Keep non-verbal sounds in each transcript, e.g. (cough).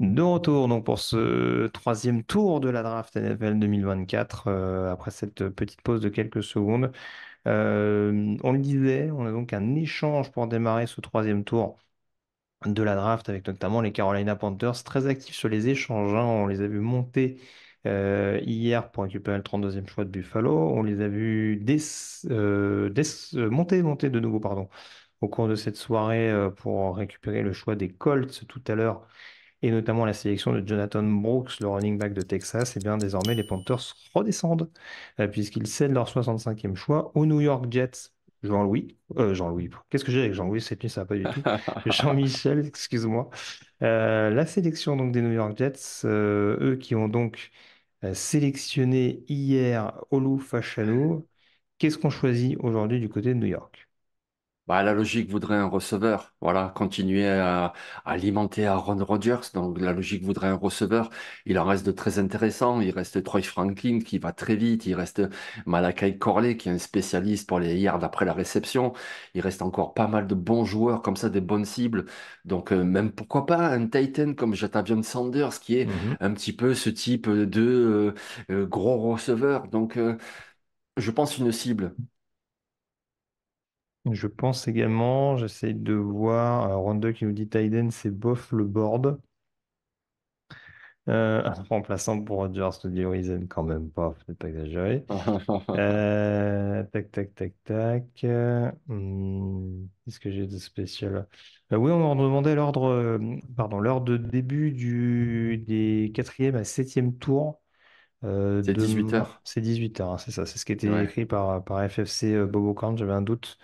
De retour donc pour ce troisième tour de la draft NFL 2024, euh, après cette petite pause de quelques secondes. Euh, on le disait, on a donc un échange pour démarrer ce troisième tour de la draft avec notamment les Carolina Panthers, très actifs sur les échanges. Hein. on les a vus monter euh, hier, pour récupérer le 32e choix de Buffalo, on les a vus euh, euh, monter, monter de nouveau pardon, au cours de cette soirée pour récupérer le choix des Colts tout à l'heure et notamment la sélection de Jonathan Brooks, le running back de Texas, et eh bien désormais les Panthers redescendent, puisqu'ils cèdent leur 65e choix aux New York Jets. Jean-Louis, Jean-Louis, qu'est-ce que j'ai avec Jean-Louis cette nuit, ça va pas du tout. (laughs) Jean-Michel, excuse-moi. la sélection donc des New York Jets, eux qui ont donc euh, sélectionné hier Olu Fashanu. Qu'est-ce qu'on choisit aujourd'hui du côté de New York bah, la logique voudrait un receveur. Voilà, continuer à, alimenter Aaron Rodgers. Donc, la logique voudrait un receveur. Il en reste de très intéressants. Il reste Troy Franklin qui va très vite. Il reste Malakai Corley qui est un spécialiste pour les yards après la réception. Il reste encore pas mal de bons joueurs comme ça, des bonnes cibles. Donc, euh, même pourquoi pas un Titan comme Jatavion Sanders qui est mm-hmm. un petit peu ce type de euh, euh, gros receveur. Donc, je pense une cible je pense également, j'essaye de voir. Ronda qui nous dit Tiden c'est bof le board. Euh, (laughs) remplaçant pour Rodgers Studio dit quand même pas, peut pas exagéré. Euh, tac, tac, tac, tac. Hmm, qu'est-ce que j'ai de spécial euh, Oui, on me demandait l'ordre, euh, pardon, l'heure de début du, des 4e à 7e tours. c'est 18h. C'est 18h, hein, c'est ça. C'est ce qui était été écrit par, par FFC Bobo Bobocorn, j'avais un doute.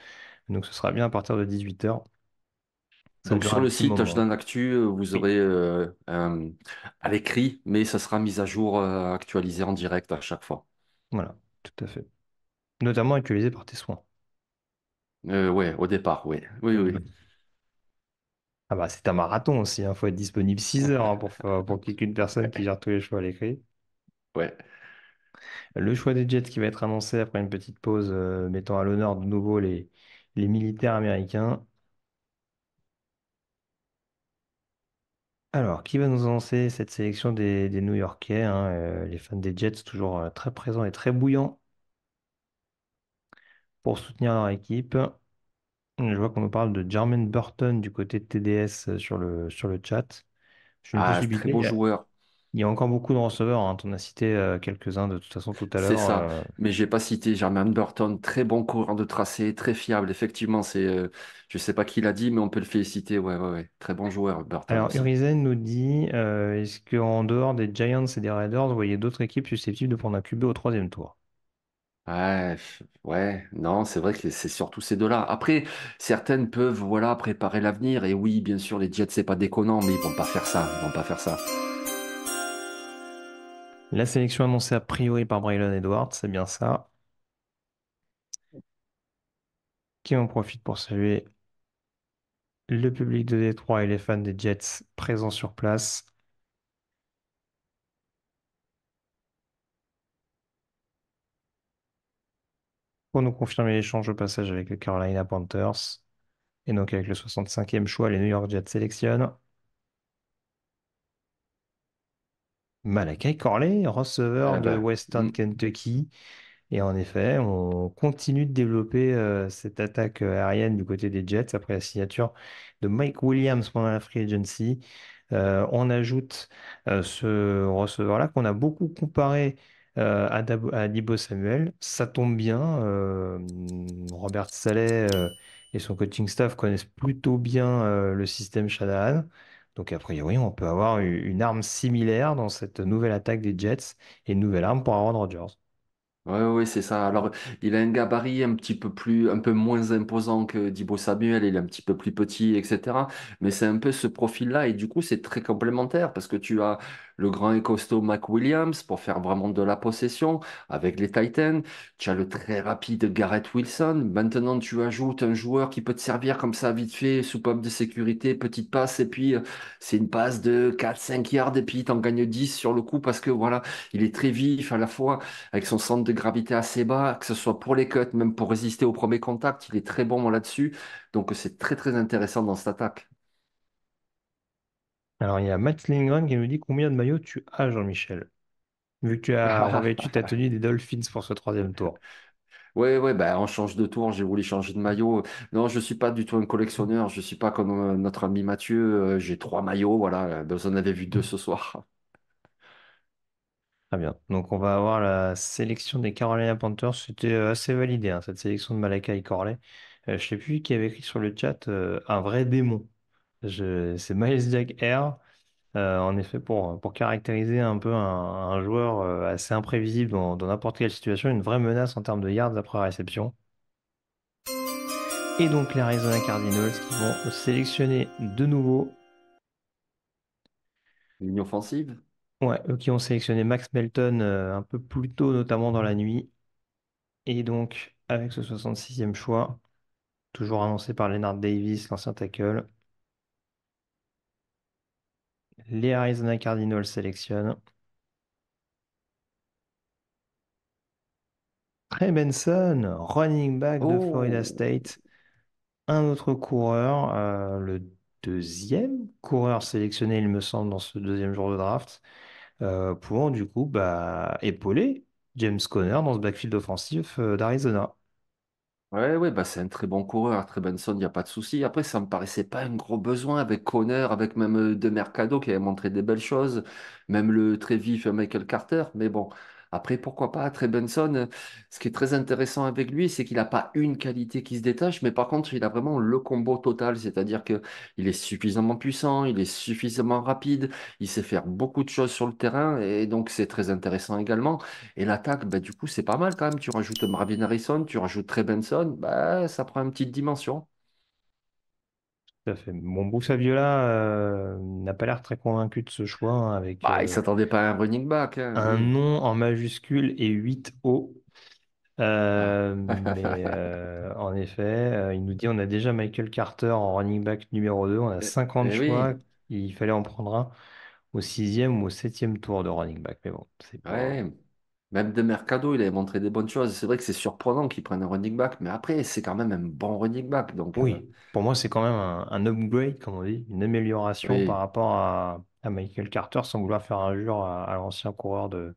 Donc ce sera bien à partir de 18h. Donc sur le site Touchdown Actu, vous aurez euh, euh, à l'écrit, mais ça sera mis à jour, euh, actualisé en direct à chaque fois. Voilà, tout à fait. Notamment actualisé par tes soins. ouais, au départ, oui. Oui, oui. Ah bah c'est un marathon aussi, il hein. faut être disponible 6 (laughs) h hein, pour, pour qu'une personne qui gère tous les choix à l'écrit. Ouais. Le choix des Jets qui va être annoncé après une petite pause, mettant à l'honneur de nouveau les, les militaires américains. Alors, qui va nous annoncer cette sélection des, New-Yorkais, hein, euh, les fans des Jets, toujours euh, très présents et très bouillants pour soutenir leur équipe. Je vois qu'on me parle de Jermaine Burton du côté de TDS euh, sur le, sur le chat. Je Ah, très beau joueur. Il y a encore beaucoup de receveurs, on hein. tu en as cité euh, quelques-uns de toute façon tout à l'heure. C'est ça, euh. mais mais n'ai pas cité Jermaine Burton, très bon coureur de tracé, très fiable. Effectivement, c'est, euh, je sais pas qui l'a dit, mais on peut le féliciter. Ouais, ouais, ouais. très bon joueur Burton. Alors nous dit, est-ce qu'en dehors des Giants et des Raiders, vous voyez d'autres équipes susceptibles de prendre un QB au troisième tour Ouais, ouais, non, c'est vrai que c'est surtout ces deux-là. Après, certaines peuvent, voilà, préparer l'avenir. Et oui, bien sûr, les Jets, c'est pas déconnant, mais ils vont pas faire ça. Ils vont pas faire ça. La sélection annoncée a priori par Braylon Edwards, c'est bien ça. Qui en profite pour saluer le public de Détroit et les fans des Jets présents sur place. Pour nous confirmer l'échange au passage avec les Carolina Panthers. Et donc avec le 65e choix, les New York Jets sélectionnent Malakai Corley, receveur ah de bah, Western mm. Kentucky. Et en effet, on continue de développer euh, cette attaque euh, aérienne du côté des Jets après la signature de Mike Williams pendant la free agency. Euh, on ajoute ce receveur-là qu'on a beaucoup comparé à, Dab Samuel. Ça tombe bien. Robert Saleh et son coaching staff connaissent plutôt bien le système Shanahan. Donc, a priori, on peut avoir une arme similaire dans cette nouvelle attaque des Jets et une nouvelle arme pour Aaron Rodgers. Oui, oui, c'est ça. Alors, il a un gabarit un petit peu plus, un peu moins imposant que Dibo Samuel, il est un petit peu plus petit, etc. Mais c'est un peu ce profil-là, et du coup, c'est très complémentaire parce que tu as le grand et costaud Mac Williams pour faire vraiment de la possession avec les Titans. Tu as le très rapide Garrett Wilson. Maintenant, tu ajoutes un joueur qui peut te servir comme ça vite fait, sous pomme de sécurité, petite passe, et puis euh, c'est une passe de 4-5 yards, et puis en gagnes 10 sur le coup parce que voilà, il est très vif à la fois avec son centre de gravité assez bas, que ce soit pour les cuts, même pour résister au premier contact, il est très bon là-dessus. Donc c'est très très intéressant dans cette attaque. Alors, il y a Matt Lindgren qui nous dit combien de maillots tu as, Jean-Michel, vu que tu as revêtu ta tenue des Dolphins pour ce troisième tour. Oui, ouais, bah, on change de tour, j'ai voulu changer de maillot. Non, je ne suis pas du tout un collectionneur, je ne suis pas comme euh, notre ami Mathieu, euh, j'ai trois maillots, voilà, euh, bah, vous en avez vu deux ce soir. (laughs) Très bien. Donc, on va avoir la sélection des Carolina Panthers. C'était assez validé, hein, cette sélection de Malakai Corley. je je sais plus qui avait écrit sur le chat un vrai démon. C'est Miles Jack Air. Euh, en effet, pour, pour caractériser un peu un, joueur euh, assez imprévisible dans n'importe quelle situation, une vraie menace en termes de yards après réception. Et donc les Arizona Cardinals qui vont sélectionner de nouveau. l'union offensive? Ouais, eux qui ont sélectionné Max Melton euh, un peu plus tôt, notamment dans la nuit. Et donc, avec ce 66e choix, toujours annoncé par Leonard Davis, l'ancien tackle, les Arizona Cardinals sélectionnent Ray Benson, running back de Florida oh. State. Un autre coureur, euh, le deuxième coureur sélectionné, il me semble, dans ce deuxième jour de draft, euh, pouvant du coup bah, épauler James Conner dans ce backfield offensif euh, d'Arizona. Ouais, bah c'est un très bon coureur, très Benson, il n'y a pas de souci. Après, ça me paraissait pas un gros besoin avec Connor, avec même euh, De Mercado qui avait montré des belles choses, même le très vif Michael Carter. Mais bon, après, pourquoi pas, Trebenson, Benson, euh, ce qui est très intéressant avec lui, c'est qu'il n'a pas une qualité qui se détache, mais par contre, il a vraiment le combo total, c'est-à-dire qu'il est suffisamment puissant, il est suffisamment rapide, il sait faire beaucoup de choses sur le terrain, et donc c'est très intéressant également. Et l'attaque, bah, du coup, c'est pas mal quand même. Tu rajoutes Marvin Harrison, tu rajoutes Trebenson, Benson, bah, ça prend une petite dimension. Tout à fait. Bon, euh, n'a pas l'air très convaincu de ce choix. Hein, bah, il ne euh, s'attendait pas à un running back. Hein, un nom en majuscule et 8 O. Euh, (laughs) mais en effet, il nous dit on a déjà Michael Carter en running back numéro 2, on a 50 eh, eh choix, il fallait en prendre un au sixième ou au septième tour de running back. Mais bon, c'est pas. Même de Mercado, il avait montré des bonnes choses. C'est vrai que c'est surprenant qu'il prenne un running back, mais après, c'est quand même un bon running back. Donc, Oui, euh, pour moi, c'est quand même un, upgrade, comme on dit, une amélioration par rapport à, Michael Carter, sans vouloir faire injure à, à l'ancien coureur de,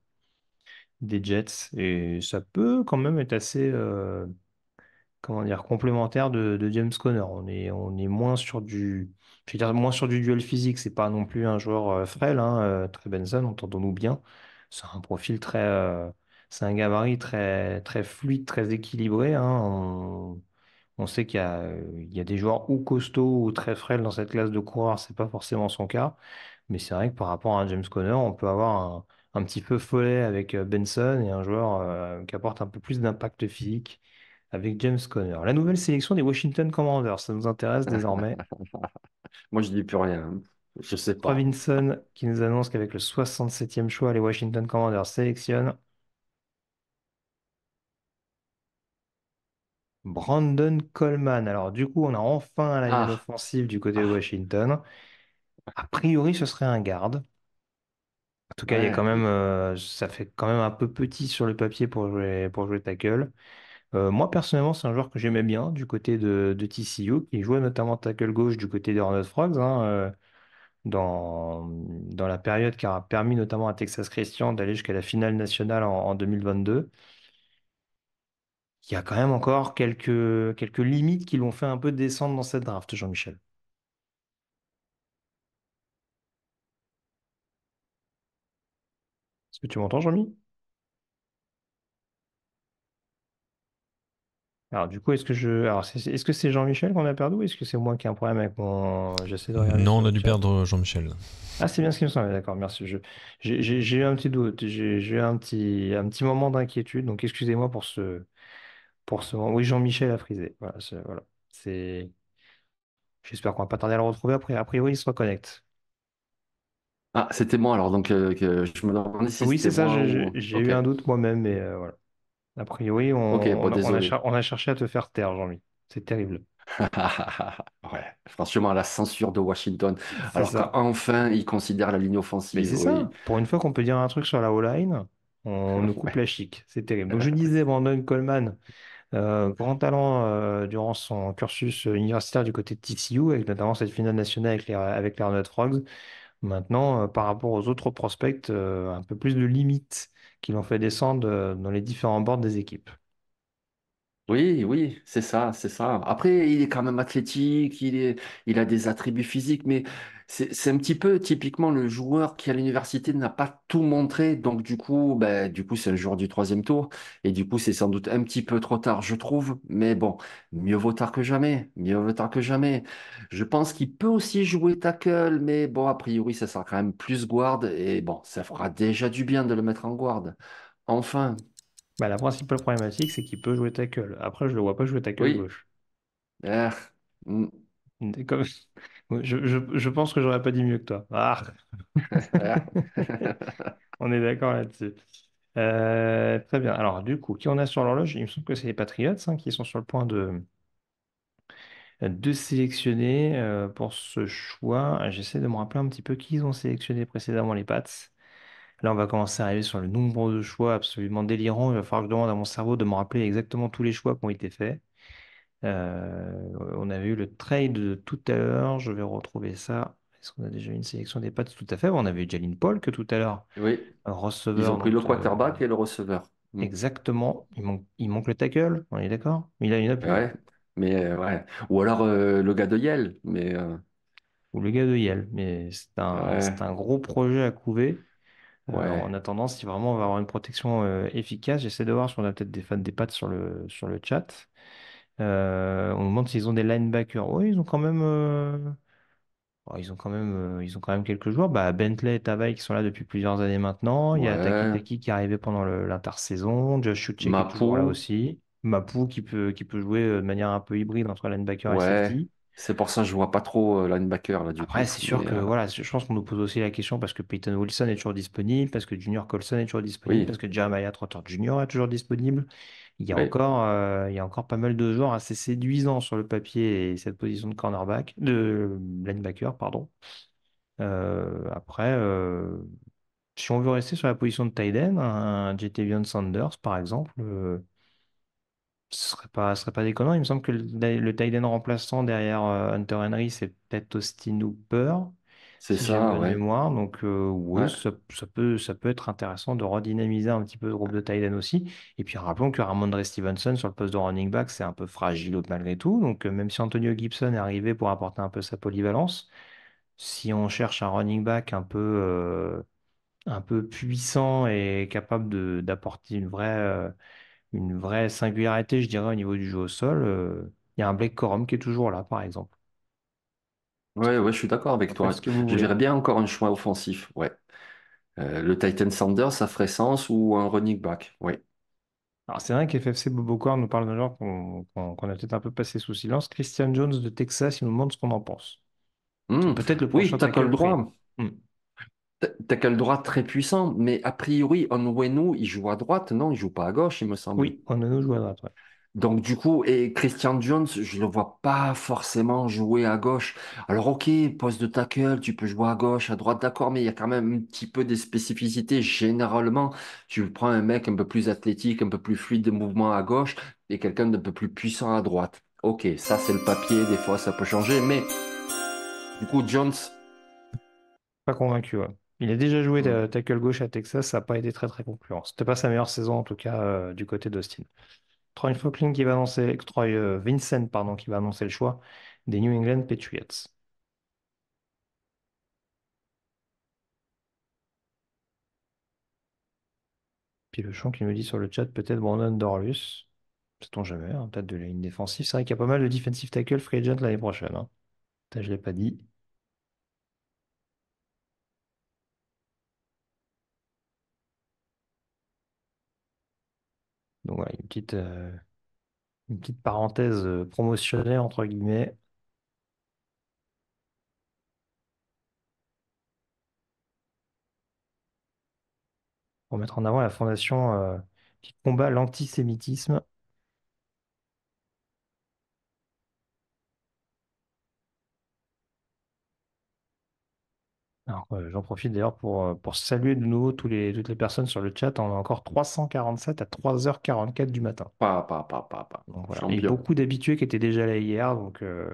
des Jets. Et ça peut quand même être assez euh, comment dire, complémentaire de, James Conner. On est, on est moins sur du. moins sur du duel physique. C'est pas non plus un joueur euh, frêle, hein, Très Benson, entendons-nous bien c'est un profil très. Euh, c'est un gabarit très, très fluide, très équilibré. Hein. On, sait qu'il euh, y a, des joueurs ou costauds ou très frêles dans cette classe de coureurs. n'est pas forcément son cas. Mais c'est vrai que par rapport à James Conner, on peut avoir un, petit peu follet avec euh, Benson et un joueur qui apporte un peu plus d'impact physique avec James Conner. La nouvelle sélection des Washington Commanders, ça nous intéresse (laughs) désormais. Moi, je dis plus rien. Hein. Je Robinson qui nous annonce qu'avec le 67e choix, les Washington Commanders sélectionnent Brandon Coleman. Alors du coup, on a enfin la ligne ah. offensive du côté de ah. Washington. A priori, ce serait un garde. En tout cas, il y a quand même, euh, ça fait quand même un peu petit sur le papier pour jouer, pour jouer tackle. Euh, moi, personnellement, c'est un joueur que j'aimais bien du côté de, TCU, qui jouait notamment tackle gauche du côté de Frogs. Hein, euh, dans, la période qui a permis notamment à Texas Christian d'aller jusqu'à la finale nationale en, 2022 il y a quand même encore quelques, quelques limites qui l'ont fait un peu descendre dans cette draft, Jean-Michel. Est-ce que tu m'entends, Jean-Mi Alors du coup, est-ce que je, c'est- est-ce que c'est Jean-Michel qu'on a perdu ou est-ce que c'est moi qui ai un problème avec mon, j'essaie de regarder Non, on a dû perdre euh, Jean-Michel. Ah, c'est bien ce qui me semble. D'accord, merci. j'ai eu un petit doute, j'ai eu un petit, un petit moment d'inquiétude. Donc excusez-moi pour ce, pour ce Oui, Jean-Michel a frisé. Voilà, c'est, j'espère qu'on va pas tarder à le retrouver après. A priori, il se reconnecte. Ah, c'était moi alors, donc euh, je me demandais Oui, c'est ça. J'ai eu un doute moi-même, mais euh, voilà. A priori, on, a, cherché à te faire taire, Jean-Mi. C'est terrible. (laughs) Ouais, franchement, la censure de Washington, alors ça. qu'enfin, il considère la ligne Mais offensive, c'est ça. Pour une fois qu'on peut dire un truc sur la o on (laughs) nous coupe la chic. C'est terrible. je (laughs) disais, Brandon Coleman, euh, grand talent euh, durant son cursus euh, universitaire du côté de TCU, avec notamment cette finale nationale avec les, avec les Frogs. Maintenant, par rapport aux autres prospects, un peu plus de limites qui l'ont fait descendre euh, dans les différents bords des équipes. Oui, oui, c'est ça, c'est ça. Après, il est quand même athlétique, il est, il a des attributs physiques, mais c'est, un petit peu typiquement le joueur qui à l'université n'a pas tout montré. Donc du coup, ben, du coup, c'est le joueur du troisième tour. Et du coup, c'est sans doute un petit peu trop tard, je trouve. Mais bon, mieux vaut tard que jamais. Mieux vaut tard que jamais. Je pense qu'il peut aussi jouer tackle, mais bon, a priori, ça sera quand même plus guard. Et bon, ça fera déjà du bien de le mettre en guard. Enfin. Bah, la principale problématique, c'est qu'il peut jouer ta gueule. Après, je ne le vois pas jouer ta gueule gauche. Ah, hmm. (laughs) Je, pense que j'aurais pas dit mieux que toi. Ah. Ah. (laughs) On est d'accord là-dessus. Euh, très bien. Alors, du coup, qui on a sur l'horloge? Il me semble que c'est les Patriots hein, qui sont sur le point de, de sélectionner euh, pour ce choix. J'essaie de me rappeler un petit peu qui ils ont sélectionné précédemment les Pats. Là, on va commencer à arriver sur le nombre de choix absolument délirant. Il va falloir que je demande à mon cerveau de me rappeler exactement tous les choix qui ont été faits. Euh, on avait eu le trade de tout à l'heure. Je vais retrouver ça. Est-ce qu'on a déjà eu une sélection des pattes Tout à fait. On avait eu Paul que tout à l'heure. Oui. Ils ont pris le euh, quarterback et le receveur. Mm. Exactement. Il manque, le tackle. On est d'accord Il a une appui. Ouais. Mais euh, Ou alors le gars de Yale. Mais, Ou le gars de Yale. Mais c'est un, un gros projet à couver on a en attendant, si vraiment on va avoir une protection euh, efficace, j'essaie de voir si on a peut-être des fans des pattes sur le, sur le chat. Euh, on me demande s'ils ont des linebackers. Oui, ils ont quand même, euh, oh, ils ont quand même, ils ont quand même quelques joueurs. Bah, Bentley et Tavaï qui sont là depuis plusieurs années maintenant. Il y a Taki qui est arrivé pendant l'intersaison. Josh Uche qui là aussi. Mapou qui peut, qui peut jouer de manière un peu hybride entre linebacker et safety. C'est pour ça que je vois pas trop euh, linebacker là du Après, c'est sûr que euh, voilà, je pense qu'on nous pose aussi la question parce que Peyton Wilson est toujours disponible, parce que Junior Colson est toujours disponible, parce que Jeremiah Trotter Junior est toujours disponible. Il y, a encore, euh, il y a encore pas mal de joueurs assez séduisants sur le papier et cette position de cornerback, de linebacker, pardon. après, si on veut rester sur la position de Tyden, Jt un, Sanders, par exemple, ce serait pas, ce serait pas déconnant. Il me semble que le, le tight end remplaçant derrière euh, Hunter Henry, c'est peut-être Austin Hooper, C'est ça, mémoire. Donc, euh, ouais, ça, peut, ça peut être intéressant de redynamiser un petit peu le groupe de tight end aussi. Et puis, rappelons que Ramondre Stevenson sur le poste de running back, c'est un peu fragile malgré tout. Donc, euh, même si Antonio Gibson est arrivé pour apporter un peu sa polyvalence, si on cherche un running back un peu, un peu puissant et capable de- d'apporter une vraie une vraie singularité, je dirais, au niveau du jeu au sol. Euh, il y a un Black Corum qui est toujours là, par exemple. Ouais, ouais, je suis d'accord avec toi. je dirais bien encore un choix offensif. Ouais. Euh, le Titan Sanders, ça ferait sens ou un running back. Oui. Alors, c'est vrai qu'FFC Core nous parle d'un genre qu'on a peut-être un peu passé sous silence. Christian Jones de Texas, il nous montre ce qu'on en pense. Hmm, peut-être le prochain. Oui, t'as pas droit. T'as qu'un droit très puissant, mais a priori, Onwenu, il joue à droite, non? Il joue pas à gauche, il me semble. Oui, Onwenu joue à droite, Donc du coup, et Christian Jones, je le vois pas forcément jouer à gauche. Alors ok, poste de tackle, tu peux jouer à gauche, à droite, d'accord, mais il y a quand même un petit peu des spécificités. Généralement, tu prends un mec un peu plus athlétique, un peu plus fluide de mouvement à gauche et quelqu'un d'un peu plus puissant à droite. Ok, ça c'est le papier, des fois ça peut changer, mais du coup Jones... Pas convaincu, ouais. Il a déjà joué de tackle gauche à Texas, ça n'a pas été très très concluant. C'était pas sa meilleure saison en tout cas euh, du côté d'Austin. Troy Falkling qui va annoncer, euh, Vincent pardon, qui va annoncer le choix des New England Patriots. Puis le champ qui me dit sur le chat peut-être Brandon Dorlus. C'est ton jamais, hein, peut-être de la ligne défensive. C'est vrai qu'il y a pas mal de defensive tackle free agent l'année prochaine. Hein. Je ne l'ai pas dit. Donc une petite, euh, une petite parenthèse euh, promotionnée, entre guillemets. Pour mettre en avant la fondation euh, qui combat l'antisémitisme Euh, j'en profite d'ailleurs pour, euh, pour saluer de nouveau tous les, toutes les personnes sur le chat. On a encore 347 à 3h44 du matin. Pas, pas, pas, pas, pas. Donc, voilà. Et beaucoup d'habitués qui étaient déjà là hier. Donc, euh,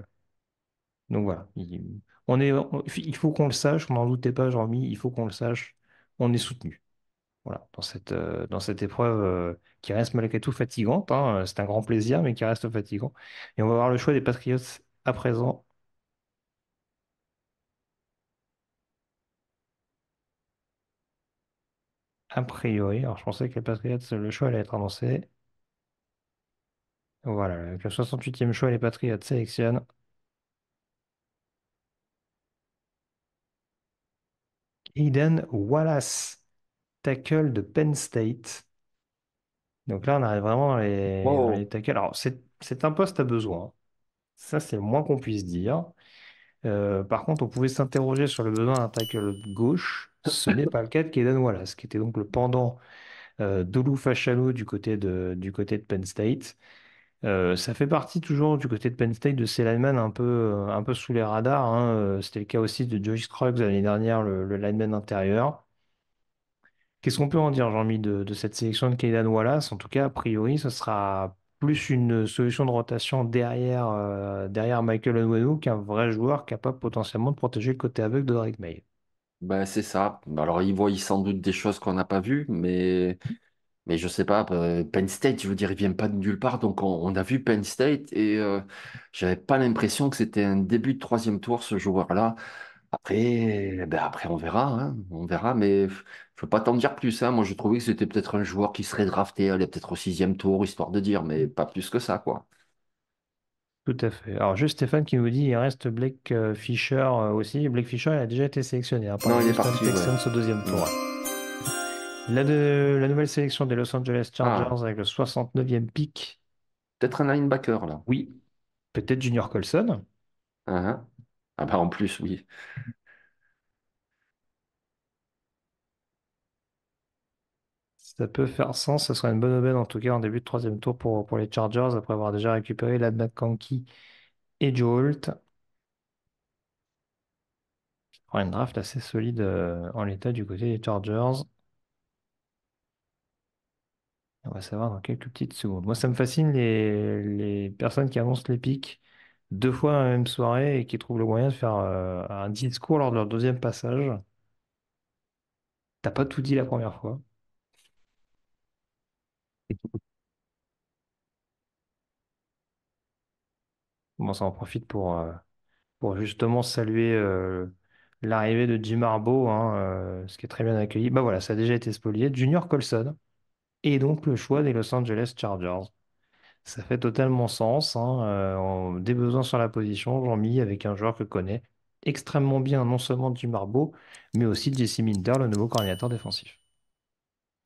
donc voilà. Il, on est, il faut qu'on le sache. On n'en doutait pas, Jean-Mi. Il faut qu'on le sache. On est soutenu. Voilà. Dans cette, dans cette épreuve qui reste malgré tout fatigante. Hein, c'est un grand plaisir, mais qui reste fatigant. Et on va voir le choix des Patriotes à présent a priori, alors je pensais que les le choix allait être annoncé. Voilà, avec le 68e choix, les Patriots sélectionnent. Eden Wallace, tackle de Penn State. Donc là, on arrive vraiment les, tackles. Alors, c'est un poste à besoin. Ça, c'est le moins qu'on puisse dire. Euh, par contre, on pouvait s'interroger sur le besoin d'un tackle gauche. Ce n'est pas le cas de Keidan Wallace, qui était donc le pendant euh, d'Olu du côté de, Penn State. Euh, ça fait partie toujours du côté de Penn State de ces linemen un peu, sous les radars. Hein. Euh, c'était le cas aussi de Joyce Scruggs l'année dernière, le, lineman intérieur. Qu'est-ce qu'on peut en dire, Jean-Mi, de, cette sélection de Kaydan Wallace En tout cas, a priori, ce sera plus une solution de rotation euh, derrière, Michael Onwenu qu'un vrai joueur capable potentiellement de protéger le côté aveugle de Drake May. Ben, c'est ça. Ben, alors, ils voient sans doute des choses qu'on n'a pas vues, mais, mais je sais pas. Ben, Penn State, je veux dire, ne vient pas de nulle part. Donc, on, a vu Penn State et euh, j'avais pas l'impression que c'était un début de troisième tour, ce joueur-là. Après, après, on verra. Hein, on verra, mais je ne peux pas t'en dire plus. Hein. Moi, je trouvais que c'était peut-être un joueur qui serait drafté, aller peut-être au sixième tour, histoire de dire, mais pas plus que ça, quoi. Tout à fait. Alors, juste Stéphane qui nous dit il reste Blake euh, Fisher euh, aussi. Blake Fisher, a déjà été sélectionné hein, non, il est parti, deuxième tour. Mm. La, nouvelle sélection des Los Angeles ah. Chargers avec le 69e pick. Peut-être un linebacker, là. Oui. Peut-être Junior Colson. Ah, ah. ah bah en plus, oui. Ça peut faire sens, ça serait une bonne aubaine en tout cas en début de troisième tour pour, pour les Chargers après avoir déjà récupéré la Kanki et Joe Holt. une draft assez solide euh, en l'état du côté des Chargers. On va savoir dans quelques petites secondes. Moi, ça me fascine les, personnes qui annoncent les pics deux fois dans la même soirée et qui trouvent le moyen de faire euh, un discours lors de leur deuxième passage. T'as pas tout dit la première fois. Bon, ça en profite pour, euh, pour justement saluer euh, l'arrivée de Jim Harbaugh, hein, euh, ce qui est très bien accueilli. Bah voilà, ça a déjà été spolié. Junior Colson et donc le choix des Los Angeles Chargers. Ça fait totalement sens. hein, des besoins sur la position, j'en mis avec un joueur que connaît extrêmement bien, non seulement Jim Harbaugh, mais aussi Jesse Minder, le nouveau coordinateur défensif.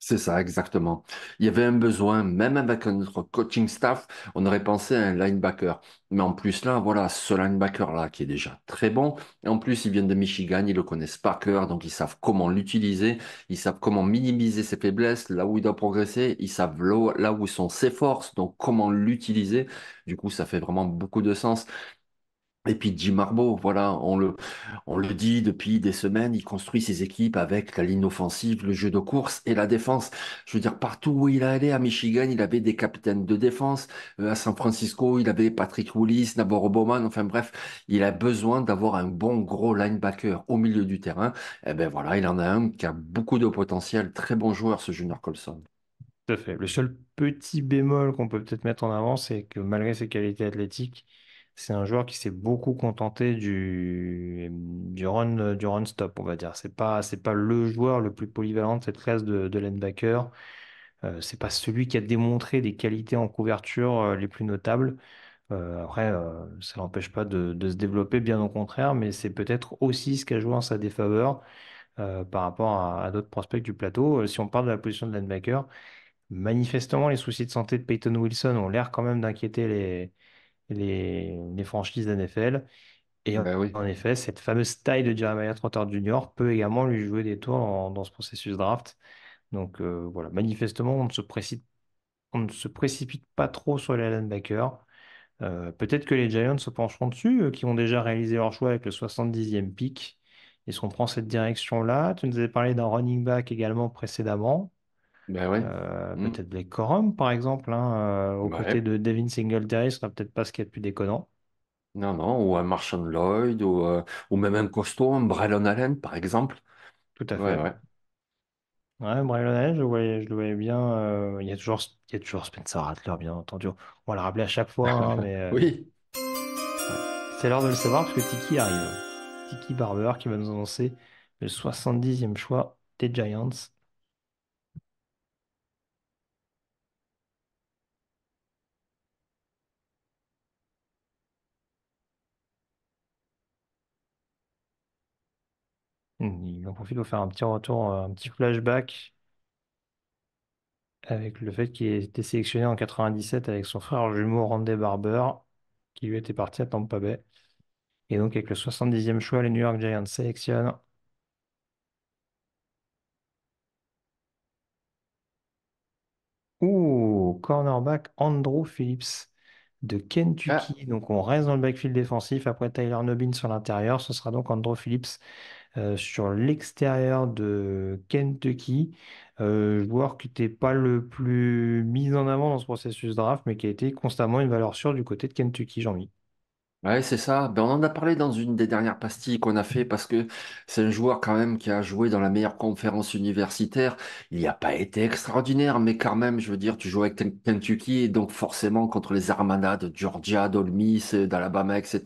C'est ça, exactement. Il y avait un besoin, même avec notre coaching staff, on aurait pensé à un linebacker. Mais en plus, là, voilà, ce linebacker-là qui est déjà très bon. Et en plus, ils viennent de Michigan, ils le connaissent par cœur, donc ils savent comment l'utiliser, ils savent comment minimiser ses faiblesses, là où il doit progresser, ils savent là où sont ses forces, donc comment l'utiliser. Du coup, ça fait vraiment beaucoup de sens. Et puis Jim Harbaugh, voilà, on le, on le dit depuis des semaines, il construit ses équipes avec la ligne offensive, le jeu de course et la défense. Je veux dire, partout où il allé, à Michigan, il avait des capitaines de défense. Euh, à San Francisco, il avait Patrick Willis, Nabor Bowman. Enfin bref, il a besoin d'avoir un bon gros linebacker au milieu du terrain. Et eh ben voilà, il en a un qui a beaucoup de potentiel. Très bon joueur, ce Junior Colson. Tout à fait. Le seul petit bémol qu'on peut peut-être mettre en avant, c'est que malgré ses qualités athlétiques, c'est un joueur qui s'est beaucoup contenté du, run, du run stop, on va dire. Ce pas, pas le joueur le plus polyvalent de cette classe de, linebacker. n'est euh, c'est pas celui qui a démontré des qualités en couverture euh, les plus notables. Euh, après, ça n'empêche pas de, se développer, bien au contraire, mais c'est peut-être aussi ce qu'a joué en sa défaveur par rapport à, à d'autres prospects du plateau. si on parle de la position de linebacker, manifestement, les soucis de santé de Peyton Wilson ont l'air quand même d'inquiéter les, les, franchises NFL. Et bah en, effet, cette fameuse taille de Jeremiah Trotter Jr. peut également lui jouer des tours dans ce processus draft. Donc euh, voilà, manifestement, on ne, se précipite, pas trop sur les linebackers. Euh, peut-être que les Giants se pencheront dessus, euh, qui ont déjà réalisé leur choix avec le 70e pick. Est-ce qu'on prend cette direction-là Tu nous avais parlé d'un running back également précédemment. Bah euh, hmm. Peut-être Blake Corum, par exemple, hein, euh, aux de Devin Singletary, ce sera peut-être pas ce qu'il y a de plus déconnant. Non, non, ou un Marshall Lloyd, ou, euh, même un costaud, un Braylon Allen, par exemple. Tout à fait. Ouais, ouais. Braylon Allen, je, le voyais bien. il, y a toujours, il y a Spencer Rattler, bien entendu. On va le rappeler à chaque fois, hein, (laughs) oui. C'est l'heure de le savoir parce que Tiki arrive. Tiki Barber qui va nous annoncer le 70e choix des Giants. Mmh, il en profite pour faire un petit retour, euh, un petit flashback avec le fait qu'il ait été sélectionné en 97 avec son frère jumeau Randy Barber, qui lui était parti à Tampa Bay. Et donc avec le 70e choix, les New York Giants sélectionnent Ouh, cornerback Andrew Phillips de Kentucky. Ah. Donc on reste dans le backfield défensif. Après Tyler Nobin sur l'intérieur, ce sera donc Andrew Phillips euh, sur l'extérieur de Kentucky. Euh, joueur qui n'était pas le plus mis en avant dans ce processus draft, mais qui a été constamment une valeur sûre du côté de Kentucky, Jean-Mi. Ouais, c'est ça. Ben, on en a parlé dans une des dernières pastilles qu'on a fait parce que c'est un joueur quand même qui a joué dans la meilleure conférence universitaire. Il n'y a pas été extraordinaire, mais quand même, je veux dire, tu joues avec Kentucky, donc forcément contre les Armadas de Georgia, Dolmis, euh, d'Alabama, etc.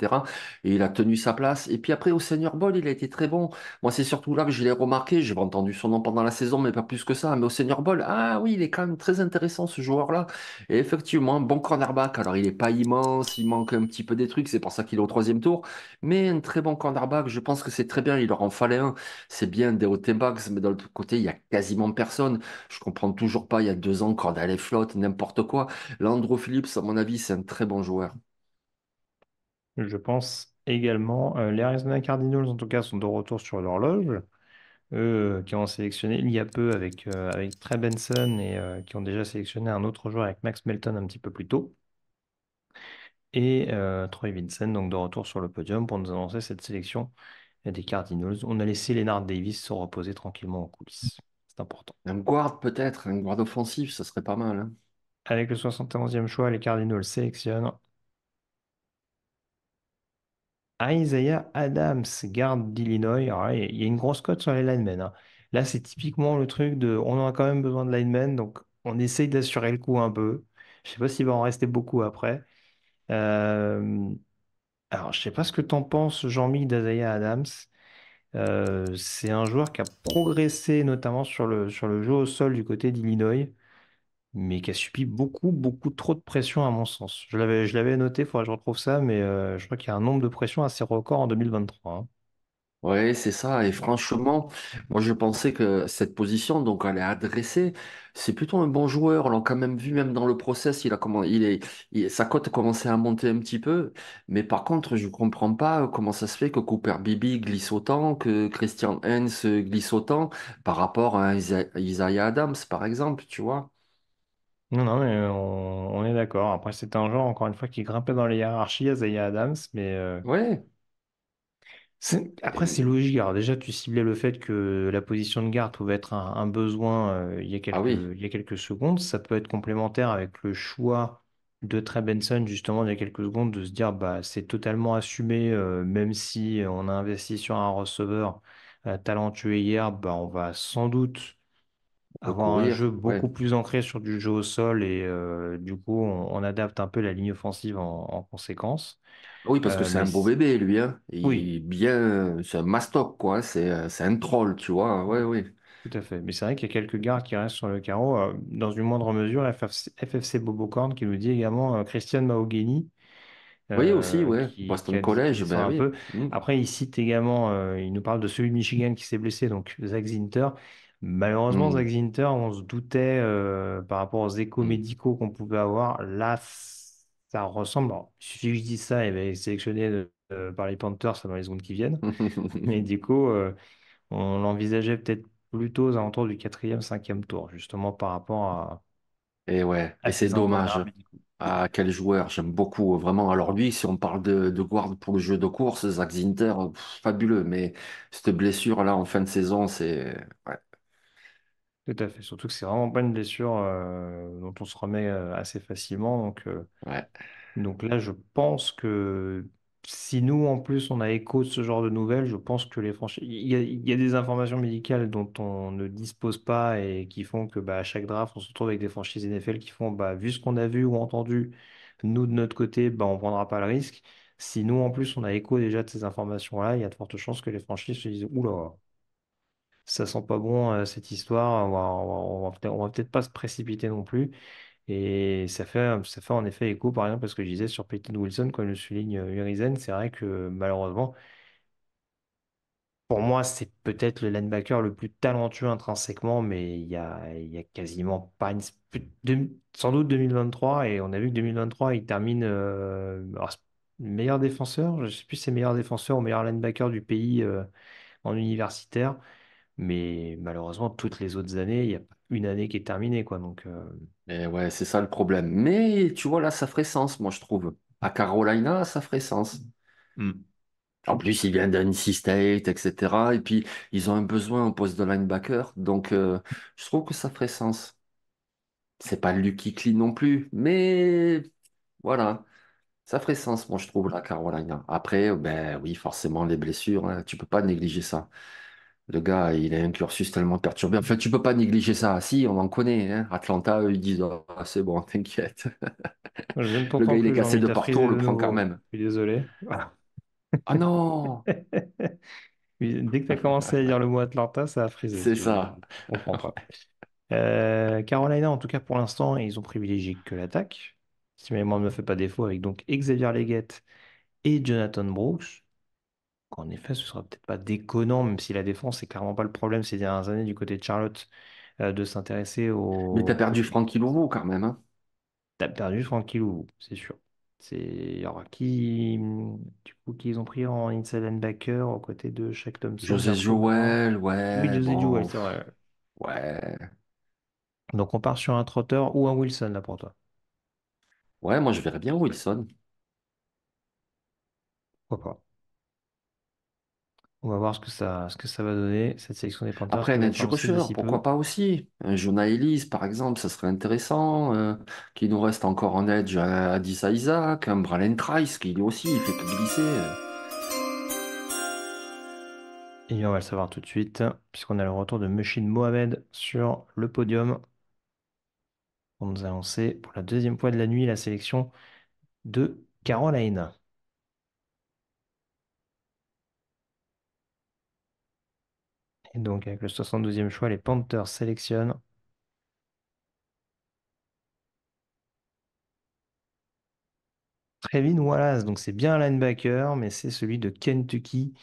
Et il a tenu sa place. Et puis après, au Senior Bowl, il a été très bon. Moi, c'est surtout là que je l'ai remarqué. J'ai entendu son nom pendant la saison, mais pas plus que ça. Mais au Senior Ball, ah oui, il est quand même très intéressant ce joueur-là. Et effectivement, bon cornerback. Alors, il n'est pas immense, il manque un petit peu des trucs. c'est pour ça qu'il est au troisième tour. Mais un très bon cornerback, je pense que c'est très bien. Il leur en fallait un. C'est bien des t mais de l'autre côté, il y a quasiment personne. Je comprends toujours pas, il y a deux ans, est flotte, n'importe quoi. Landro Phillips, à mon avis, c'est un très bon joueur. Je pense également. Euh, les Arizona Cardinals, en tout cas, sont de retour sur l'horloge. Eux qui ont sélectionné il y a peu avec, euh, avec Trey Benson et euh, qui ont déjà sélectionné un autre joueur avec Max Melton un petit peu plus tôt. Et euh, Troy Vincent, donc de retour sur le podium pour nous annoncer cette sélection des Cardinals. On a laissé Lennart Davis se reposer tranquillement en coulisses. C'est important. Un guard peut-être, un guard offensif, ça serait pas mal. Hein. Avec le 71e choix, les Cardinals sélectionnent Isaiah Adams, garde d'Illinois. Il y a une grosse cote sur les linemen. Hein. Là, c'est typiquement le truc de on a quand même besoin de linemen, donc on essaye d'assurer le coup un peu. Je ne sais pas s'il va en rester beaucoup après. Euh, alors, je ne sais pas ce que t'en penses, Jean-Mi d'Azaya Adams. Euh, c'est un joueur qui a progressé notamment sur le, sur le jeu au sol du côté d'Illinois, mais qui a subi beaucoup, beaucoup trop de pression à mon sens. Je l'avais, je l'avais noté, il faudrait que je retrouve ça, mais euh, je crois qu'il y a un nombre de pressions assez record en 2023. Oui, c'est ça. Et franchement, moi je pensais que cette position, donc elle est adressée, c'est plutôt un bon joueur. On l'a quand même vu, même dans le process, il a comment, il est, sa cote a commencé à monter un petit peu. Mais par contre, je comprends pas comment ça se fait que Cooper Bibi glisse autant, que Christian Hens glisse autant par rapport à Isaiah Adams, par exemple, tu vois. Non, non, mais on, est d'accord. Après, c'est un joueur, encore une fois, qui grimpait dans les hiérarchies, Isaiah Adams, mais euh, Ouais. Après, c'est logique. déjà, tu ciblais le fait que la position de garde pouvait être un, besoin euh, il y a ah quelques, il y a quelques secondes. Ça peut être complémentaire avec le choix de Trey Benson, justement, il y a quelques secondes, de se dire bah c'est totalement assumé, euh, même si on a investi sur un receveur euh, talentueux hier, bah, on va sans doute avoir un jeu beaucoup plus ancré sur du jeu au sol et du coup, on, adapte un peu la ligne offensive en conséquence. Oui, parce que euh, c'est un beau bébé, lui, hein. oui, bien, c'est un mastoc, quoi. C'est, euh, c'est un troll, tu vois. Ouais, oui. Tout à fait. Mais c'est vrai qu'il y a quelques gardes qui restent sur le carreau. Euh, dans une moindre mesure, FFC, Bobo Bobocorn qui nous dit également Christian Mahogany, Oui, aussi, ouais. Boston College, ben un peu. Mmh. Après, il cite également, il nous parle de celui de Michigan qui s'est blessé, donc Zach Zinter. Malheureusement, mmh. Zach Zinter, on se doutait par rapport aux échos mmh. médicaux qu'on pouvait avoir. Là, ça ressemble. si je dis ça, il sélectionné euh, euh, par les Panthers dans les secondes qui viennent. (laughs) Mais du coup, euh, on l'envisageait peut-être plutôt aux alentours du quatrième, cinquième tour, justement par rapport à. Et ouais, et c'est dommage. À ah, quel joueur, j'aime beaucoup, vraiment. Alors lui, si on parle de, guard pour le jeu de course, Zach Zinter, fabuleux, mais cette blessure là en fin de saison, c'est... Tout à fait. Surtout que c'est vraiment pas une blessure euh, dont on se remet euh, assez facilement. Donc, euh, donc là, je pense que si nous, en plus, on a écho de ce genre de nouvelles, je pense que les franchises. Il y a, des informations médicales dont on ne dispose pas et qui font que bah, à chaque draft, on se retrouve avec des franchises NFL qui font, bah, vu ce qu'on a vu ou entendu, nous, de notre côté, bah, on ne prendra pas le risque. Si nous, en plus, on a écho déjà de ces informations-là, il y a de fortes chances que les franchises se disent, oula ça sent pas bon euh, cette histoire, on va, va, peut être pas se précipiter non plus. Et ça fait, ça fait en effet écho, par exemple, parce que je disais sur Peyton Wilson, quand le souligne euh, Urizen, c'est vrai que malheureusement, pour moi, c'est peut-être le linebacker le plus talentueux intrinsèquement, mais il y a, quasiment pas une, sans doute 2023, et on a vu que 2023, il termine euh, meilleur défenseur, je ne sais plus si c'est meilleur défenseur ou meilleur linebacker du pays en universitaire. Mais malheureusement, toutes les autres années, il n'y a pas une année qui est terminée, quoi. Donc, euh, eh ouais, c'est ça le problème. Mais tu vois, là, ça ferait sens, moi, je trouve. À Carolina, ça ferait sens. Mmh. En plus, il vient d'Annecy State, etc. Et puis, ils ont un besoin au poste de linebacker. Donc, euh, je trouve que ça ferait sens. C'est pas Lucky clean non plus, mais voilà. Ça ferait sens, moi, je trouve, la Carolina. Après, ben oui, forcément, les blessures, tu hein, tu peux pas négliger ça. Le gars, il a un cursus tellement perturbé. En fait, tu peux pas négliger ça. Si, on en connaît. Hein. Atlanta, ils disent ah, c'est bon, (laughs) t'inquiète. Le gars, il est cassé de partout, on le prend oh, quand même. Je suis désolé. Ah non! (laughs) Dès que tu as commencé à dire le mot Atlanta, ça a frisé. C'est ça. Euh, Carolina, en tout cas pour l'instant, ils ont privilégié que l'attaque. Si mes mémoire ne me fait pas défaut, avec donc Xavier Leggett et Jonathan Brooks en effet, ce sera peut-être pas déconnant, même si la défense, c'est clairement pas le problème ces dernières années du côté de Charlotte, euh, de s'intéresser au. Mais t'as perdu Francky Louvou quand même. Hein. T'as perdu Francky Louvou, c'est sûr. C'est alors qui hum, du coup qui ils ont pris en inside backer aux côtés de Shaq Thompson. José Joel, ouais. Oui, José c'est vrai. Ouais. Donc on part sur un Trotter ou un Wilson là pour toi. Ouais, moi je verrais bien Wilson. Pourquoi pas? On va voir ce que ça, ce que ça va donner, cette sélection des Panthers. Après, un pourquoi pas aussi? Un euh, Jonah Elise, par exemple, ça serait intéressant. Euh, qui nous reste encore en edge à Addis Isaac, un Bralen Trice, qui lui aussi, il fait tout glisser. Et on va le savoir tout de suite, puisqu'on a le retour de Mushin Mohamed sur le podium. On nous a lancé pour la deuxième fois de la nuit la sélection de Caroline. Et donc, avec le 72e choix, les Panthers sélectionnent. Trevin Wallace, donc c'est bien un linebacker, mais c'est celui de Kentucky,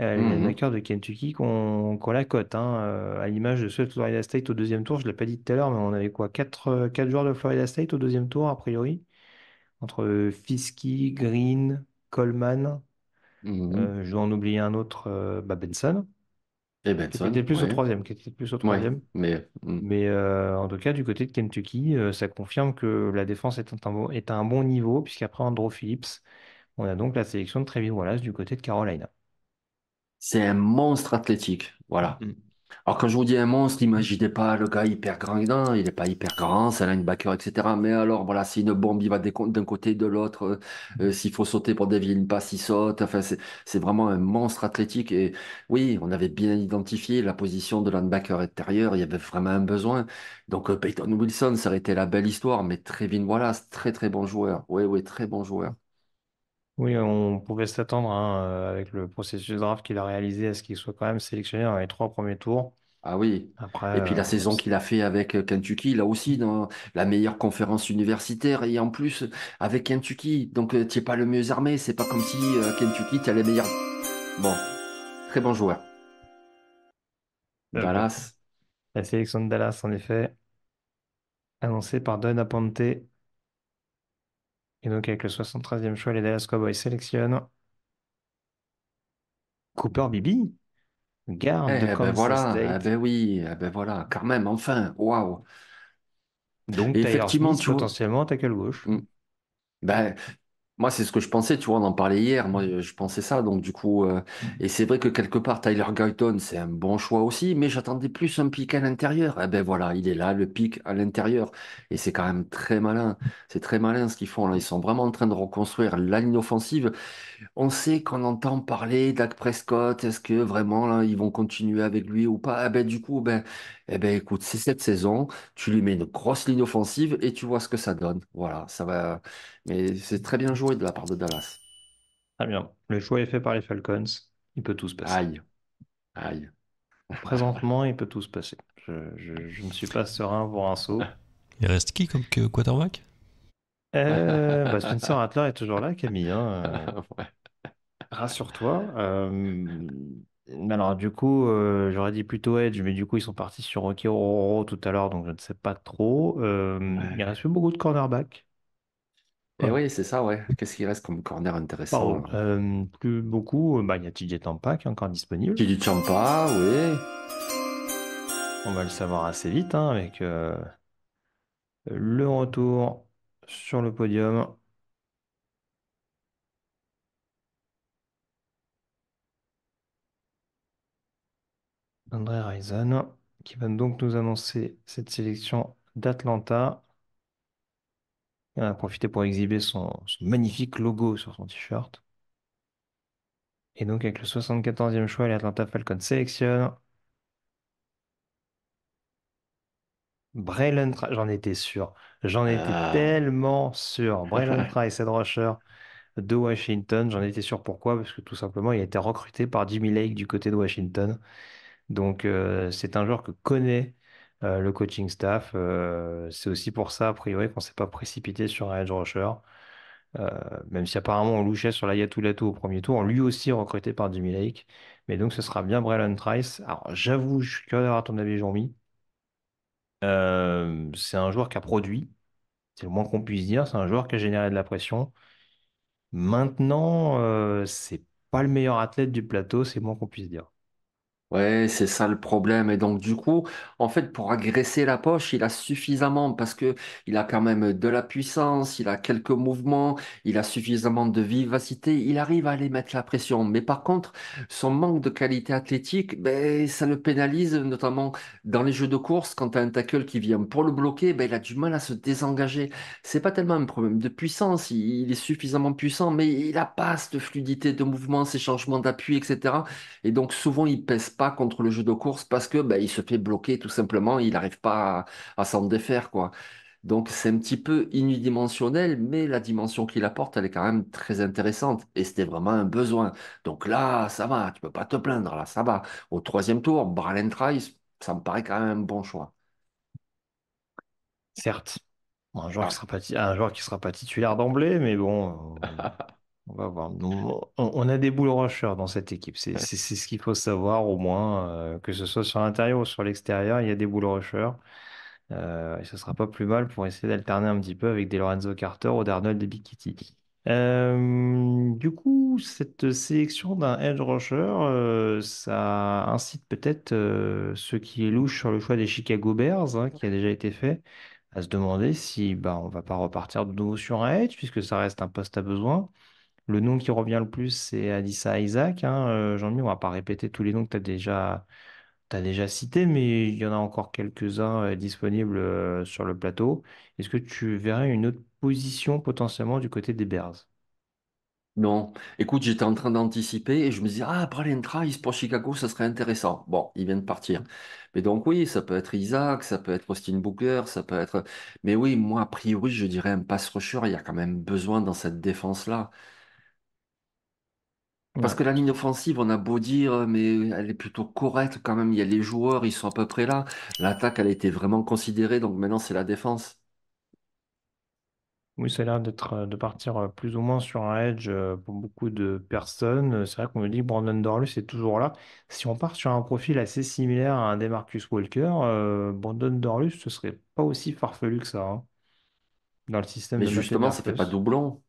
euh, Le mm-hmm. linebacker de Kentucky qu'on la cote, hein. euh, à l'image de ceux de Florida State au deuxième tour. Je ne l'ai pas dit tout à l'heure, mais on avait quoi Quatre euh, quatre joueurs de Florida State au deuxième tour, a priori, entre fisky Green, Coleman. Mm-hmm. je vais en oublier un autre, bah, Benson qui était plus au troisième, était plus au troisième. mais hmm. mais euh, en tout cas, du côté de Kentucky, euh, ça confirme que la défense est, est à un bon niveau, puisqu'après Andrew Phillips, on a donc la sélection de Trevi Wallace du côté de Carolina. C'est un monstre athlétique, voilà. Mm. Alors quand je vous dis un monstre, n'imaginez pas le gars hyper grand, il n'est pas hyper grand, c'est un linebacker, etc. Mais alors voilà, si une bombe, il va d'un côté, de l'autre, euh, euh, s'il faut sauter pour dévier une passe, il saute. Enfin, c'est vraiment un monstre athlétique. Et oui, on avait bien identifié la position de linebacker intérieur, il y avait vraiment un besoin. Donc euh, Peyton Wilson, ça aurait été la belle histoire, mais Trevin Wallace, très très bon joueur. Oui, oui, très bon joueur. Oui, on pouvait s'attendre, hein, avec le processus draft qu'il a réalisé, à ce qu'il soit quand même sélectionné dans les trois premiers tours. Ah oui. Après, Et puis la euh, saison qu'il a fait avec euh, Kentucky, là aussi, dans la meilleure conférence universitaire. Et en plus, avec Kentucky, donc euh, tu n'es pas le mieux armé. C'est pas comme si Kentucky, tu as les meilleurs. Bon, très bon joueur. Dallas. La sélection de Dallas, en effet, annoncée par Don Aponte, et donc, avec le 73e choix, les Dallas Cowboys sélectionnent Cooper Bibi, garde de eh ben Kansas voilà, eh ben oui, eh ben voilà, quand même, enfin, waouh. Donc, effectivement, tu vois. potentiellement, gauche. Hmm. Ben, moi, c'est ce que je pensais, tu vois, on en parlait hier, moi euh, je pensais ça, donc du coup, euh, mm. et c'est vrai que quelque part, Tyler Guyton, c'est un bon choix aussi, mais j'attendais plus un pic à l'intérieur. Eh ben voilà, il est là, le pic à l'intérieur, et c'est quand même très malin, c'est très malin ce qu'ils font là, ils sont vraiment en train de reconstruire la ligne offensive. On sait qu'on entend parler Dak Prescott, est-ce que vraiment là, ils vont continuer avec lui ou pas Eh ben du coup, ben, eh ben écoute, c'est cette saison, tu lui mets une grosse ligne offensive et tu vois ce que ça donne. Voilà, ça va. Mais c'est très bien joué de la part de Dallas. Très bien. Le choix est fait par les Falcons. Il peut tout se passer. Aïe, aïe. Présentement, il peut tout se passer. Je, ne suis pas serein pour un saut. Il reste qui comme que- quarterback eh, bah, Spencer Rattler est toujours là, Camille. Hein. (laughs) Rassure-toi. Euh, alors, du coup, euh, j'aurais dit plutôt Edge, mais du coup, ils sont partis sur Rocky tout à l'heure, donc je ne sais pas trop. Euh, il reste plus beaucoup de cornerbacks. Et eh oui, c'est ça, ouais. Qu'est-ce qu'il reste comme corner intéressant euh, plus beaucoup, bah, il y a TJ Tampa qui est encore disponible. T.J. Tampa oui. On va le savoir assez vite hein, avec le retour sur le podium André Ryzen, qui va donc nous annoncer cette sélection d'Atlanta. Il a profité pour exhiber son, magnifique logo sur son t-shirt. Et donc avec le 74e choix, les Atlanta Falcons sélectionne Braylon j'en étais sûr, j'en étais ah. tellement sûr. (laughs) Braylon Trice, Rusher de Washington, j'en étais sûr pourquoi? Parce que tout simplement, il a été recruté par Jimmy Lake du côté de Washington. Donc, euh, c'est un joueur que connaît euh, le coaching staff. Euh, c'est aussi pour ça, a priori, qu'on s'est pas précipité sur un edge rusher. même si apparemment on louchait sur la Yatulato au premier tour, lui aussi recruté par Jimmy Lake. Mais donc ce sera bien Braylon Trice. Alors j'avoue, je suis curieux d'avoir ton avis, jean c'est un joueur qui a produit, c'est le moins qu'on puisse dire. C'est un joueur qui a généré de la pression. Maintenant, c'est pas le meilleur athlète du plateau, c'est le moins qu'on puisse dire. Ouais, c'est ça le problème. Et donc, du coup, en fait, pour agresser la poche, il a suffisamment parce que il a quand même de la puissance, il a quelques mouvements, il a suffisamment de vivacité. Il arrive à aller mettre la pression. Mais par contre, son manque de qualité athlétique, ben, ça le pénalise, notamment dans les jeux de course. Quand tu un tackle qui vient pour le bloquer, ben, il a du mal à se désengager. C'est pas tellement un problème de puissance. Il, est suffisamment puissant, mais il a pas cette fluidité de mouvement, ces changements d'appui, etc. Et donc, souvent, il pèse contre le jeu de course parce que bah, il se fait bloquer tout simplement, il n'arrive pas à, s'en défaire, quoi. Donc c'est un petit peu unidimensionnel, mais la dimension qu'il apporte, elle est quand même très intéressante. Et c'était vraiment un besoin. Donc là, ça va, tu peux pas te plaindre, là, ça va. Au troisième tour, Bralentrice ça me paraît quand même un bon choix. Certes, un joueur, qui, ah. sera pas, un joueur qui sera pas titulaire d'emblée, mais bon. Euh, (laughs) On on, a des boules rocheurs dans cette équipe. C'est ce qu'il faut savoir, au moins, euh, que ce soit sur l'intérieur ou sur l'extérieur, il y a des boules rocheurs Euh, et ce sera pas plus mal pour essayer d'alterner un petit peu avec des Lorenzo Carter ou d'Arnold de Big Kitty. Euh, du coup, cette sélection d'un edge rusher, euh, ça incite peut-être ceux qui est sur le choix des Chicago Bears, hein, qui a déjà été fait, à se demander si bah, on va pas repartir de nouveau sur un edge, puisque ça reste un poste à besoin. Le nom qui revient le plus, c'est Alissa Isaac. Hein. Euh, Jean-Mi, on va pas répéter tous les noms que tu as déjà, déjà cités, mais il y en a encore quelques-uns euh, disponibles euh, sur le plateau. Est-ce que tu verrais une autre position potentiellement du côté des Bears? Non. Écoute, j'étais en train d'anticiper et je me disais, ah, il se pour Chicago, ça serait intéressant. Bon, il vient de partir. Mais donc, oui, ça peut être Isaac, ça peut être Austin Booker, ça peut être. Mais oui, moi, a priori, je dirais un pass rusher, il y a quand même besoin dans cette défense-là. Parce que la ligne offensive, on a beau dire, mais elle est plutôt correcte quand même. Il y a les joueurs, ils sont à peu près là. L'attaque, elle a été vraiment considérée, donc maintenant c'est la défense. Oui, ça a l'air d'être de partir euh, plus ou moins sur un edge euh, pour beaucoup de personnes. C'est vrai qu'on me dit que Brandon Dorlus est toujours là. Si on part sur un profil assez similaire à un Demarcus Walker, euh, Brandon Dorlus, ce serait pas aussi farfelu que ça hein, dans le système Mais justement, ça fait pas doublon.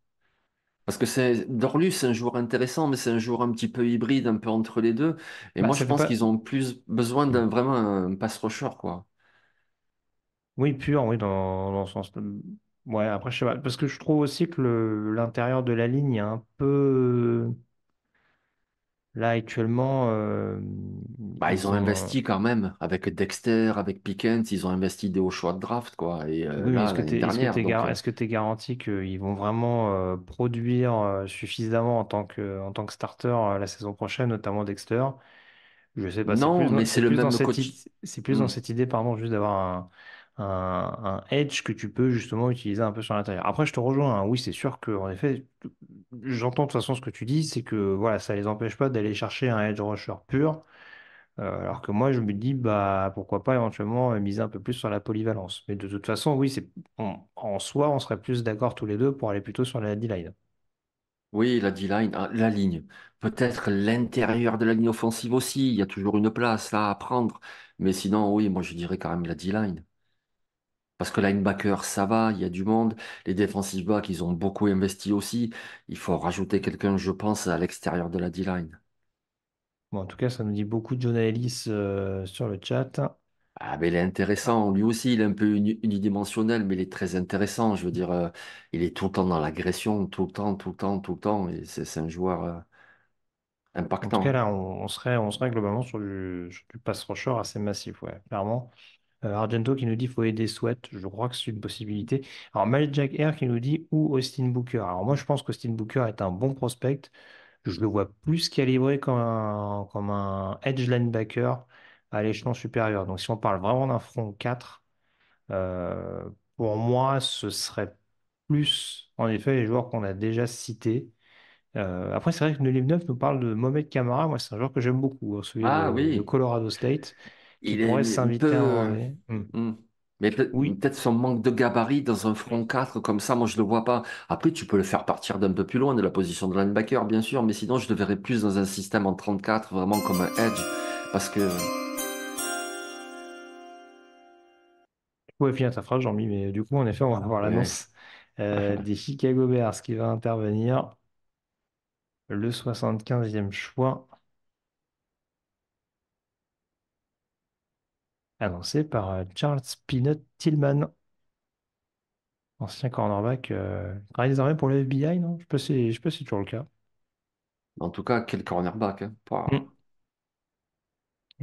Parce que c'est Dorlu, c'est un joueur intéressant, mais c'est un joueur un petit peu hybride, un peu entre les deux. Et bah, moi, je pense qu'ils ont plus besoin d'un vraiment un pass quoi. Oui, pur, oui, dans, dans le sens. De... Ouais, après, je sais pas. Parce que je trouve aussi que l'intérieur de la ligne est un peu Là, actuellement, bah, ils ont investi quand même avec Dexter, avec Pickens, ils ont investi des hauts choix de draft, quoi. Et est-ce que tu es que garanti qu'ils vont vraiment produire suffisamment en tant que, en tant que starter la saison prochaine, notamment Dexter? Je sais pas, c'est plus non, mais c'est le même c'est plus dans mmh. cette idée, pardon, juste d'avoir un, un, edge que tu peux justement utiliser un peu sur l'intérieur. Après, je te rejoins. Hein. Oui, c'est sûr que en effet, j'entends de toute façon ce que tu dis, c'est que voilà, ça les empêche pas d'aller chercher un edge rusher pur. Euh, alors que moi, je me dis, bah, pourquoi pas éventuellement miser un peu plus sur la polyvalence. Mais de toute façon, oui, c'est en soi, on serait plus d'accord tous les deux pour aller plutôt sur la D-line. Oui, la D-line, ah, la ligne. Peut-être l'intérieur de la ligne offensive aussi. Il y a toujours une place là à prendre. Mais sinon, oui, moi je dirais quand même la D-line. Parce que linebacker, ça va, il y a du monde. Les défensifs backs, ils ont beaucoup investi aussi. Il faut rajouter quelqu'un, je pense, à l'extérieur de la D-line. Bon, en tout cas, ça nous dit beaucoup de John Ellis euh, sur le chat. Ah, mais il est intéressant. Lui aussi, il est un peu unidimensionnel, mais il est très intéressant. Je veux dire, euh, il est tout le temps dans l'agression, tout le temps, tout le temps, tout le temps. Et c'est un joueur impactant. Euh, en tout cas, là, on, serait, on globalement sur du, sur du pass rusher assez massif, ouais, clairement. Euh, Argento qui nous dit faut aider Sweat, je crois que c'est une possibilité. Alors Malik Jack Air qui nous dit ou Austin Booker. Alors moi je pense qu'Austin Booker est un bon prospect. Je le vois plus calibré comme un, comme un edge linebacker à l'échelon supérieur. Donc si on parle vraiment d'un front 4, euh, pour moi ce serait plus en effet les joueurs qu'on a déjà cités. Euh, après, c'est vrai que 9 nous parle de Mohamed Camara. Moi, c'est un joueur que j'aime beaucoup, hein, celui ah, oui. de, Colorado State il pourrait s'inviter peu... Euh, hmm. Hmm. Mais peut-être son manque de gabarit dans un front 4 comme ça, moi je le vois pas. Après, tu peux le faire partir d'un peu plus loin de la position de linebacker, bien sûr, mais sinon je le verrais plus dans un système en 34, vraiment comme un edge, parce que. Ouais, ta phrase, Jean-Mi, mais du coup, en effet, on va avoir l'annonce euh, (laughs) des Chicago Bears qui va intervenir le 75e choix annoncé par euh, Charles pinot Tillman, ancien cornerback. Euh, désormais pour le FBI, non Je ne sais, pas si c'est toujours le cas. En tout cas, quel cornerback hein, mm.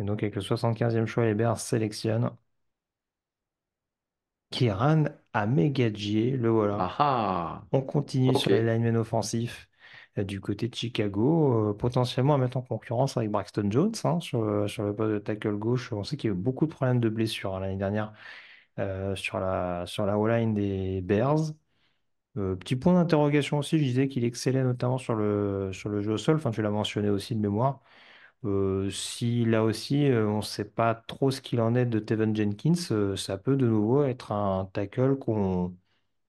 Et donc, avec le 75e choix, les Bears sélectionnent Kiran Amegadjie. le voilà. Ah ah. On continue sur les linemen offensifs. Euh, du côté de Chicago, euh, potentiellement à mettre en concurrence avec Braxton Jones hein, euh, sur, le, poste de tackle gauche. On sait qu'il y a eu beaucoup de problèmes de blessures hein, l'année dernière sur la, sur line des Bears. petit point d'interrogation aussi, je disais qu'il excellait notamment sur le, jeu au sol, tu l'as mentionné aussi de mémoire. si là aussi on ne sait pas trop ce qu'il en est de Tevin Jenkins, ça peut de nouveau être un tackle qu'on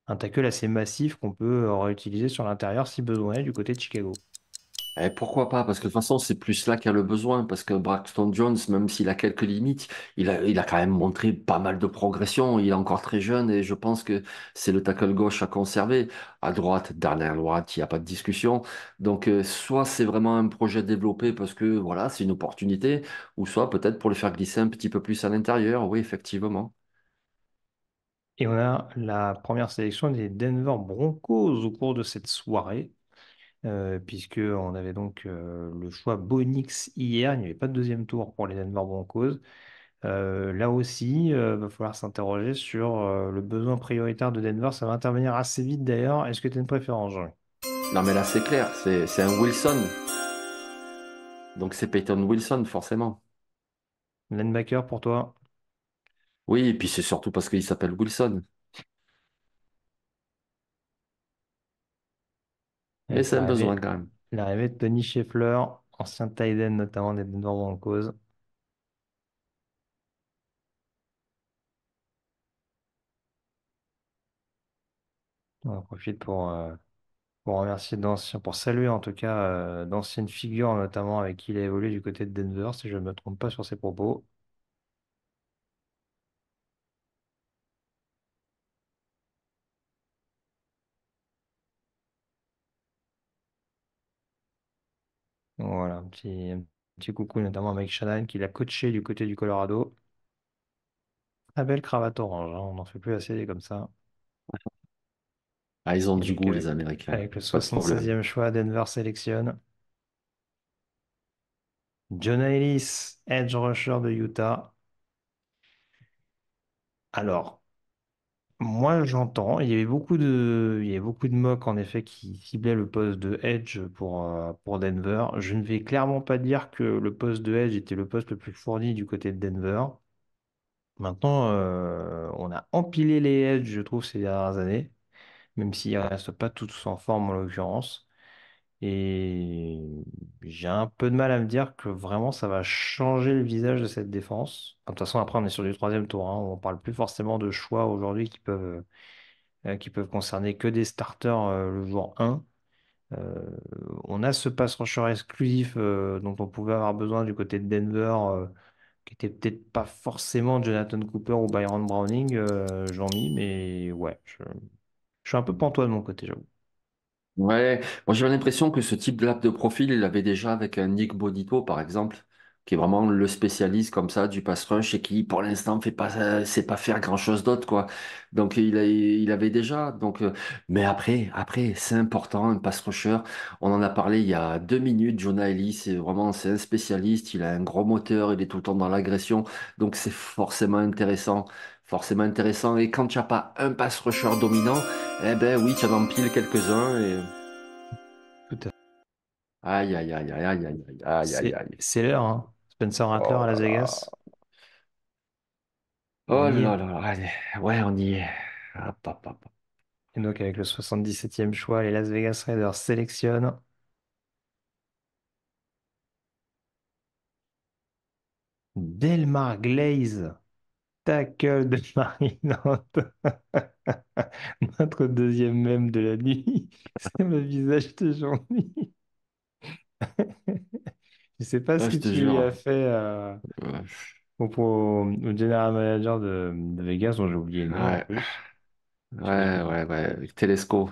un tackle assez massif qu'on peut euh, réutiliser sur l'intérieur si besoin est du côté de Chicago. Et eh, pourquoi pas? Parce que de toute façon, c'est plus là qu'il y a le besoin. Parce que Braxton Jones, même s'il a quelques limites, il a, quand même montré pas mal de progression. Il est encore très jeune et je pense que c'est le tackle gauche à conserver. À droite, dernière droite, il n'y a pas de discussion. Donc, euh, soit c'est vraiment un projet développé parce que voilà, c'est une opportunité, ou soit peut-être pour le faire glisser un petit peu plus à l'intérieur. Oui, effectivement. Et on a la première sélection des Denver Broncos au cours de cette soirée, euh, puisqu'on avait donc euh, le choix Bonix hier. Il n'y avait pas de deuxième tour pour les Denver Broncos. Euh, là aussi, il euh, va falloir s'interroger sur le besoin prioritaire de Denver. Ça va intervenir assez vite d'ailleurs. Est-ce que tu as une préférence, Jean Non, mais là, c'est clair. C'est un Wilson. Donc, c'est Peyton Wilson, forcément. Linebacker pour toi oui, et puis c'est surtout parce qu'il s'appelle Wilson. Mais ça c'est un besoin quand même. l'arrivée de Tony Scheffler, ancien tight notamment des Denver Broncos. On en profite pour, euh, pour remercier d'anciens, pour saluer en tout cas euh, d'anciennes figures notamment avec qui il a évolué du côté de Denver, si je ne me trompe pas sur ses propos. Voilà, un petit, coucou notamment à Mike Shannon qui l'a coaché du côté du Colorado. Très belle cravate orange, hein, on n'en fait plus assez comme ça. Ah, ils ont du goût, euh, les Américains. Avec le 76e choix, Denver sélectionne. John Ellis, edge rusher de Utah. Alors, moi, j'entends. Il y avait beaucoup de, il y avait beaucoup de mocks en effet qui ciblaient le poste de Edge euh, pour, Denver. Je ne vais clairement pas dire que le poste de Edge était le poste le plus fourni du côté de Denver. Maintenant, euh, on a empilé les Edge, je trouve, ces dernières années, même s'ils ne restent pas tous en forme en l'occurrence. Et j'ai un peu de mal à me dire que vraiment ça va changer le visage de cette défense. de toute façon, après, on est sur du troisième tour. Hein. On parle plus forcément de choix aujourd'hui qui peuvent, euh, qui peuvent concerner que des starters euh, le jour 1. Euh, on a ce pass rusher exclusif dont on pouvait avoir besoin du côté de Denver, qui était peut-être pas forcément Jonathan Cooper ou Byron Browning, j'en mis, mais ouais, je, je suis un peu pantois de mon côté, j'avoue. Ouais, moi j'ai l'impression que ce type de de profil, il l'avait déjà avec un euh, Nick Bonito, par exemple, qui est vraiment le spécialiste comme ça du pass rush et qui, pour l'instant, fait pas, euh, sait pas faire grand-chose d'autre, quoi. Donc il a- il avait déjà. Donc, euh, mais après, après, c'est important, un pass rusher. On en a parlé il y a deux minutes. Jonah Ellis, c'est vraiment, c'est un spécialiste. Il a un gros moteur. Il est tout le temps dans l'agression. Donc c'est forcément intéressant forcément intéressant. Et quand tu a pas un pass rusher dominant, eh ben oui, tu en empiles quelques-uns. Et... Aïe, aïe, aïe, aïe, aïe, aïe, aïe, aïe, aïe. C'est l'heure, hein. Spencer Rattler à oh Las Vegas. Oh là là, allez. ouais, on y est. Et donc, avec le 77e choix, les Las Vegas Raiders sélectionnent. Delmar Glaze, ta gueule de (laughs) marie Notre deuxième mème de la nuit, (laughs) c'est le visage de journée. (laughs) Je sais pas ce que tu lui as hein. fait euh, au, general manager de, Vegas, dont j'ai oublié le nom. Ouais. ouais, ouais, ouais, avec Telesco.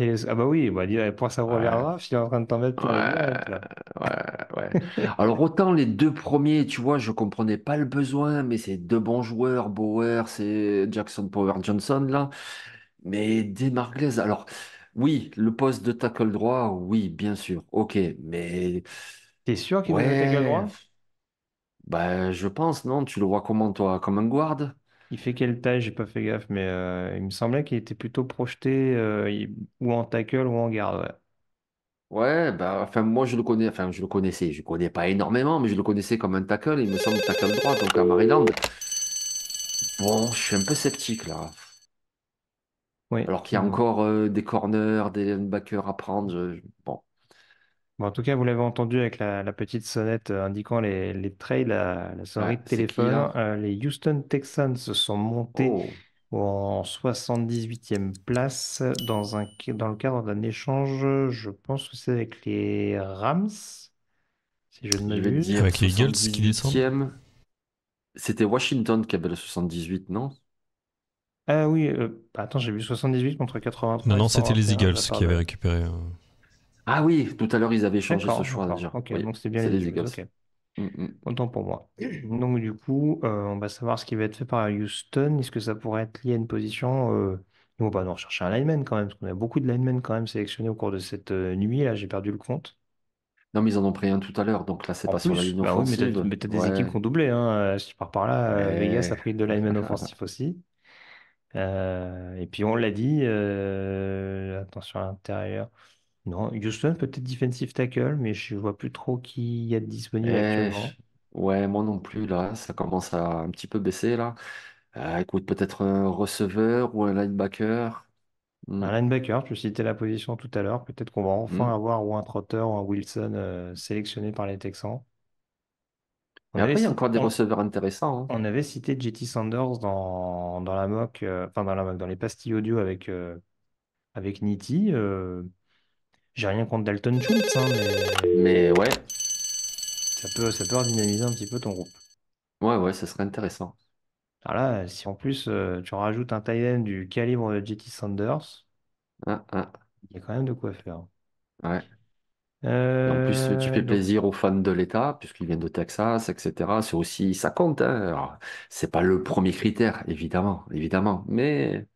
Ah bah oui, bah, pour ça Ouais. reviendra, je en train de t'en mettre Ouais, ouais, Alors autant les deux premiers, tu vois, je comprenais pas le besoin, mais c'est deux bons joueurs, Bauer, c'est Jackson Power Johnson là. Mais des alors oui, le poste de tackle droit, oui, bien sûr, ok, mais T'es sûr qu'il va être tackle droit? ben je pense, non, tu le vois comment toi, comme un guard? Il fait quelle taille? J'ai pas fait gaffe, mais euh, il me semblait qu'il était plutôt projeté euh, ou en tackle ou en garde. ouais. bah, enfin, moi, je le connais, enfin, je le connaissais, je le connais pas énormément, mais je le connaissais comme un tackle, il me semble tackle droit, donc à Maryland. Bon, je suis un peu sceptique, là. Oui. Alors qu'il y a encore euh, des corners, des linebackers à prendre. Bon, en tout cas, vous l'avez entendu avec la, petite sonnette euh, indiquant les, les la, ah, sonnerie de téléphone. Euh, les Houston Texans se sont montés oh. en 78e place dans un, dans le cadre d'un échange, je pense que c'est avec les Rams, si je ne Avec les Eagles qui descendent? C'était Washington qui avait le 78, non? Ah oui, euh, attends, j'ai vu 78 contre 83 non, c'était les ah, Eagles qui avaient récupéré. Ah oui, tout à l'heure, ils avaient changé ce choix Ok, donc c'est bien les Eagles. Mm, mm. Autant pour moi. Donc du coup, euh, on va savoir ce qui va être fait par Houston. Est-ce que ça pourrait être lié à une position euh, Nous, on va rechercher un lineman quand même, parce qu'on a beaucoup de linemen quand même sélectionnés au cours de cette euh, nuit. Là, j'ai perdu le compte. Non, mais ils en ont pris un tout à l'heure, donc là, c'est pas sur la ligne bah offensive. mais t'as, des équipes qui ont doublé. Hein. Si tu pars par là, Vegas a pris de linemen (laughs) offensifs aussi. et puis, on l'a dit, attention à l'intérieur. Non, Houston peut-être defensive tackle, mais je vois plus trop qui y a de disponible eh, actuellement. ouais, moi non plus, là, ça commence à un petit peu baisser, là. Euh, écoute, peut-être un receveur ou un linebacker. Un hmm. linebacker, tu citais la position tout à l'heure, peut-être qu'on va enfin hmm. avoir ou un Trotter ou un Wilson euh, sélectionné par les Texans. il y a encore des receveurs intéressants. Hein. on avait cité JT Sanders dans, dans la mock, euh, enfin dans la dans les pastilles audio avec, euh, avec Nitti. J'ai rien contre Dalton Schultz, hein, mais... mais ouais. Ça peut, ça redynamiser un petit peu ton groupe. Ouais, ouais, ça serait intéressant. Alors là, si en plus euh, tu rajoutes un tight du calibre de J.T. Sanders, ah, ah. il y a quand même de quoi faire. ouais. Euh, en plus, tu fais plaisir aux fans de l'État, puisqu'ils viennent de Texas, etc. C'est aussi, ça compte, hein. c'est pas le premier critère, évidemment, évidemment. Mais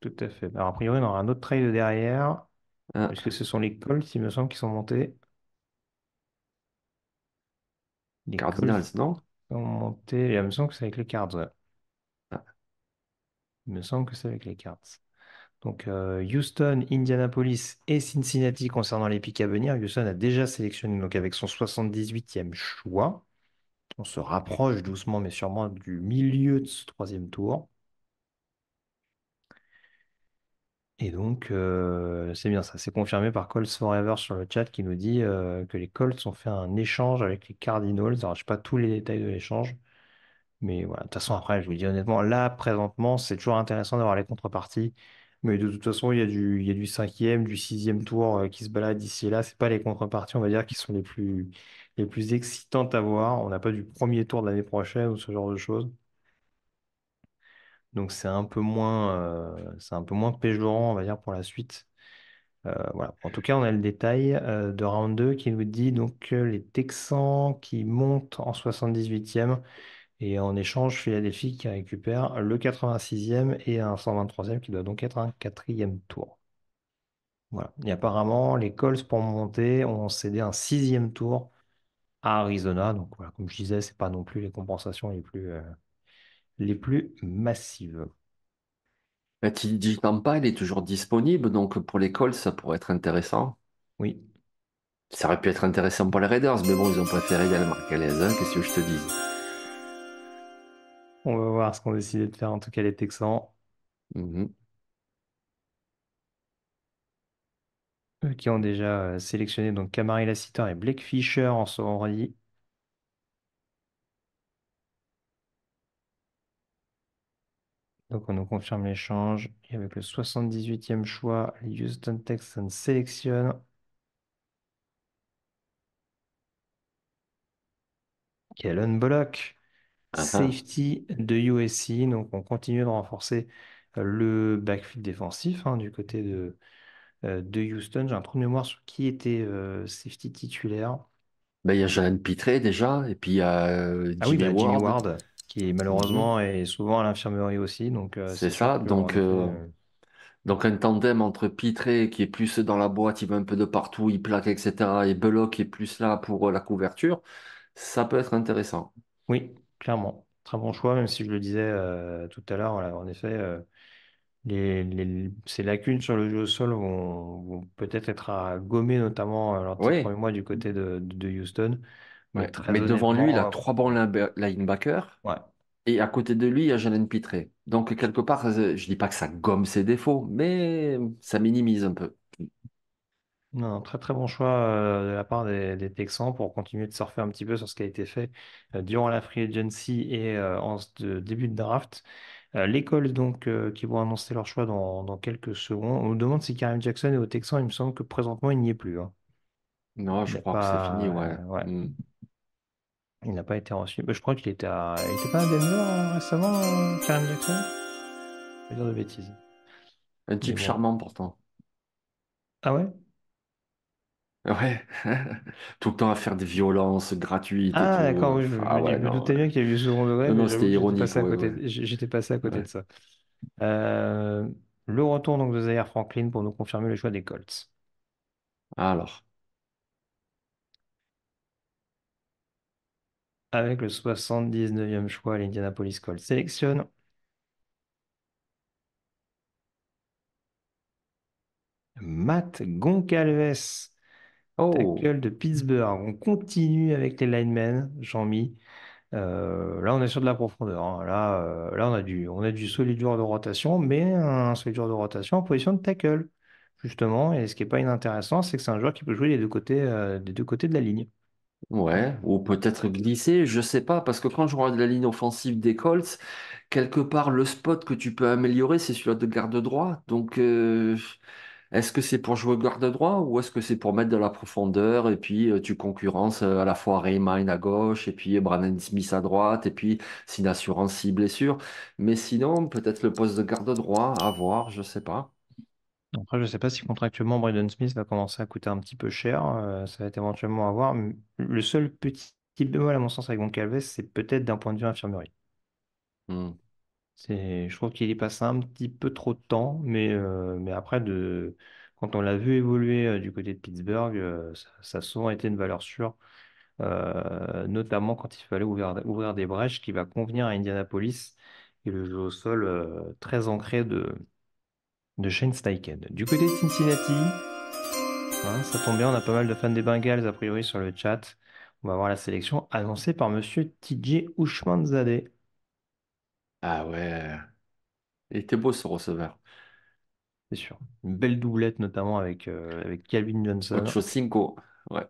tout à fait. Alors, a priori, on aura un autre trade derrière parce ah. que ce sont les Colts, il me semble, qui sont montés. Les Colts non? sont montés. Il me semble que c'est avec les Cards. Ah. Il me semble que c'est avec les Cards. Donc euh, Houston, Indianapolis et Cincinnati concernant les pics à venir. Houston a déjà sélectionné, donc avec son 78e choix. On se rapproche doucement mais sûrement du milieu de ce troisième tour. Et donc, euh, c'est bien ça. C'est confirmé par Colts Forever sur le chat qui nous dit, euh, que les Colts ont fait un échange avec les Cardinals. Alors je sais pas tous les détails de l'échange, mais voilà. De toute façon, après, je vous dis honnêtement, là, présentement, c'est toujours intéressant d'avoir les contreparties. Mais de toute façon, il y a du cinquième, du 5 du tour, euh, qui se balade ici et là. C'est pas les contreparties, on va dire, qui sont les plus les plus excitantes à voir. On n'a pas du premier tour de l'année prochaine ou ce genre de choses. Donc c'est un peu moins, euh, c'est un peu moins péjorant, on va dire, pour la suite. Euh, voilà. En tout cas, on a le détail euh, de round 2 qui nous dit donc les Texans qui montent en 78e et en échange Philadelphie qui récupère le 86e et un 123e qui doit donc être un quatrième tour. Voilà. Et apparemment, les Colts pour monter ont cédé un sixième tour à Arizona. Donc voilà, comme je disais, c'est pas non plus les compensations les plus les plus massives. Digital pas, il est toujours disponible, donc pour l'école, ça pourrait être intéressant. Oui. Ça aurait pu être intéressant pour les Raiders, mais bon, ils ont préféré aller, marquer hein, qu'est-ce que je te dis On va voir ce qu'ont décidé de faire, en tout cas les Texans. Mm-hmm. Eux qui ont déjà euh, sélectionné donc Camari Lassiter et Blake Fisher en sororité Donc, on nous confirme l'échange. Et avec le 78e choix, Houston Texans sélectionnent. Kellen Bullock, safety de USC. Donc, on continue de renforcer euh, le backfield défensif hein, du côté euh, de, Houston. J'ai un trou de mémoire sur qui était euh, safety titulaire. Ben, il y a Jalen Pitré déjà, et puis il y a ah bah, Ward qui malheureusement mhm. est souvent à l'infirmerie aussi. Donc, euh, c'est ça. Donc, euh, euh, donc, un tandem entre Pitré, qui est plus dans la boîte, il va un peu de partout, il plaque, etc., et Beloc qui est plus là pour la couverture, ça peut être intéressant. Oui, clairement. Très bon choix, même si je le disais tout à l'heure, en effet, ces lacunes sur le jeu au sol vont, peut-être être à gommer, notamment lors de mois du côté de Houston. Mais devant lui, il a euh, trois bons linebackers. Et à côté de lui, il y a Jalen Pitré. Donc, quelque part, je ne dis pas que ça gomme ses défauts, mais ça minimise un peu. Non, très très bon choix euh, de la part des, Texans pour continuer de surfer un petit peu sur ce qui a été fait euh, durant la free agency et en début de draft. l'école donc qui vont annoncer leur choix dans, quelques secondes. On nous demande si Karim Jackson est au Texan Il me semble que présentement il n'y est plus. Hein. Non, je crois que c'est fini. Ouais. ouais. Hmm. Il n'a pas été reçu. Mais bah, je crois qu'il était Il était pas à Denver euh, récemment, Karim euh, Karen Jackson Je vais dire de bêtises. Un type charmant pourtant. Ah ouais? Ouais, (laughs) tout le temps à faire des violences gratuites Ah, d'accord, je, me ouais, doutais bien qu'il y avait eu ce de degré, non, c'était j'étais ironique, passé à côté, j'étais passé à côté de ça. Euh, le retour donc de Zaire Franklin pour nous confirmer le choix des Colts. Ah, alors. avec le 79e choix, l'Indianapolis Colts sélectionne. Matt Goncalves, oh. tackle de Pittsburgh. On continue avec les linemen, Jean-Mi. Euh, là, on est sur de la profondeur. Hein. Euh, là, on a du, on a du solide joueur de rotation, mais un solide joueur de rotation en position de tackle, justement. Et ce qui n'est pas inintéressant, c'est que c'est un joueur qui peut jouer des deux côtés, euh, des deux côtés de la ligne. Ouais, ou peut-être glisser, je sais pas, parce que quand je regarde la ligne offensive des Colts, quelque part le spot que tu peux améliorer, c'est celui de garde droit. Donc euh, est-ce que c'est pour jouer garde droit ou est-ce que c'est pour mettre de la profondeur et puis euh, tu concurrences euh, à la fois Raymond à gauche et puis Brandon Smith à droite et puis si l'assurance, si blessure. Mais sinon, peut-être le poste de garde droit, à voir, je sais pas. Après, je ne sais pas si contractuellement Braden Smith va commencer à coûter un petit peu cher. Euh, ça va être éventuellement à voir. Le seul petit bémol, à mon sens, avec Goncalves, c'est peut-être d'un point de vue infirmerie. Hmm. C'est, je trouve qu'il y passe un petit peu trop de temps, mais, euh, mais après, de, quand on l'a vu évoluer euh, du côté de Pittsburgh, ça, a souvent été une valeur sûre, notamment quand il fallait ouvrir, des brèches qui va convenir à Indianapolis et le jeu au sol très ancré de, de Shane Steichen. Du côté de Cincinnati, hein, ça tombe bien, on a pas mal de fans des Bengals a priori sur le chat. On va voir la sélection annoncée par monsieur TJ Zadeh. Ah ouais. Il était beau ce receveur. C'est sûr. Une belle doublette notamment avec, euh, avec Calvin Johnson. Ocho Cinco. Ouais.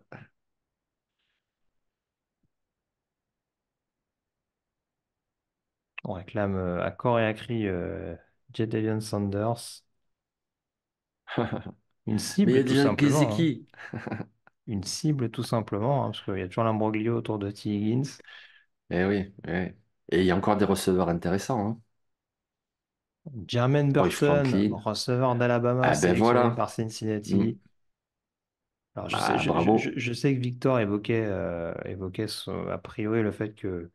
On réclame euh, à corps et à cri euh, Sanders. Une cible, tout simplement. Une cible, tout simplement, parce qu'il y a toujours l'imbroglio autour de T. Higgins. et eh eh oui, Et il y a encore des receveurs intéressants. hein. Jermaine Burton, receveur d'Alabama, ah, ben par Cincinnati. Mm. Alors, ah, je sais, que Victor évoquait, euh, évoquait a priori le fait que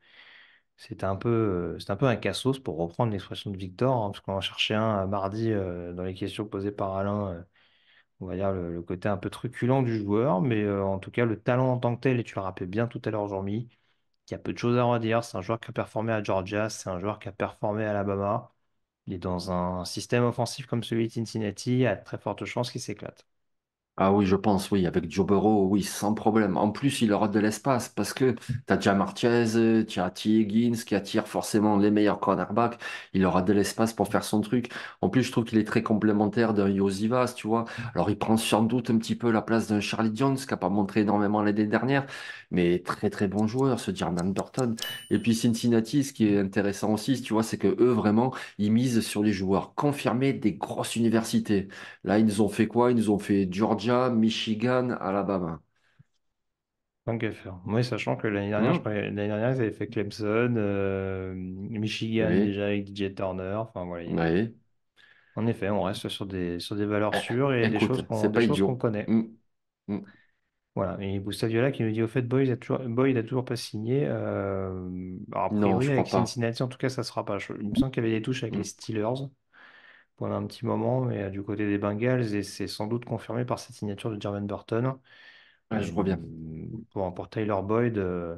euh, c'était un peu, un peu un pour reprendre l'expression de Victor, hein, parce qu'on en cherchait un euh, mardi euh, dans les questions posées par Alain. on va dire le, côté un peu truculent du joueur, mais en tout cas, le talent en tant que tel, et tu le rappelé bien tout à l'heure, jean il y a peu de choses à redire. C'est un joueur qui a performé à Georgia, c'est un joueur qui a performé à Alabama. Il est dans un système offensif comme celui de Cincinnati, il a très fortes chances qu'il s'éclate. Ah oui, je pense, oui, avec Joe Burrow, oui, sans problème. En plus, il aura de l'espace parce que tu as déjà tu as Higgins qui attire forcément les meilleurs cornerbacks. Il aura de l'espace pour faire son truc. En plus, je trouve qu'il est très complémentaire d'un Yosivas, tu vois. Alors, il prend sans doute un petit peu la place d'un Charlie Jones qui n'a pas montré énormément l'année dernière, mais très très bon joueur, ce Jordan Burton. Et puis Cincinnati, ce qui est intéressant aussi, tu vois, c'est que eux, vraiment, ils misent sur les joueurs confirmés des grosses universités. Là, ils nous ont fait quoi? Ils nous ont fait Georgia. Michigan, Alabama. Tant Moi, sachant que l'année dernière, mmh. l'année dernière, ils avaient fait Clemson, euh, Michigan déjà avec DJ Turner. Enfin, voilà. En effet, on reste sur des, sur des valeurs eh, sûres et des choses qu'on connaît. Hmm. Hmm. Voilà. Et Viola qui nous dit au fait, Boyd a toujours, a toujours pas signé. Euh... Alors, a avec Cincinnati, en tout cas, ça sera pas. Je... Il me semble qu'il y avait des touches avec les hmm. Steelers pendant un petit moment, mais euh, du côté des Bengals, et c'est sans doute confirmé par cette signature de German Burton. je reviens. Euh, pour, Tyler Boyd, ce euh,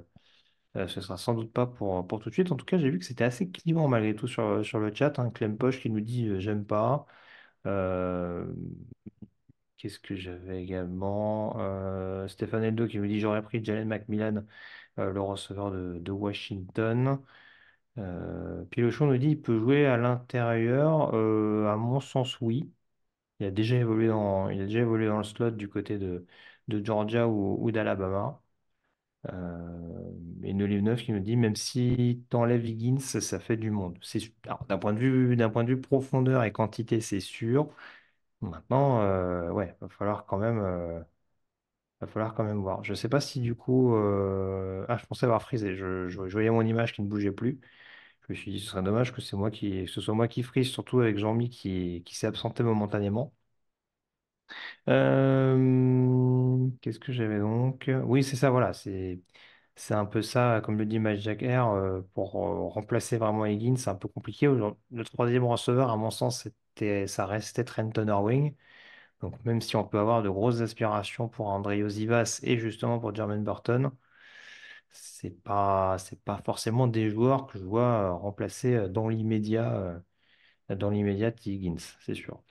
ne ce sera sans doute pas pour, pour tout de suite. En tout cas, j'ai vu que c'était assez clivant malgré tout sur, le chat. Hein. Clem Poche qui nous dit j'aime pas. Qu'est-ce que j'avais également Stéphane Eldo qui me dit j'aurais pris Jalen McMillan, le receveur de Washington. Pilochon nous dit il peut jouer à l'intérieur. Euh, à mon sens, oui. Il a déjà évolué dans, il a déjà évolué dans le slot du côté de, Georgia ou, d'Alabama. Euh, et Nolive 9 qui nous dit même si t'enlèves Higgins, ça fait du monde. C'est d'un point de vue d'un point de vue profondeur et quantité, c'est sûr. Maintenant, euh, ouais, va falloir quand même euh, va falloir quand même voir. Je sais pas si du coup euh, ah je pensais avoir frisé. je, je voyais mon image qui ne bougeait plus. Je me suis dit, ce serait dommage que, ce soit moi qui frise, surtout avec Jean-Mi qui, s'est absenté momentanément. Euh, qu'est-ce que j'avais donc? Oui, c'est ça, voilà. C'est, un peu ça, comme le dit Magic Air, euh, pour euh, remplacer vraiment Higgins, c'est un peu compliqué. Le troisième receveur, à mon sens, ça restait Trenton Irwin. Donc, même si on peut avoir de grosses aspirations pour André Ozivas et justement pour Jermaine Burton, c'est pas pas forcément des joueurs que je vois euh, remplacer euh, dans l'immédiat euh, dans l'immédiat Higgins, c'est sûr.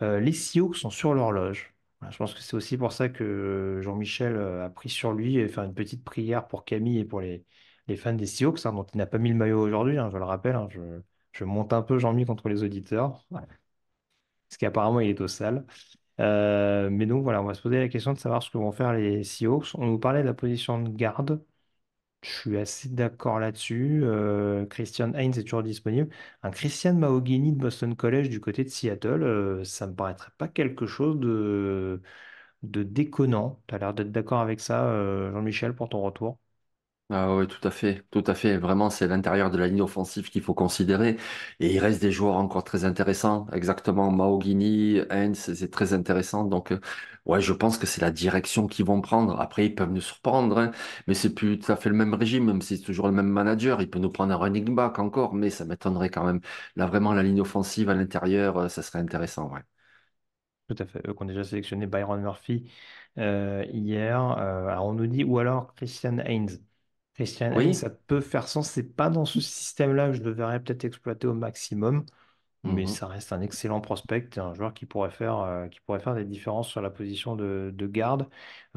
les CEO sont sur l'horloge. Je pense que c'est aussi pour ça que Jean-Michel a pris sur lui et fait une petite prière pour Camille et pour les, fans des Seahawks, hein, dont il n'a pas mis le maillot aujourd'hui, hein, je le rappelle. Hein, je, monte un peu Jean-Mi contre les auditeurs, parce qu'apparemment il est au sale. mais donc voilà, on va se poser la question de savoir ce que vont faire les Seahawks. On nous parlait de la position de garde. Je suis assez d'accord là-dessus. Euh, Christian Heinz est toujours disponible. Un Christian Mahogany de Boston College du côté de Seattle, ça euh, ça me paraîtrait pas quelque chose de, de déconnant. Tu as l'air d'être d'accord avec ça, euh, Jean-Michel, pour ton retour. Ah oui, tout à fait, tout à fait. Vraiment, c'est l'intérieur de la ligne offensive qu'il faut considérer. Et il reste des joueurs encore très intéressants. Exactement, Mao c'est très intéressant. Donc, euh, ouais, je pense que c'est la direction qu'ils vont prendre. Après, ils peuvent nous surprendre, hein. mais c'est plus tout à fait le même régime, même si c'est toujours le même manager. Il peut nous prendre un running back encore, mais ça m'étonnerait quand même. Là, vraiment, la ligne offensive à l'intérieur, euh, ça serait intéressant, ouais. Tout à fait. Eux qui ont déjà sélectionné Byron Murphy euh, hier. alors on nous dit, ou alors Christian Haynes. Christian oui. ça peut faire sens. C'est pas dans ce système-là que je devrais peut-être exploiter au maximum, mais mhm. ça reste un excellent prospect, un joueur qui pourrait faire, euh, qui pourrait faire des différences sur la position de, garde.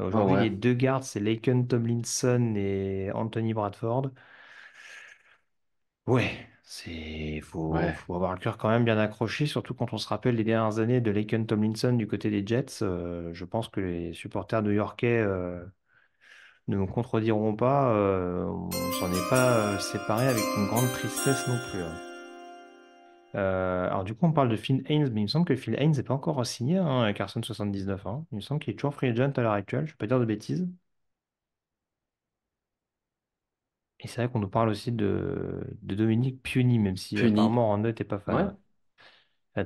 Euh, oh, aujourd'hui, les deux gardes, c'est Laken Tomlinson et Anthony Bradford. Ouais, c'est faut, avoir le cœur quand même bien accroché, surtout quand on se rappelle les dernières années de Laken Tomlinson du côté des Jets. Euh, je pense que les supporters de Yorkais ne me contrediront pas, euh, on s'en est pas euh, séparé avec une grande tristesse non plus. Hein. Euh, alors du coup, on parle de Phil Haynes, mais il me semble que Phil Haynes n'est pas encore signé à Carson 79. Il me semble qu'il est toujours free agent à l'heure actuelle, je ne vais pas dire de bêtises. Et c'est vrai qu'on nous parle aussi de, Dominique Pioni, même si normalement apparemment n'était pas fan.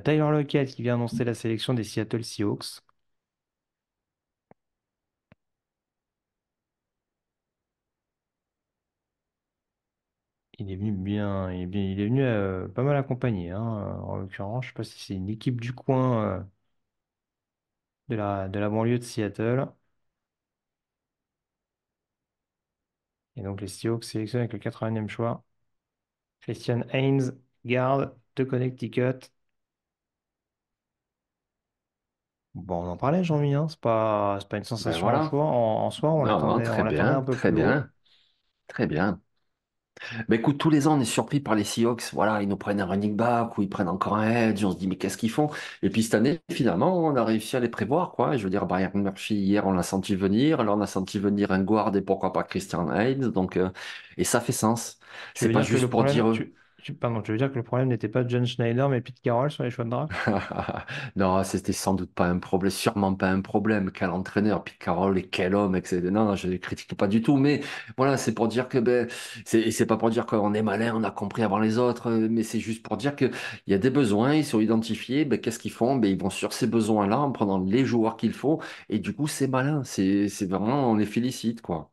Tyler Lockett qui vient annoncer la sélection des Seattle Seahawks. Il est venu bien, il bien, il est venu euh, pas mal accompagné, hein, en l'occurrence. Je sais pas si c'est une équipe du coin euh, de la, de la banlieue de Seattle. Et donc les Seahawks sélectionnent avec le 80e choix. Christian Haynes, garde de Connecticut. Bon, on en parlait, Jean-Mi, hein, C'est pas, pas une ben sensation en soi. on un peu très plus bien, très bien. Mais bah, écoute, tous les ans, on est surpris par les Seahawks. Voilà, ils nous prennent un running back ou ils prennent encore un edge. On se dit, mais qu'est-ce qu'ils font? Et puis cette année, finalement, on a réussi à les prévoir, quoi. Je veux dire, Brian Murphy, hier, on l'a senti venir. Là, on a senti venir un guard et pourquoi pas Christian Haynes. Donc, euh, et ça fait sens. C'est pas juste pour dire. Euh, Pardon, tu veux dire que le problème n'était pas John Schneider, mais Pete Carroll sur les choix de draft? (laughs) Non, c'était sans doute pas un problème, sûrement pas un problème. Quel entraîneur, Pete Carroll et quel homme, etc. Non, non, je ne critique pas du tout, mais voilà, c'est pour dire que, ben, c'est pas pour dire qu'on est malin, on a compris avant les autres, euh, mais c'est juste pour dire qu'il y a des besoins, ils sont identifiés, ben, qu'est-ce qu'ils font? Ben, ils vont sur ces besoins-là en prenant les joueurs qu'il faut, et du coup, c'est malin, c'est c'est vraiment, on les félicite, quoi.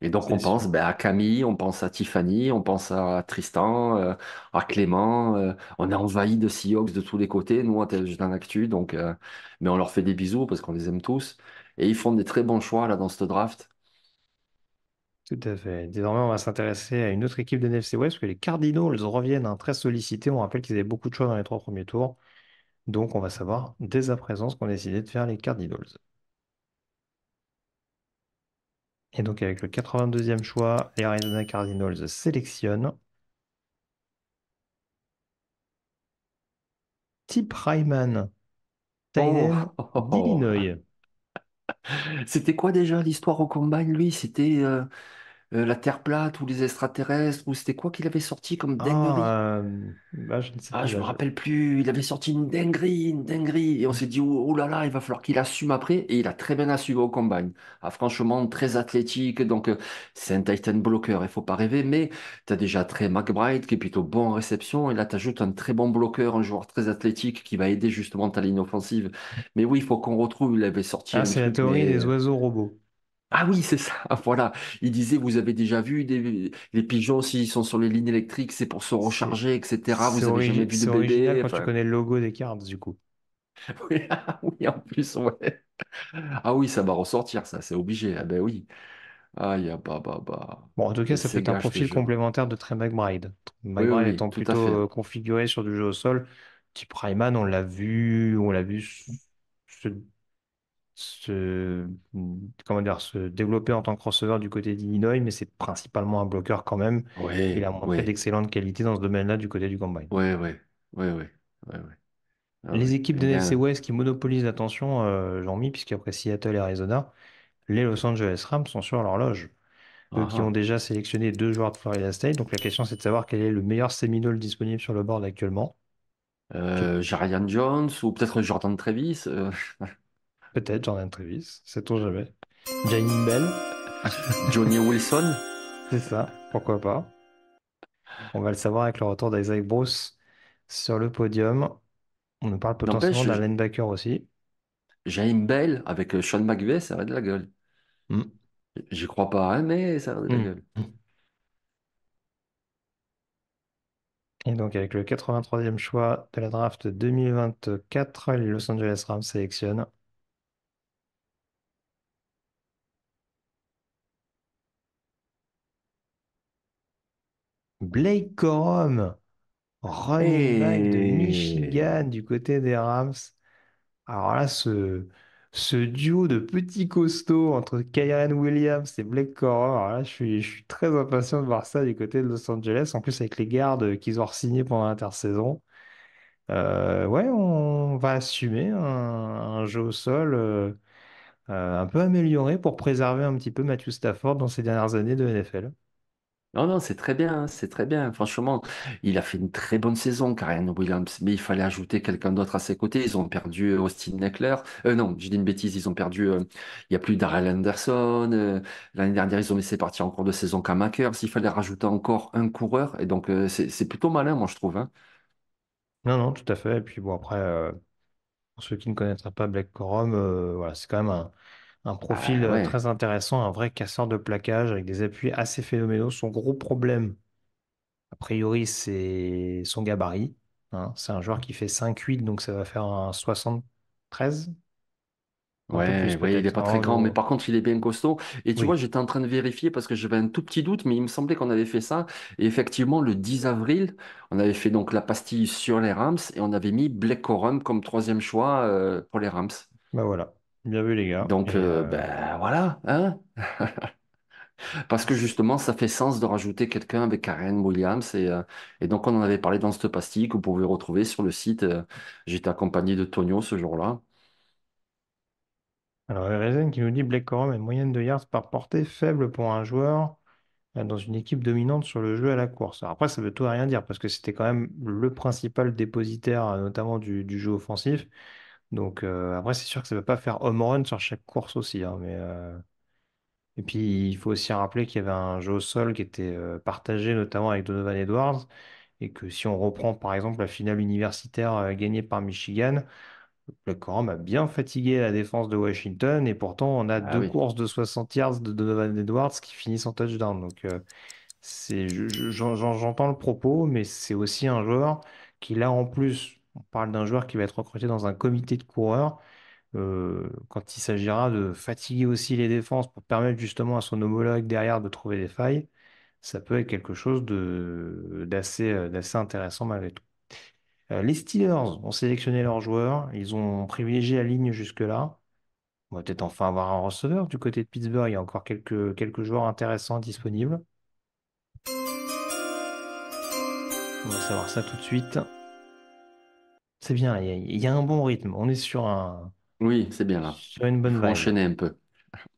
Et donc on pense ben, à Camille, on pense à Tiffany, on pense à Tristan, euh, à Clément. Euh, on est envahi de Seahawks de tous les côtés, nous, on Tel- dans actu, Donc, euh, mais on leur fait des bisous parce qu'on les aime tous. Et ils font des très bons choix là dans ce draft. Tout à fait. Désormais, on va s'intéresser à une autre équipe de NFC West, que les Cardinals reviennent hein, très sollicités. On rappelle qu'ils avaient beaucoup de choix dans les trois premiers tours. Donc, on va savoir dès à présent ce a décidé de faire les Cardinals. Et donc avec le 82e choix, les Arizona Cardinals sélectionnent Tip Ryman, Tyler oh. (laughs) C'était quoi déjà l'histoire au combat, lui? C'était euh, euh, la Terre plate ou les extraterrestres, ou c'était quoi qu'il avait sorti comme ah, dinguerie? Ah, je ne sais ah, me rappelle plus, il avait sorti une dinguerie, une dinguerie, et on s'est dit, oh, oh, là là, il va falloir qu'il assume après, et il a très bien assumé au combine. Ah, franchement, très athlétique, donc euh, c'est un Titan bloqueur, il faut pas rêver, mais tu as déjà très McBride qui est plutôt bon en réception, et là tu ajoutes un très bon bloqueur, un joueur très athlétique qui va aider justement ta ligne offensive. Mais oui, il faut qu'on retrouve, il avait sorti ah, c'est la théorie des oiseaux robots. Ah oui, c'est ça. (laughs) Voilà. Il disait, vous avez déjà vu les pigeons s'ils sont sur les lignes électriques, c'est pour se recharger, etc. Vous avez jamais vu de bébé. quand tu connais le logo des cartes, du coup. (laughs) Oui, ah oui, en plus, ouais. Ah oui, ça va ressortir, ça, c'est obligé. Ah ben oui. Ah, y a bah, bah, bah. Bon, en tout cas, ça fait un profil complémentaire de Trey McBride. McBride étant plutôt euh, configuré sur du jeu au sol. Type Rayman, on l'a vu, on l'a vu se, comment dire, se développer en tant que receveur du côté d'Illinois, mais c'est principalement un bloqueur quand même. il a montré d'excellentes qualités dans ce domaine-là du côté du combine. Ouais, ouais, ouais, ouais, ah Les équipes eh de NFC West qui monopolisent l'attention, euh, Jean-Mi, puisqu'après Seattle et Arizona, les Los Angeles Rams sont sur l'horloge. Eux qui ah ont ah. déjà sélectionné deux joueurs de Florida State. Donc la question, c'est de savoir quel est le meilleur Seminole disponible sur le board actuellement. Euh, Jarian Jones ou peut-être Jordan Trevis euh, (laughs) Peut-être Jordan Travis, c'est on jamais. Johnny Bell. (laughs) Johnny Wilson. C'est ça, pourquoi pas. On va le savoir avec le retour d'Isaac Bruce sur le podium. On nous parle potentiellement d'un Baker aussi. Jaime Bell avec euh, Sean McVay, ça va de la gueule. Hmm. J'y crois pas, hein, mais ça va de la hmm. gueule. Hmm. Et donc, avec le 83e choix de la draft 2024, les Los Angeles Rams sélectionnent Blake Corum, running de eh. Michigan du côté des Rams. Alors là, ce, duo de petits costauds entre Kyren Williams et Blake Corum, je suis, très impatient de voir ça du côté de Los Angeles, en plus avec les gardes qu'ils ont re pendant l'intersaison. Euh, ouais, on va assumer un, jeu au sol euh, euh, un peu amélioré pour préserver un petit peu Matthew Stafford dans ses dernières années de NFL. Non, non, c'est très bien, c'est très bien. Franchement, il a fait une très bonne saison, Karen Williams, mais il fallait ajouter quelqu'un d'autre à ses côtés. Ils ont perdu euh, Austin Neckler, euh, non, je dis une bêtise, ils ont perdu. Euh, il n'y a plus Daryl Anderson. l'année dernière, ils ont laissé partir en cours de saison macker. Il fallait rajouter encore un coureur. Et donc, c'est plutôt malin, moi, je trouve. Hein. Non, non, tout à fait. Et puis bon, après, pour ceux qui ne connaîtraient pas Black Corum, voilà, c'est quand même un. Un bah profil euh, très intéressant, un vrai casseur de plaquage avec des appuis assez phénoménaux. Son gros problème, a priori, c'est son gabarit. Hein. C'est un joueur mmh. qui fait 5-8, donc ça va faire un 73, Oui, il n'est pas très grand, mais par contre, il est bien costaud. Et tu vois, j'étais en train de vérifier parce que j'avais un tout petit doute, mais il me semblait qu'on avait fait ça. Et effectivement, le 10 avril, on avait fait donc la pastille sur les Rams et on avait mis Black Corum comme troisième choix euh, pour les Rams. Bah voilà. Bien vu, les gars. Donc, euh, euh, ben voilà, hein? (laughs) Parce que justement, ça fait sens de rajouter quelqu'un avec Karen Williams. Et, euh, et donc, on en avait parlé dans cette pastille vous pouvez retrouver sur le site. J'étais accompagné de Tonio ce jour-là. alors, Erezen qui nous dit Black Corum moyenne de yards par portée faible pour un joueur dans une équipe dominante sur le jeu à la course. après, ça veut tout à rien dire parce que c'était quand même le principal dépositaire, notamment du jeu offensif. Donc euh, après, c'est sûr que ça ne va pas faire home run sur chaque course aussi. Hein, mais, euh, Et puis, il faut aussi rappeler qu'il y avait un jeu au sol qui était euh, partagé notamment avec Donovan Edwards. Et que si on reprend par exemple la finale universitaire gagnée par Michigan, le quorum a bien fatigué la défense de Washington. Et pourtant, on a ah deux courses de 60 yards de Donovan Edwards qui finissent en touchdown. Donc c'est, j'entends le propos, mais c'est aussi un joueur qui là en plus on parle d'un joueur qui va être recruté dans un comité de coureurs euh, quand il s'agira de fatiguer aussi les défenses pour permettre justement à son homologue derrière de trouver des failles. Ça peut être quelque chose euh, d'assez intéressant malgré tout. Euh, les Steelers ont sélectionné leurs joueurs. Ils ont privilégié la ligne jusque-là. On va peut-être enfin avoir un receveur du côté de Pittsburgh. Il y a encore quelques joueurs intéressants disponibles. On va savoir ça tout de suite. C'est bien, il y, a un bon rythme. On est sur un, Oui, c'est bien là. sur une bonne enchaîner un peu.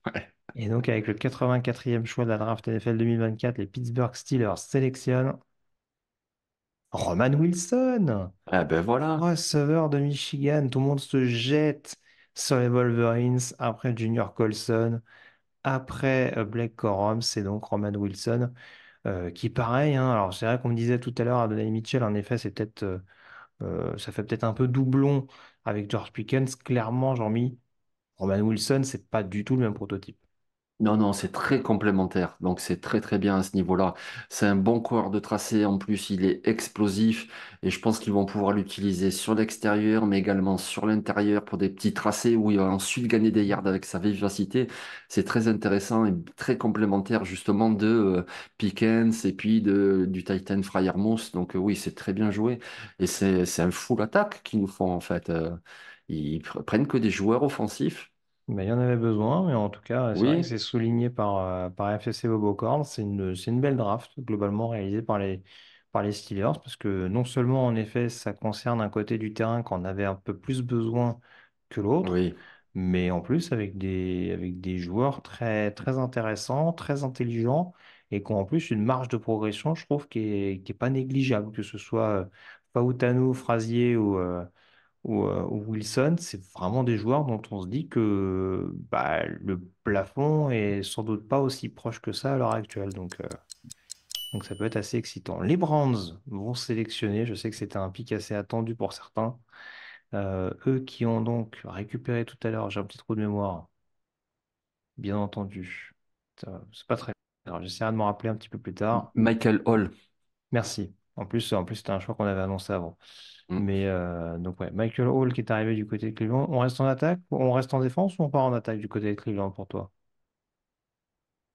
(laughs) Et donc, avec le 84e choix de la draft NFL 2024, les Pittsburgh Steelers sélectionnent Roman Wilson, Ah ben voilà. receveur de Michigan. Tout le monde se jette sur les Wolverines après Junior Colson, après euh, Blake Corum. C'est donc Roman Wilson euh, qui, pareil, hein, alors c'est vrai qu'on me disait tout à l'heure, à Donnelly Mitchell, en effet, c'est peut-être euh, euh, ça fait peut-être un peu doublon avec George Pickens. Clairement, j'en mis Roman Wilson, c'est pas du tout le même prototype. Non, non, c'est très complémentaire. Donc, c'est très, très bien à ce niveau-là. C'est un bon coureur de tracé. En plus, il est explosif. Et je pense qu'ils vont pouvoir l'utiliser sur l'extérieur, mais également sur l'intérieur pour des petits tracés où il va ensuite gagner des yards avec sa vivacité. C'est très intéressant et très complémentaire, justement, de euh, Pickens et puis de, du Titan Fryer Donc, euh, oui, c'est très bien joué. Et c'est, un full attaque qu'ils nous font, en fait. Euh. ils prennent que des joueurs offensifs bah, il y en avait besoin, mais en tout cas, c'est souligné par, FSC euh, par FFC Bobocorn. C'est une, c'est une belle draft globalement réalisée par les, par les Steelers, parce que non seulement, en effet, ça concerne un côté du terrain qu'on avait un peu plus besoin que l'autre, mais en plus avec des, avec des joueurs très, très intéressants, très intelligents, et qui ont en plus une marge de progression, je trouve, qui est, qui est pas négligeable, que ce soit Pautano, euh, Fautano, Frazier ou... Euh, euh, ou, Wilson, c'est vraiment des joueurs dont on se dit que bah, le plafond est sans doute pas aussi proche que ça à l'heure actuelle. Donc, euh, donc ça peut être assez excitant. Les Brands vont sélectionner, je sais que c'était un pic assez attendu pour certains. Euh, eux qui ont donc récupéré tout à l'heure, j'ai un petit trou de mémoire, bien entendu. C'est pas très. Alors j'essaierai de m'en rappeler un petit peu plus tard. Michael Hall. Merci. En plus, en plus c'était un choix qu'on avait annoncé avant. Mm. Mais euh, donc, ouais, Michael Hall qui est arrivé du côté de Cleveland. On reste en attaque, on reste en défense ou on part en attaque du côté de Cleveland pour toi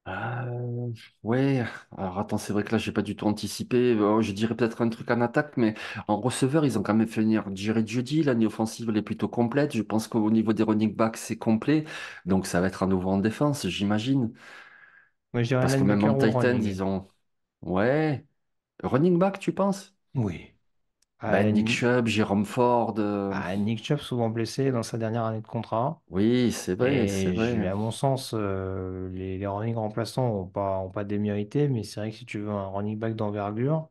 euh, ouais, alors attends, c'est vrai que là, je n'ai pas du tout anticipé. Euh, je dirais peut-être un truc en attaque, mais en receveur, ils ont quand même fait venir Judy. L'année offensive, elle est plutôt complète. Je pense qu'au niveau des running backs, c'est complet. Donc, ça va être à nouveau en défense, j'imagine. Parce que même en Titan, ils ont. Ouais. Running back, tu penses? Oui. Bah, Nick Chubb, Jérôme Ford. Euh, Nick Chubb, souvent blessé dans sa dernière année de contrat. Oui, c'est vrai, mais à mon sens, euh, les, running remplaçants n'ont pas, ont pas démérité, mais c'est vrai que si tu veux un running back d'envergure,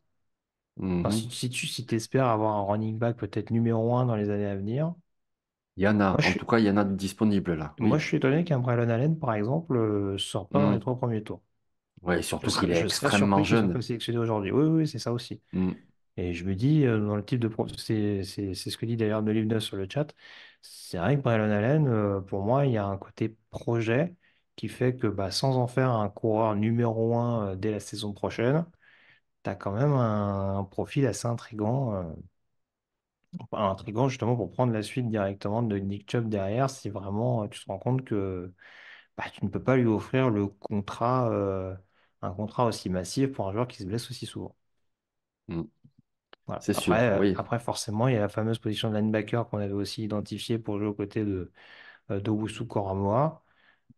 mhm. si, tu espères avoir un running back peut-être numéro un dans les années à venir, Il y en a, en tout cas, il y en a de disponibles là, moi, je suis étonné qu'un Braylon Allen, par exemple, ne euh, sort pas dans mhm. les trois premiers tours. Ouais, surtout qu'il est extrêmement jeune. aujourd'hui. Oui, oui, c'est ça aussi. Mm. Et je me dis, euh, dans le type de c'est ce que dit d'ailleurs Nolib sur le chat, c'est vrai que Braylon Allen, euh, pour moi, il y a un côté projet qui fait que bah, sans en faire un coureur numéro un euh, dès la saison prochaine, tu as quand même un, profil assez intrigant, intrigant justement pour prendre la suite directement de Nick Chubb derrière si vraiment tu te rends compte que bah, tu ne peux pas lui offrir le contrat un contrat aussi massif pour un joueur qui se blesse aussi souvent. Mm. C'est sûr. Euh, après, forcément, il y a la fameuse position de linebacker qu'on avait aussi identifié pour jouer aux côtés de, euh, de Koramoa.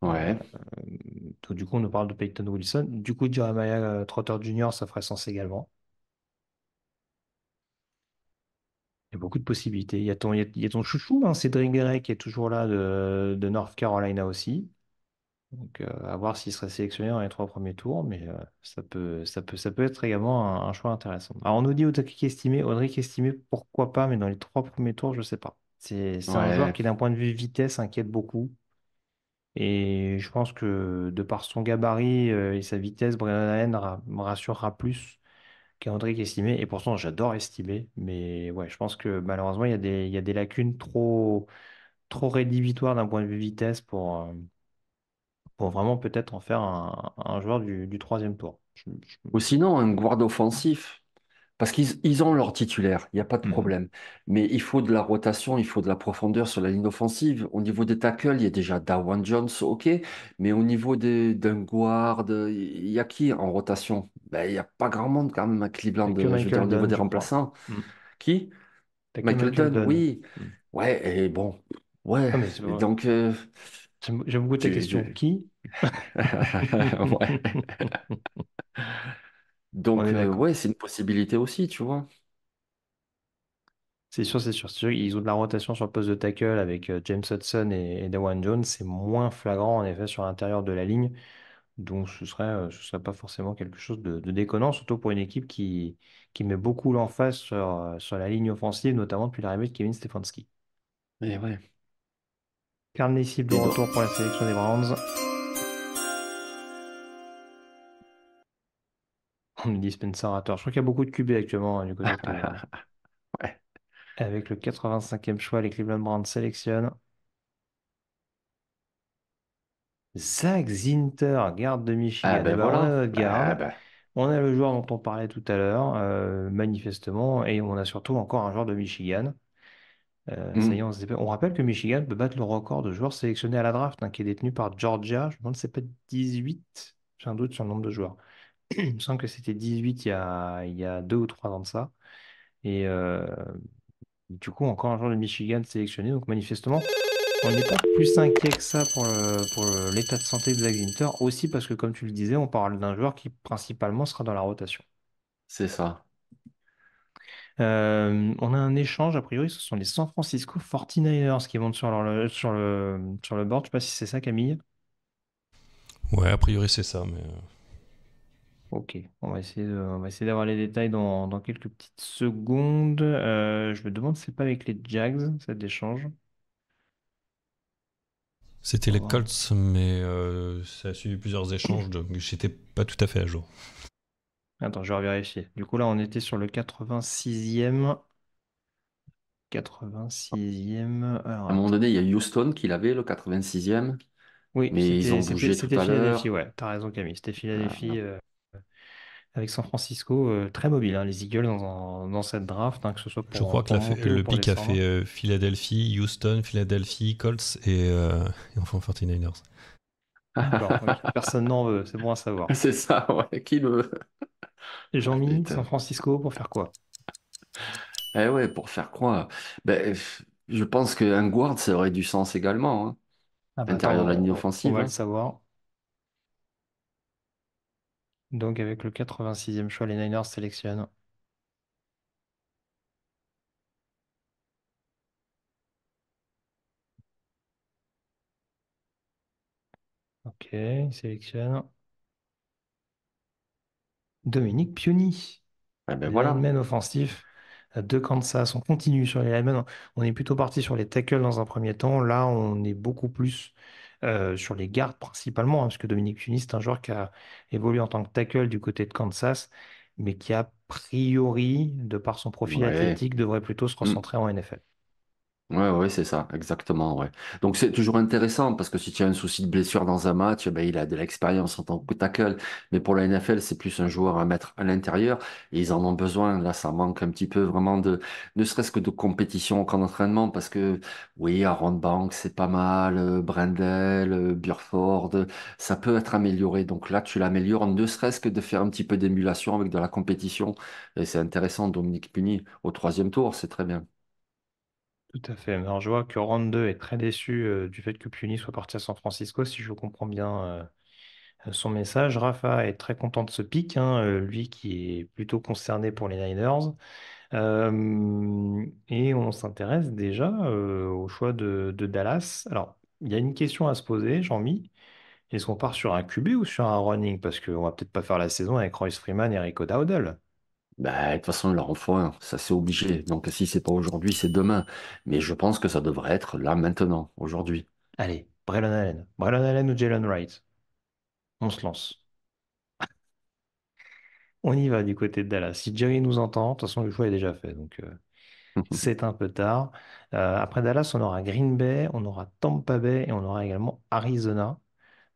Euh, ouais. du coup, on nous parle de Peyton Wilson. Du coup, Jeremiah Trotter Jr., ça ferait sens également. Il y a beaucoup de possibilités. Il y a ton, a ton chouchou, hein, Cédric Gray, qui est toujours là de North Carolina aussi. Donc, euh, à voir s'il serait sélectionné dans les trois premiers tours, mais euh, ça, peut, ça, peut, ça peut être également un, choix intéressant. Alors, on nous dit Audric estimé, Audric estimé, pourquoi pas, mais dans les trois premiers tours, je ne sais pas. C'est un joueur qui, d'un point de vue vitesse, inquiète beaucoup. Et je pense que de par son gabarit euh, et sa vitesse, Brennan Allen me rassurera plus qu'Audric estimé. Et pourtant, j'adore estimer, mais ouais, je pense que malheureusement, il y, a des, y a des lacunes trop, trop rédhibitoires d'un point de vue vitesse pour pour vraiment peut-être en faire un, joueur du, troisième tour. Ou sinon, un guard offensif. Parce qu'ils ont leur titulaire, il n'y a pas de mhm. problème. Mais il faut de la rotation, il faut de la profondeur sur la ligne offensive. Au niveau des tackles, il y a déjà Darwin Jones, ok. Mais au niveau d'un guard, il y a qui en rotation ben, Il n'y a pas grand monde quand même à Cleveland, euh, au niveau des remplaçants. Mhm. Qui Michael, oui. Mhm. Ouais, et bon. Ouais. Ah, donc. Euh, J'aime beaucoup ta question. Qui (laughs) (laughs) Donc, euh, ouais, c'est une possibilité aussi, tu vois. C'est sûr, c'est sûr, Ils ont de la rotation sur le poste de tackle avec euh, James Hudson et, et Jones. C'est moins flagrant, en effet, sur l'intérieur de la ligne. Donc, ce serait, euh, ce serait pas forcément quelque chose de, déconnant, surtout pour une équipe qui, qui met beaucoup l'emphase sur, sur la ligne offensive, notamment depuis l'arrivée de Kevin Stefanski. Mais ouais. Carnet cible de retour pour la sélection des Browns. On me dit Spencer Je crois qu'il y a beaucoup de QB actuellement hein, (laughs) Avec le 85e choix, les Cleveland Browns sélectionnent. Zach Zinter, garde de Michigan. Ah, ben eh ben, ah, ben. On a le joueur dont on parlait tout à l'heure, euh, manifestement, et on a surtout encore un joueur de Michigan. Euh, mmh. on, rappelle que Michigan peut battre le record de joueurs sélectionnés à la draft, hein, qui est détenu par Georgia. Je me demande c'est pas 18, j'ai un doute sur le nombre de joueurs. (clears throat) il me semble que c'était 18 il y, a, il deux ou trois ans de ça. Et euh, du coup, encore un joueur de Michigan sélectionné. Donc manifestement, on n'est pas plus inquiet que ça pour, l'état de santé de Zach aussi parce que comme tu le disais, on parle d'un joueur qui principalement sera dans la rotation. C'est ça. Euh, on a un échange, a priori, ce sont les San Francisco 49ers qui vont sur, le, board. Je ne sais pas si c'est ça, Camille. Ouais, a priori, c'est ça, mais. Euh. Ok, on va essayer d'avoir les détails dans, quelques petites secondes. Euh, je me demande si c'est pas avec les Jags cet échange. C'était les Colts, mais ça a suivi plusieurs échanges, donc n'étais pas tout à fait à jour. Attends, je vais vérifier. Du coup, là, on était sur le 86e. 86e. À un moment donné, il y a Houston qui l'avait, le 86e, Oui, mais ils ont c'était bougé c'était Philadelphie, ouais. T'as raison, Camille. C'était ah, Philadelphie euh, avec San Francisco. Euh, très mobile, hein, les Eagles dans, cette draft, hein, que ce soit Je crois que le pic a fait euh, Philadelphie, Houston, Philadelphie, Colts et, (laughs) et enfin 49ers. (laughs) personne n'en veut, c'est bon à savoir. C'est ça, ouais, qui le veut Jean-Mi, San Francisco, pour faire quoi Eh ouais, pour faire quoi ben, Je pense qu'un guard, ça aurait du sens également. à hein. l'intérieur ah bah de la ligne offensive. On hein. savoir. Donc avec le 86e choix, les Niners sélectionnent Ok, il sélectionne. Dominique Pioni, eh ben, voilà. lineman offensif de Kansas. On continue sur les linemen. On est plutôt parti sur les tackles dans un premier temps. Là, on est beaucoup plus euh, sur les gardes principalement, hein, parce que Dominique Pioni, c'est un joueur qui a évolué en tant que tackle du côté de Kansas, mais qui a priori, de par son profil athlétique, devrait plutôt se mm. concentrer recentrer en NFL. Oui, c'est ça, exactement, ouais. Donc c'est toujours intéressant parce que si tu as un souci de blessure dans un match, ben, il a de l'expérience en tant que tackle. Mais pour la NFL, c'est plus un joueur à mettre à l'intérieur ils en ont besoin. Là, ça manque un petit peu vraiment de, ne serait-ce que de compétition au entraînement. parce que oui, Aaron Banks, c'est pas mal, euh, Brendel, euh, Burford, ça peut être amélioré. Donc là, tu l'améliores, ne serait-ce que de faire un petit peu d'émulation avec de la compétition. Et c'est intéressant, Dominique Puny au troisième tour, c'est très bien. Tout à fait. Alors, je vois que Round 2 est très déçu du fait que Puni soit parti à San Francisco, si je comprends bien son message. Rafa est très content de ce pic, hein, lui qui est plutôt concerné pour les Niners. et on s'intéresse déjà au choix de, Dallas. Alors, il y a une question à se poser, Jean-Mi. Est-ce qu'on part sur un QB ou sur un running? Parce qu'on ne va peut-être pas faire la saison avec Royce Freeman et Rico Dowdle. Bah, de toute façon, leur enfant, ça c'est obligé. Donc si c'est pas aujourd'hui, c'est demain. Mais je pense que ça devrait être là maintenant, aujourd'hui. Allez, Braylon Allen. Braylon Allen ou Jalen Wright? On se lance. (laughs) On y va du côté de Dallas. Si Jerry nous entend, de toute façon, le choix est déjà fait. Donc euh, (laughs) c'est un peu tard. Euh, après Dallas, on aura Green Bay, on aura Tampa Bay et on aura également Arizona.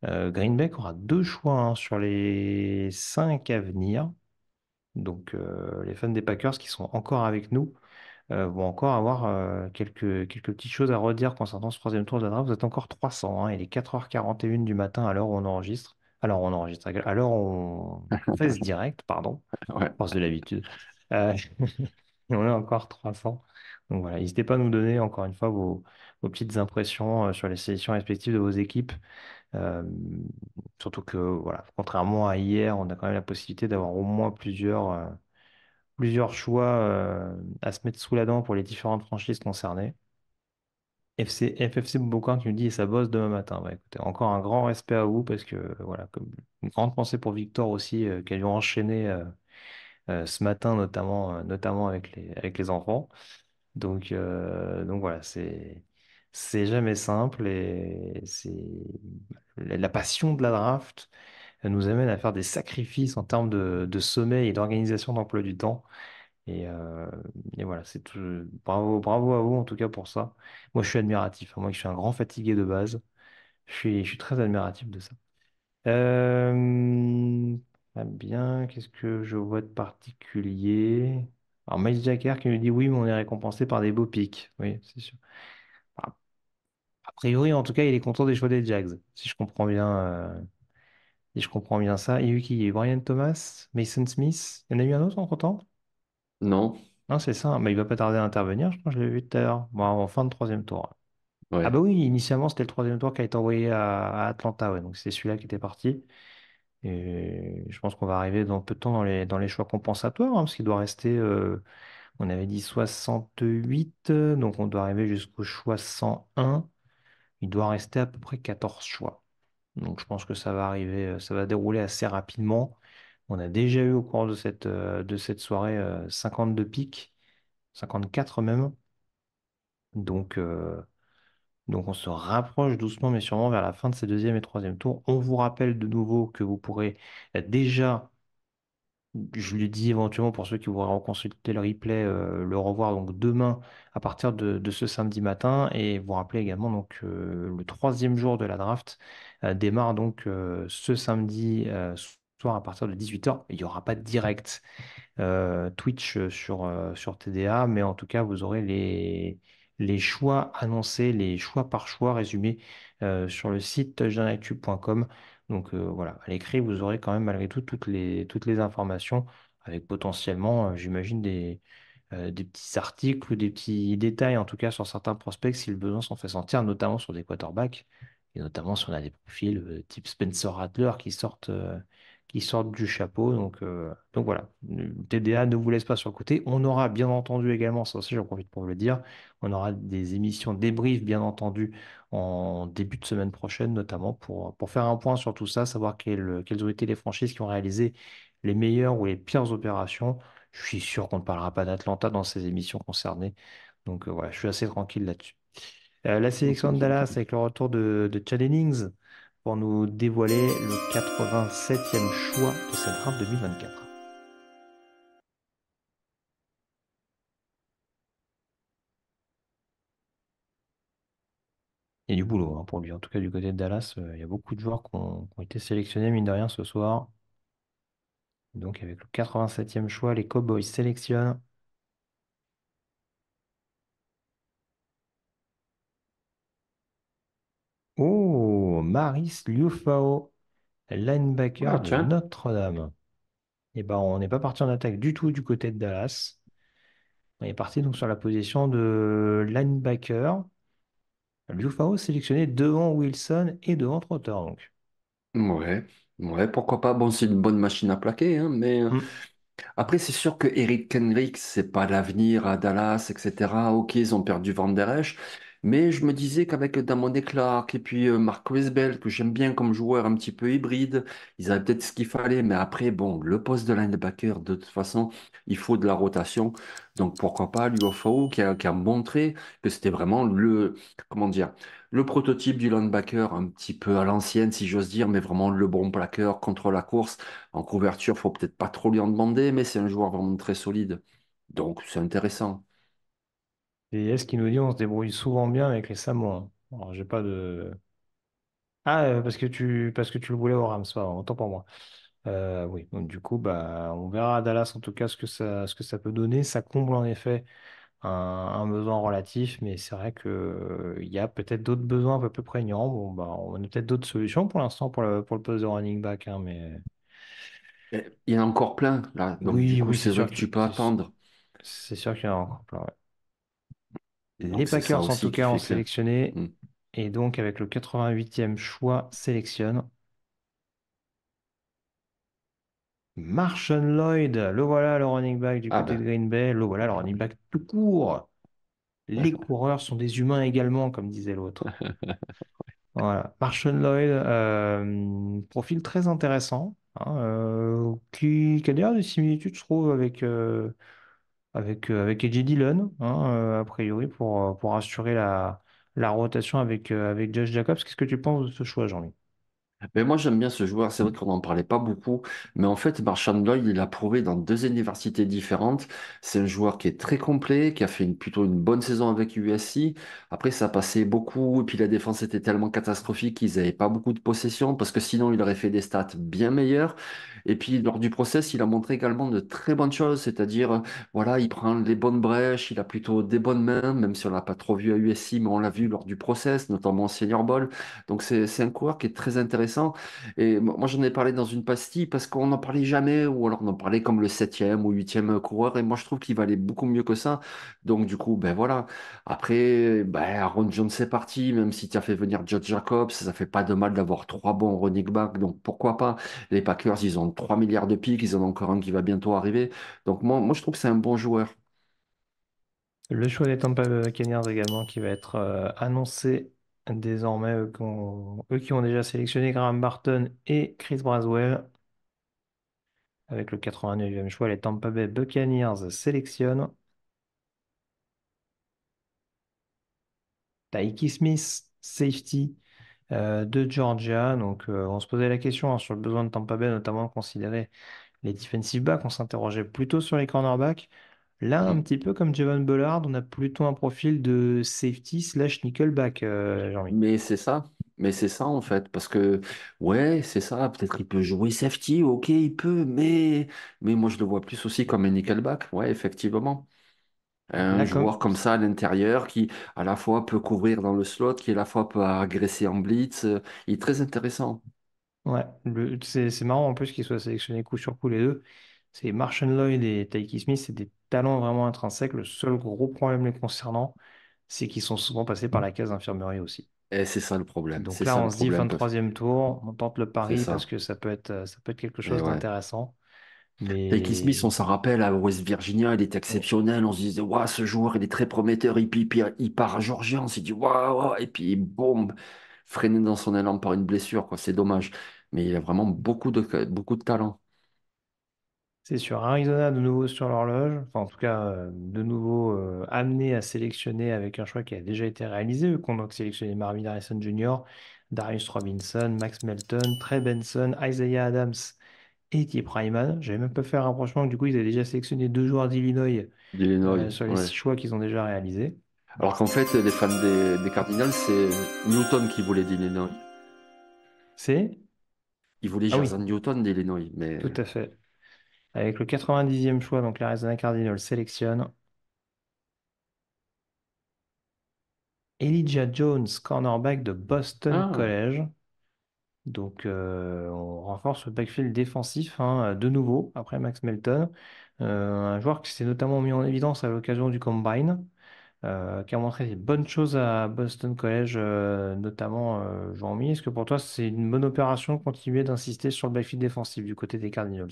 Euh, Green Bay aura deux choix hein, sur les cinq à venir. Donc euh, les fans des Packers qui sont encore avec nous euh, vont encore avoir euh, quelques, petites choses à redire concernant ce troisième tour de la draft. Vous êtes encore 300, hein. il est 4h41 du matin à l'heure où on enregistre. Alors on enregistre, alors on (laughs) fait ce direct, pardon, ouais. de l'habitude. (laughs) on est encore 300. Donc voilà, n'hésitez pas à nous donner encore une fois vos petites impressions sur les sélections respectives de vos équipes surtout que, voilà, contrairement à hier, on a quand même la possibilité d'avoir au moins plusieurs, euh, plusieurs choix à se mettre sous la dent pour les différentes franchises concernées. FC, FFC boucan qui nous dit et ça bosse demain matin. Bah, encore un grand respect à vous parce que voilà, comme une grande pensée pour Victor aussi euh, qui a dû enchaîner euh, ce matin notamment, notamment avec les, avec les enfants. Donc, donc voilà, c'est c'est jamais simple et c'est la passion de la draft nous amène à faire des sacrifices en termes de, sommeil et d'organisation d'emploi du temps. Et, euh, voilà, c'est Bravo, bravo à vous en tout cas pour ça. Moi, je suis admiratif. Moi, je suis un grand fatigué de base. Je suis, très admiratif de ça. Euh, ah bien, qu'est-ce que je vois de particulier? Alors, Miles Jacker qui me dit oui, mais on est récompensé par des beaux pics. Oui, c'est sûr priori, en tout cas, il est content des choix des Jags, si je comprends bien, euh, je comprends bien ça. Il y a eu qui? Brian Thomas, Mason Smith. Il y en a eu un autre entre-temps? Non. Non, c'est ça. Mais il va pas tarder à intervenir, je crois que je l'ai vu tout à l'heure. en fin de troisième tour. Ah bah oui, initialement, c'était le troisième tour qui a été envoyé à, Atlanta, ouais. Donc c'est celui-là qui était parti. Et je pense qu'on va arriver dans peu de temps dans les, dans les choix compensatoires, hein, parce qu'il doit rester, euh, on avait dit 68, donc on doit arriver jusqu'au choix 101. Il doit rester à peu près 14 choix. Donc je pense que ça va arriver, euh, ça va dérouler assez rapidement. On a déjà eu au cours de cette, euh, de cette soirée 52 euh, pics, 54 même. Donc, donc on se rapproche doucement mais sûrement vers la fin de ces deuxième et troisième tours. On vous rappelle de nouveau que vous pourrez déjà je lui dis éventuellement pour ceux qui voudraient reconsulter le replay, euh, le revoir donc demain à partir de, ce samedi matin. Et vous rappelez également donc euh, le troisième jour de la draft euh, démarre donc ce samedi soir à partir de 18h. Il n'y aura pas de direct Twitch sur, sur TDA, mais en tout cas vous aurez les, les choix annoncés, les choix par choix résumés sur le site touchdownactu.com. Donc euh, voilà, à l'écrit, vous aurez quand même malgré tout toutes les, toutes les informations avec potentiellement, euh, j'imagine, euh, des, petits articles ou des petits détails, en tout cas sur certains prospects, si le besoin s'en fait sentir, notamment sur des quarterbacks, et notamment si on a des profils type Spencer Adler qui sortent, qui sortent du chapeau. Donc, euh, donc voilà, TDA ne vous laisse pas sur le côté. On aura bien entendu également, ça aussi j'en profite pour vous le dire, on aura des émissions débrief bien entendu en début de semaine prochaine notamment pour, pour faire un point sur tout ça, savoir quelles, ont été les franchises qui ont réalisé les meilleures ou les pires opérations. Je suis sûr qu'on ne parlera pas d'Atlanta dans ces émissions concernées. Donc euh, voilà, je suis assez tranquille là-dessus. Euh, la sélection de Dallas avec le retour de, de Chad pour nous dévoiler le 87e choix de cette draft 2024. Il y a du boulot hein, pour lui. En tout cas, du côté de Dallas, euh, il y a beaucoup de joueurs qui ont, qui ont, été sélectionnés, mine de rien, ce soir. Donc, avec le 87e choix, les Cowboys sélectionnent Maris Liufao, linebacker ah, de Notre-Dame. Et eh ben, on n'est pas parti en attaque du tout du côté de Dallas. On est parti donc sur la position de linebacker. Liufao sélectionné devant Wilson et devant Trotter. Donc. Ouais, pourquoi pas. Bon, c'est une bonne machine à plaquer, hein, mais. Euh, mm. Après, c'est sûr que Eric ce c'est pas l'avenir à Dallas, etc. Ok, ils ont perdu Van Der mais je me disais qu'avec Damone Clark et puis Marc euh, Mark que j'aime bien comme joueur un petit peu hybride, ils avaient peut-être ce qu'il fallait. Mais après, bon, le poste de linebacker, de toute façon, il faut de la rotation. Donc pourquoi pas l'UFO qui a, qui a montré que c'était vraiment le, comment dire, le prototype du linebacker, un petit peu à l'ancienne, si j'ose dire, mais vraiment le bon plaqueur contre la course. En couverture, il faut peut-être pas trop lui en demander, mais c'est un joueur vraiment très solide. Donc c'est intéressant. Et est-ce qu'il nous dit on se débrouille souvent bien avec les Samoans? Alors, j'ai pas de. Ah, euh, parce que tu parce que tu le voulais au Rams, autant pour moi. Euh, oui, donc du coup, bah, on verra à Dallas en tout cas ce que ça, ce que ça peut donner. Ça comble en effet un, besoin relatif, mais c'est vrai qu'il y a peut-être d'autres besoins un peu plus prégnants. Bon, bah, on a peut-être d'autres solutions pour l'instant pour le, pour le poste de running back, hein, mais Il y en a encore plein là, oui, oui, c'est sûr que tu peux attendre. c'est sûr qu'il y en a encore plein les Packers, en tout cas, ont sélectionné. Mmh. Et donc, avec le 88e choix, sélectionne Martian Lloyd. Le voilà, le running back du ah côté bah. de Green Bay. Le voilà, le running back tout court. Les coureurs sont des humains également, comme disait l'autre. (laughs) voilà. Martian Lloyd, euh, profil très intéressant, hein, euh, qui, a d'ailleurs des similitudes, je trouve, avec. Euh, avec, euh, avec AJ Dillon, hein, euh, a priori, pour, euh, pour assurer la, rotation avec, avec Josh Jacobs. Qu'est-ce que tu penses de ce choix, Jean-Louis ben, moi, j'aime bien ce joueur. C'est vrai qu'on n'en parlait pas beaucoup, mais en fait, Marchand Lloyd, il a prouvé dans deux universités différentes. C'est un joueur qui est très complet, qui a fait une, plutôt une bonne saison avec USC. Après, ça passait beaucoup, et puis la défense était tellement catastrophique qu'ils n'avaient pas beaucoup de possession, parce que sinon, il aurait fait des stats bien meilleures. Et puis, lors du process, il a montré également de très bonnes choses, c'est-à-dire, voilà, il prend les bonnes brèches, il a plutôt des bonnes mains, même si on l'a pas trop vu à USC, mais on l'a vu lors du process, notamment au Senior ball Donc, c'est c'est un coureur qui est très intéressant et moi, j'en ai parlé dans une pastille parce qu'on n'en parlait jamais, ou alors on en parlait comme le septième ou huitième coureur. Et moi, je trouve qu'il valait beaucoup mieux que ça. Donc, du coup, ben voilà. Après, ben, Aaron Jones est parti, même si tu as fait venir judge Jacobs, ça fait pas de mal d'avoir trois bons running backs. Donc, pourquoi pas? Les Packers, ils ont 3 milliards de pics, ils en ont encore un qui va bientôt arriver. Donc, moi, moi je trouve que c'est un bon joueur. Le choix des Tampa Buccaneers également qui va être euh, annoncé Désormais, euh, eux, qui ont déjà sélectionné Graham Barton et Chris Braswell. Avec le 89e choix, les Tampa Bay Buccaneers sélectionnent Taiki Smith, safety euh, de Georgia. Donc, euh, on se posait la question hein, sur le besoin de Tampa Bay, notamment considérer les defensive backs. On s'interrogeait plutôt sur les cornerbacks. Là, un petit peu comme Javon Bullard, on a plutôt un profil de safety slash nickelback, euh, Mais c'est ça. Mais c'est ça en fait, parce que ouais, c'est ça, peut-être qu'il peut jouer safety, ok, il peut, mais mais moi je le vois plus aussi comme un nickelback, ouais, effectivement. Un joueur comme ça à l'intérieur qui à la fois peut couvrir dans le slot, qui à la fois peut agresser en blitz, il est très intéressant. Ouais, c'est marrant en plus qu'il soit sélectionné coup sur coup les deux. C'est Martian Lloyd et Taiki Smith, c'est des talents vraiment intrinsèques. Le seul gros problème les concernant, c'est qu'ils sont souvent passés par la case infirmerie aussi. Et eh, c'est ça le problème. Donc là, on se dit 23e troisième tour, on tente le pari parce que ça peut être, ça peut être quelque chose d'intéressant. Mais... Taiki Smith, on s'en rappelle, à West Virginia, il était exceptionnel. On se disait, ce joueur, il est très prometteur. Il, il part à Georgia, on s'est dit, waouh, et puis bombe, freiné dans son élan par une blessure, quoi. C'est dommage. Mais il a vraiment beaucoup de, beaucoup de talent. C'est sur Arizona de nouveau sur l'horloge, enfin en tout cas euh, de nouveau euh, amené à sélectionner avec un choix qui a déjà été réalisé, vu qu'on donc sélectionné Marvin Harrison Jr., Darius Robinson, Max Melton, Trey Benson, Isaiah Adams et T. je J'avais même pas fait un rapprochement, du coup ils avaient déjà sélectionné deux joueurs d'Illinois euh, sur les six choix qu'ils ont déjà réalisés. Alors qu'en fait les fans des, Cardinals, c'est Newton qui voulait d'Illinois. C'est Ils voulaient ah Newton d'Illinois, mais... Tout à fait. Avec le 90e choix, donc l'Arizona Cardinals sélectionne Elijah Jones, cornerback de Boston ah. College. Donc, euh, on renforce le backfield défensif hein, de nouveau après Max Melton. Euh, un joueur qui s'est notamment mis en évidence à l'occasion du Combine, euh, qui a montré des bonnes choses à Boston College, notamment Jean-Mi. Est-ce que pour toi, c'est une bonne opération de continuer d'insister sur le backfield défensif du côté des Cardinals?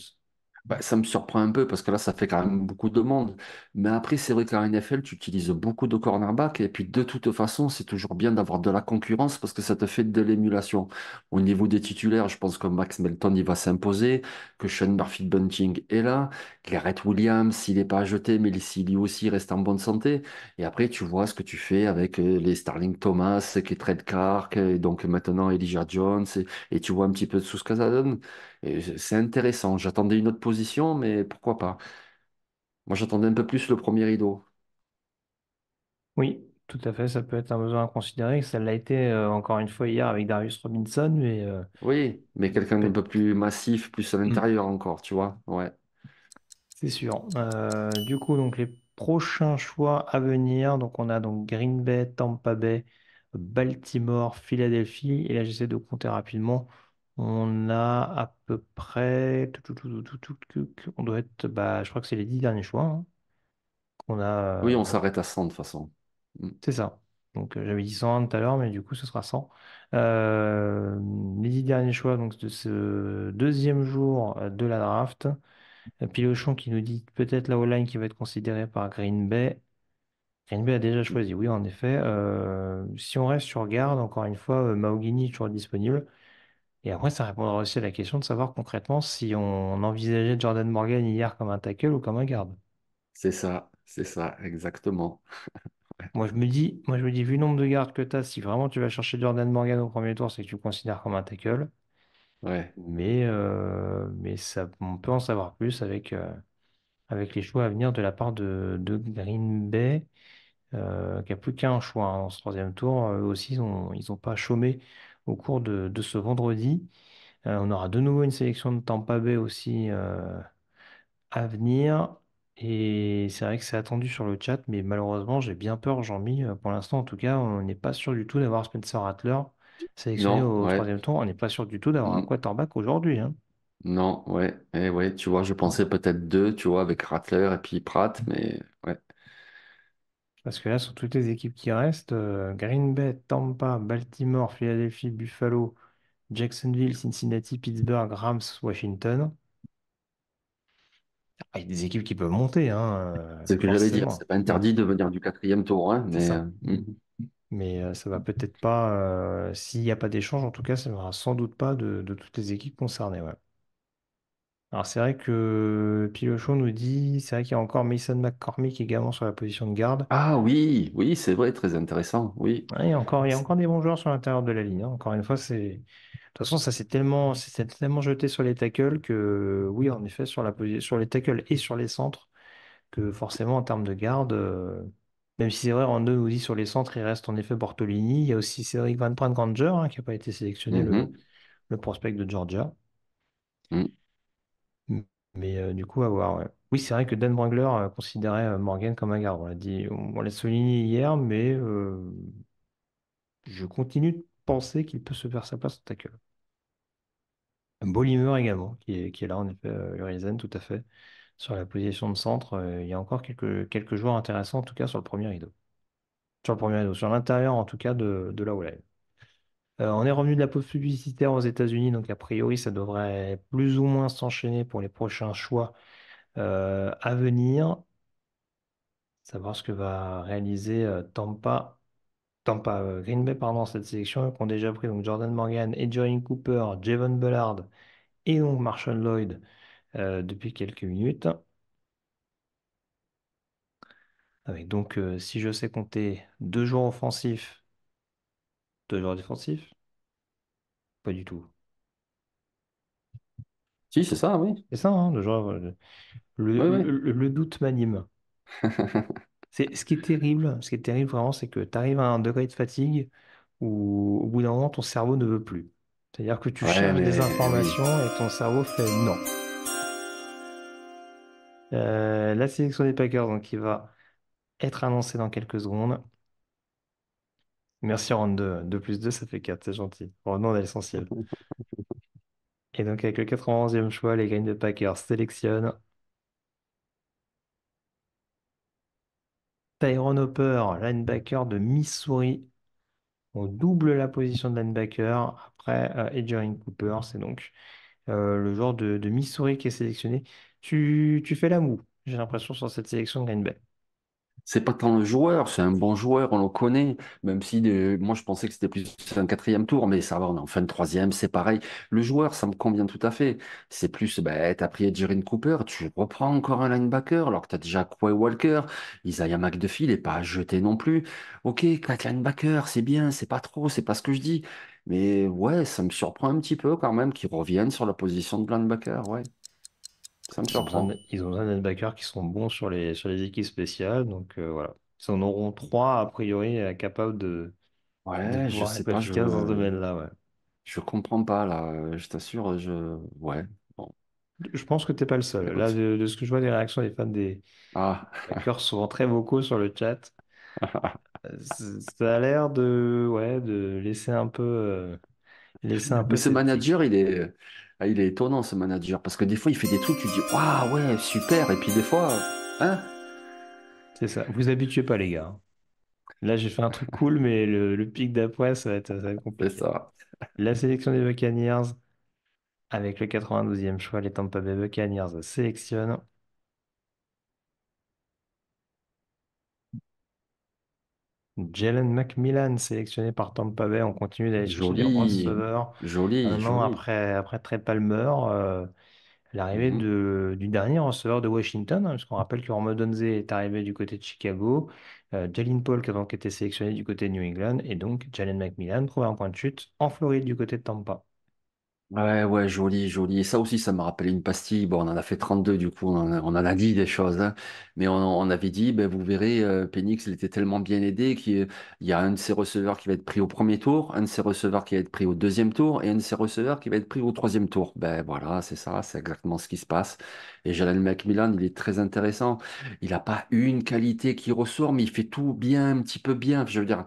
Bah, ça me surprend un peu parce que là, ça fait quand même beaucoup de monde. Mais après, c'est vrai qu'en NFL, tu utilises beaucoup de cornerbacks. Et puis, de toute façon, c'est toujours bien d'avoir de la concurrence parce que ça te fait de l'émulation. Au niveau des titulaires, je pense que Max Melton, il va s'imposer, que Sean Murphy Bunting est là, Garrett Williams, s'il n'est pas à jeter, mais s'il lui aussi reste en bonne santé. Et après, tu vois ce que tu fais avec euh, les Starling Thomas, qui est Trade Clark, et donc maintenant Elijah Jones, et, tu vois un petit peu de sous ce que ça donne c'est intéressant. J'attendais une autre position, mais pourquoi pas? Moi, j'attendais un peu plus le premier rideau. Oui, tout à fait, ça peut être un besoin à considérer. Ça l'a été euh, encore une fois hier avec Darius Robinson, mais euh, Oui, mais quelqu'un d'un peu plus massif, plus à mmh. l'intérieur encore, tu vois? Ouais. c'est sûr. Euh, du coup, donc les prochains choix à venir, donc on a donc Green Bay, Tampa Bay, Baltimore, Philadelphie, et là j'essaie de compter rapidement. On a à peu près. On doit être. Bah, je crois que c'est les 10 derniers choix. Hein, a. Oui, on euh, s'arrête à 100 de toute façon. Mm. C'est ça. Donc euh, j'avais dit 101 tout à l'heure, mais du coup ce sera 100. Euh, les dix derniers choix donc, de ce deuxième jour de la draft. Pilochon qui nous dit peut-être la O-line qui va être considérée par Green Bay. Green Bay a déjà mm. choisi, oui, en effet. si on reste sur garde, encore une fois, Maogini est toujours disponible. Et après, ça répondra aussi à la question de savoir concrètement si on envisageait Jordan Morgan hier comme un tackle ou comme un garde. C'est ça, c'est ça, exactement. (laughs) moi, je me dis, moi, je me dis, vu le nombre de gardes que tu as, si vraiment tu vas chercher Jordan Morgan au premier tour, c'est que tu le considères comme un tackle. Ouais. Mais, euh, mais on peut en savoir plus avec, euh, avec les choix à venir de la part de, Green Bay, euh, qui n'a plus qu'un choix en hein, ce troisième tour. Eux aussi, ils n'ont ils ont pas chômé au cours de, ce vendredi. Euh, on aura de nouveau une sélection de Tampa Bay aussi euh, à venir. Et c'est vrai que c'est attendu sur le chat, mais malheureusement, j'ai bien peur, Jean-Mi. Euh, pour l'instant, en tout cas, on n'est pas sûr du tout d'avoir Spencer Rattler sélectionné au troisième tour. On n'est pas sûr du tout d'avoir un quarterback aujourd'hui. Hein. Non, ouais. Et eh ouais, tu vois, je pensais peut-être deux, tu vois, avec Rattler et puis Pratt, mais ouais. Parce que là, sur toutes les équipes qui restent, euh, Green Bay, Tampa, Baltimore, Philadelphie, Buffalo, Jacksonville, Cincinnati, Pittsburgh, Rams, Washington. Ah, il y a des équipes qui peuvent monter, hein, euh, C'est ce que j'allais dire. C'est pas interdit de venir du quatrième tour, hein, mais ça. ne euh, mm. va peut-être pas, s'il n'y a pas d'échange, en tout cas, ça ne sera sans doute pas de, toutes les équipes concernées. Alors c'est vrai que euh, Pilochon nous dit, c'est vrai qu'il y a encore Mason McCormick également sur la position de garde. Ah oui, oui, c'est vrai, très intéressant, oui. il y a encore, il y a encore des bons joueurs sur l'intérieur de la ligne. Hein. Encore une fois, c'est. De toute façon, ça s'est tellement, tellement jeté sur les tackles que oui, en effet, sur la sur les tackles et sur les centres, que forcément en termes de garde, euh, même si c'est vrai, on nous dit sur les centres, il reste en effet Bortolini. Il y a aussi Cédric Van Granger Granger hein, qui n'a pas été sélectionné, le, mhm. prospect de Georgia. Mm. Mais euh, du coup, à voir. Oui, c'est vrai que Dan Brangler euh, considérait euh, Morgan comme un garde. On l'a souligné hier, mais je continue de penser qu'il peut se faire sa place ta tackle. Bolimer également, qui est, qui est là, en effet, Urizen, tout à fait. Sur la position de centre, il y a encore quelques, quelques joueurs intéressants, en tout cas sur le premier rideau. Sur le premier rideau, sur l'intérieur, en tout cas, de, de la o euh, on est revenu de la pause publicitaire aux États-Unis, donc a priori, ça devrait plus ou moins s'enchaîner pour les prochains choix euh, à venir. Savoir ce que va réaliser euh, Tampa, Tampa Green Bay pardon, cette sélection, qui ont déjà pris donc, Jordan Morgan, Adrian Cooper, Javon Bellard et donc Marshall Lloyd depuis quelques minutes. Avec donc, si je sais compter, deux joueurs offensifs de joueurs défensif Pas du tout. Si, c'est ça, oui. C'est ça, hein, euh, le Le, doute m'anime. (laughs) C'est, ce qui est terrible, ce qui est terrible vraiment, c'est que tu arrives à un degré de fatigue où au bout d'un moment, ton cerveau ne veut plus. C'est-à-dire que tu cherches des informations et ton cerveau fait non. Euh, la sélection des Packers, donc, qui va être annoncée dans quelques secondes. Merci Rand. 2. 2 plus 2, ça fait 4, c'est gentil. on à l'essentiel. (laughs) Et donc avec le 91e choix, les Green de Packers sélectionnent Tyron Hopper, linebacker de Missouri. On double la position de linebacker. Après, euh, Cooper, c'est donc euh, le genre de, Missouri qui est sélectionné. Tu, tu fais la moue, j'ai l'impression, sur cette sélection de Green Bay c'est pas tant le joueur, c'est un bon joueur, on le connaît, même si euh, moi je pensais que c'était plus un quatrième tour, mais ça va, on est en fin de troisième, c'est pareil. Le joueur, ça me convient tout à fait. C'est plus, ben, t'as pris Jiren Cooper, tu reprends encore un linebacker, alors que t'as déjà Quay Walker, Isaiah McDuffie, il est pas à jeter non plus. Ok, quatre linebackers, c'est bien, c'est pas trop, c'est pas ce que je dis. Mais ouais, ça me surprend un petit peu quand même qu'ils reviennent sur la position de linebacker, ouais. Ça ils Ont ils ont besoin qui sont bons sur les, sur les équipes spéciales. Donc euh, voilà. Ils en auront trois, a priori, euh, capables de, ouais, je sais pas, je... là Je comprends pas, là. Euh, je t'assure, je. Ouais. Bon. Je pense que t'es pas le seul. Là, de, ce que je vois des réactions des fans des ah. backers, souvent très vocaux sur le chat, (laughs) ça a l'air de, ouais, de laisser un peu. laisser un peu Mais ce manager, il est ah, il est étonnant ce manager parce que des fois il fait des trucs, tu dis waouh ouais super et puis des fois hein. C'est ça. Vous habituez pas les gars. Là j'ai fait un truc (laughs) cool mais le, pic d'après ça va être, ça va compliqué. La sélection des Buccaneers avec le 92e choix les Tampa Bay Buccaneers sélectionnent Jalen McMillan, sélectionné par Tampa Bay, on continue d'aller chercher Joli, joli, Un an après, après Trey Palmer, euh, l'arrivée mm-hmm. du dernier receveur de Washington, hein, puisqu'on rappelle que Romo Donze est arrivé du côté de Chicago, euh, Jalen Paul qui a donc été sélectionné du côté de New England, et donc Jalen McMillan trouvé un point de chute en Floride du côté de Tampa. Ouais, ouais, joli, joli. Et ça aussi, ça m'a rappelé une pastille. Bon, on en a fait 32, du coup, on en a, dit des choses. Hein. Mais on, avait dit, ben, vous verrez, euh, Pénix, il était tellement bien aidé qu'il euh, y a un de ses receveurs qui va être pris au premier tour, un de ses receveurs qui va être pris au deuxième tour et un de ses receveurs qui va être pris au troisième tour. Ben voilà, c'est ça, c'est exactement ce qui se passe. Et Jalen McMillan, il est très intéressant. Il n'a pas une qualité qui ressort, mais il fait tout bien, un petit peu bien. Je veux dire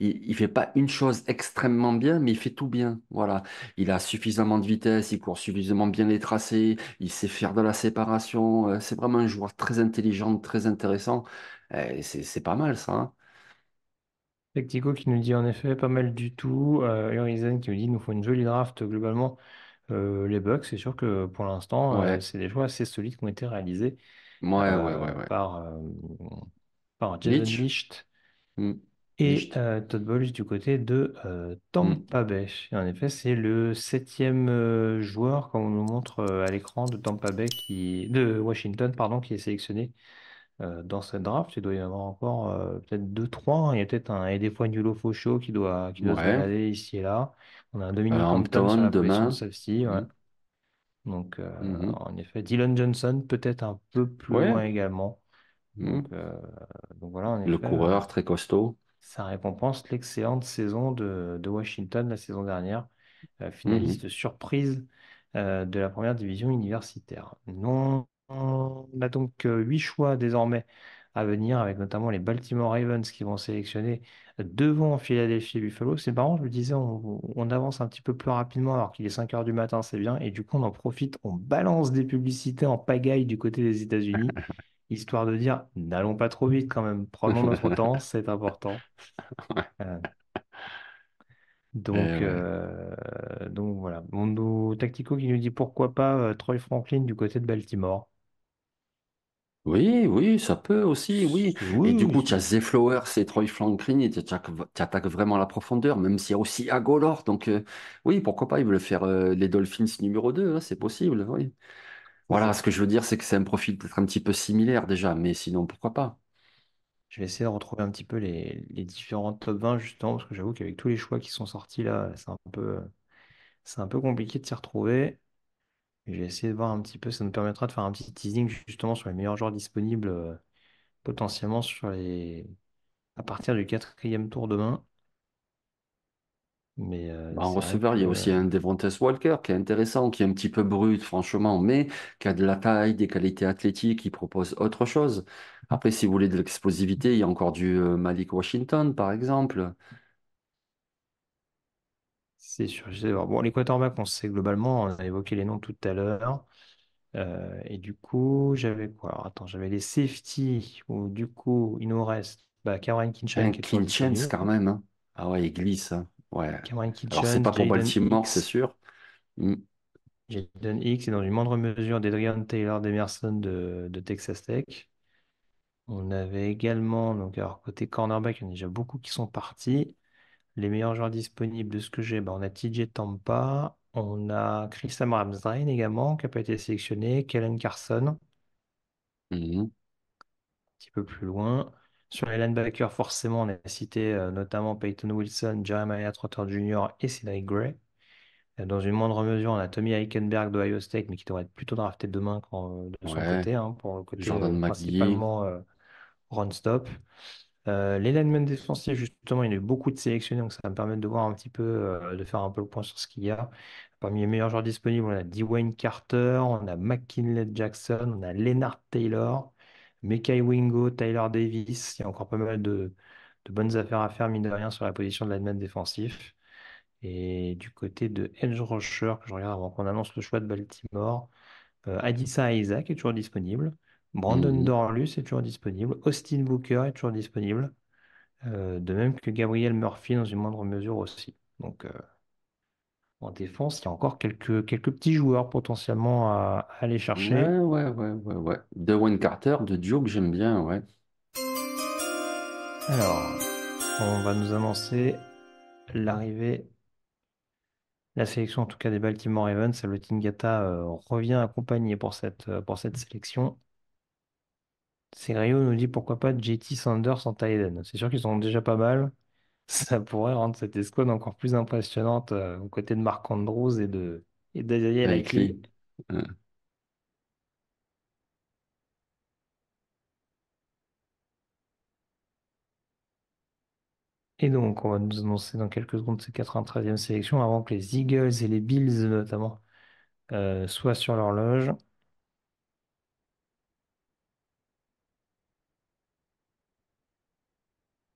il, il fait pas une chose extrêmement bien, mais il fait tout bien. Voilà. Il a suffisamment de vitesse, il court suffisamment bien les tracés, il sait faire de la séparation. Euh, c'est vraiment un joueur très intelligent, très intéressant. Eh, c'est pas mal, ça. hein. qui nous dit en effet pas mal du tout. Euh, qui nous dit nous faut une jolie draft globalement. Euh, les bugs, c'est sûr que pour l'instant, euh, c'est des joueurs assez solides qui ont été réalisés par, par et euh, Todd Bowles du côté de euh, Tampa hmm. Bay. en effet, c'est le septième euh, joueur, comme on nous montre euh, à l'écran, de Tampa Bay qui, de Washington, pardon, qui est sélectionné dans cette draft. Il doit y avoir encore peut-être deux, trois. Hein. Il y a peut-être un et des fois Nulo Faucho qui doit, qui doit se balader ici et là. On a un Dominique Hampton sur la demain. ça hmm. Donc, hmm. en effet, Dylan Johnson peut-être un peu plus loin également. Donc, voilà, Le coureur très costaud. Ça récompense l'excellente saison de, Washington la saison dernière, euh, mmh finaliste surprise euh, de la première division universitaire. Non, on a donc euh, huit choix désormais à venir, avec notamment les Baltimore Ravens qui vont sélectionner devant Philadelphie et Buffalo. C'est marrant, je le disais, on, avance un petit peu plus rapidement alors qu'il est 5 h du matin, c'est bien. Et du coup, on en profite, on balance des publicités en pagaille du côté des États-Unis. (laughs) histoire de dire n'allons pas trop vite quand même, prenons notre (laughs) temps, c'est important. Euh, eh donc, euh, donc voilà. Mondo Tactico qui nous dit pourquoi pas euh, Troy Franklin du côté de Baltimore. Oui, oui, ça peut aussi, oui. Et du coup, tu as Zé Flowers et Troy Franklin, et tu attaques vraiment la profondeur, même s'il y a aussi Agolor. Donc, oui, pourquoi pas, ils veulent faire les Dolphins numéro 2, hein, c'est possible, oui. Voilà, ce que je veux dire, c'est que c'est un profil peut-être un petit peu similaire déjà, mais sinon, pourquoi pas? Je vais essayer de retrouver un petit peu les, différents top 20 justement, parce que j'avoue qu'avec tous les choix qui sont sortis là, c'est un peu, c'est un peu compliqué de s'y retrouver. je vais essayer de voir un petit peu, ça nous permettra de faire un petit teasing justement sur les meilleurs joueurs disponibles euh, potentiellement sur les... à partir du quatrième tour demain. Euh, bah, en receveur, il y a aussi un Devontes Walker qui est intéressant, qui est un petit peu brut, franchement, mais qui a de la taille, des qualités athlétiques, qui propose autre chose. Après, si vous voulez de l'explosivité, il y a encore du euh, Malik Washington, par exemple. c'est sûr. Bon, les on sait globalement, on a évoqué les noms tout à l'heure. Euh, et du coup, j'avais quoi? attends, j'avais les safety, ou du coup, il nous reste bah, Caroline Kinchens. Kinshans quand même. Hein. Ah ouais, il glisse. Hein. Ouais. Cameron c'est pas pour Baltimore, c'est sûr. j'ai hmm. Jaden x et dans une moindre mesure d'Adrian Taylor d'Emerson de, Texas Tech. On avait également, donc alors côté cornerback, il y en a déjà beaucoup qui sont partis. Les meilleurs joueurs disponibles de ce que j'ai, ben, on a TJ Tampa, on a Chris Ramsdrain également, qui n'a pas été sélectionné, Kellen Carson, hmm. un petit peu plus loin. Sur les linebackers, forcément, on a cité euh, notamment Peyton Wilson, Jeremiah Trotter Jr. et Cedric Gray. Euh, dans une moindre mesure, on a Tommy Eichenberg Iowa State, mais qui devrait être plutôt drafté demain euh, de son côté, hein, pour le côté principalement run-stop. les linemen défensifs, justement, il y a eu beaucoup de sélectionnés, donc ça va me permettre de voir un petit peu, de faire un peu le point sur ce qu'il y a. Parmi les meilleurs joueurs disponibles, on a Dwayne Carter, on a McKinley Jackson, on a Lennart Taylor, Mekai Wingo, Tyler Davis, il y a encore pas mal de, bonnes affaires à faire, mine de rien, sur la position de l'admin défensif. Et du côté de Edge Rusher, que je regarde avant qu'on annonce le choix de Baltimore, euh, Isaac est toujours disponible. Brandon mhm. Dorlus est toujours disponible. Austin Booker est toujours disponible. Euh, de même que Gabriel Murphy dans une moindre mesure aussi. Donc, euh, en défense, il y a encore quelques, quelques petits joueurs potentiellement à, aller chercher. Ouais, ouais, ouais, ouais, ouais. Carter, de Duke, j'aime bien, ouais. Alors, on va nous annoncer l'arrivée, la sélection en tout cas des Baltimore Ravens. Le Tingata euh, revient accompagné pour cette, euh, pour cette sélection. Serio nous dit pourquoi pas JT Sanders en Tiden. C'est sûr qu'ils sont déjà pas mal ça pourrait rendre cette escouade encore plus impressionnante euh, aux côtés de Marc Andrews et de et Et donc, on va nous annoncer dans quelques secondes ces 93e sélection avant que les Eagles et les Bills notamment euh, soient sur l'horloge.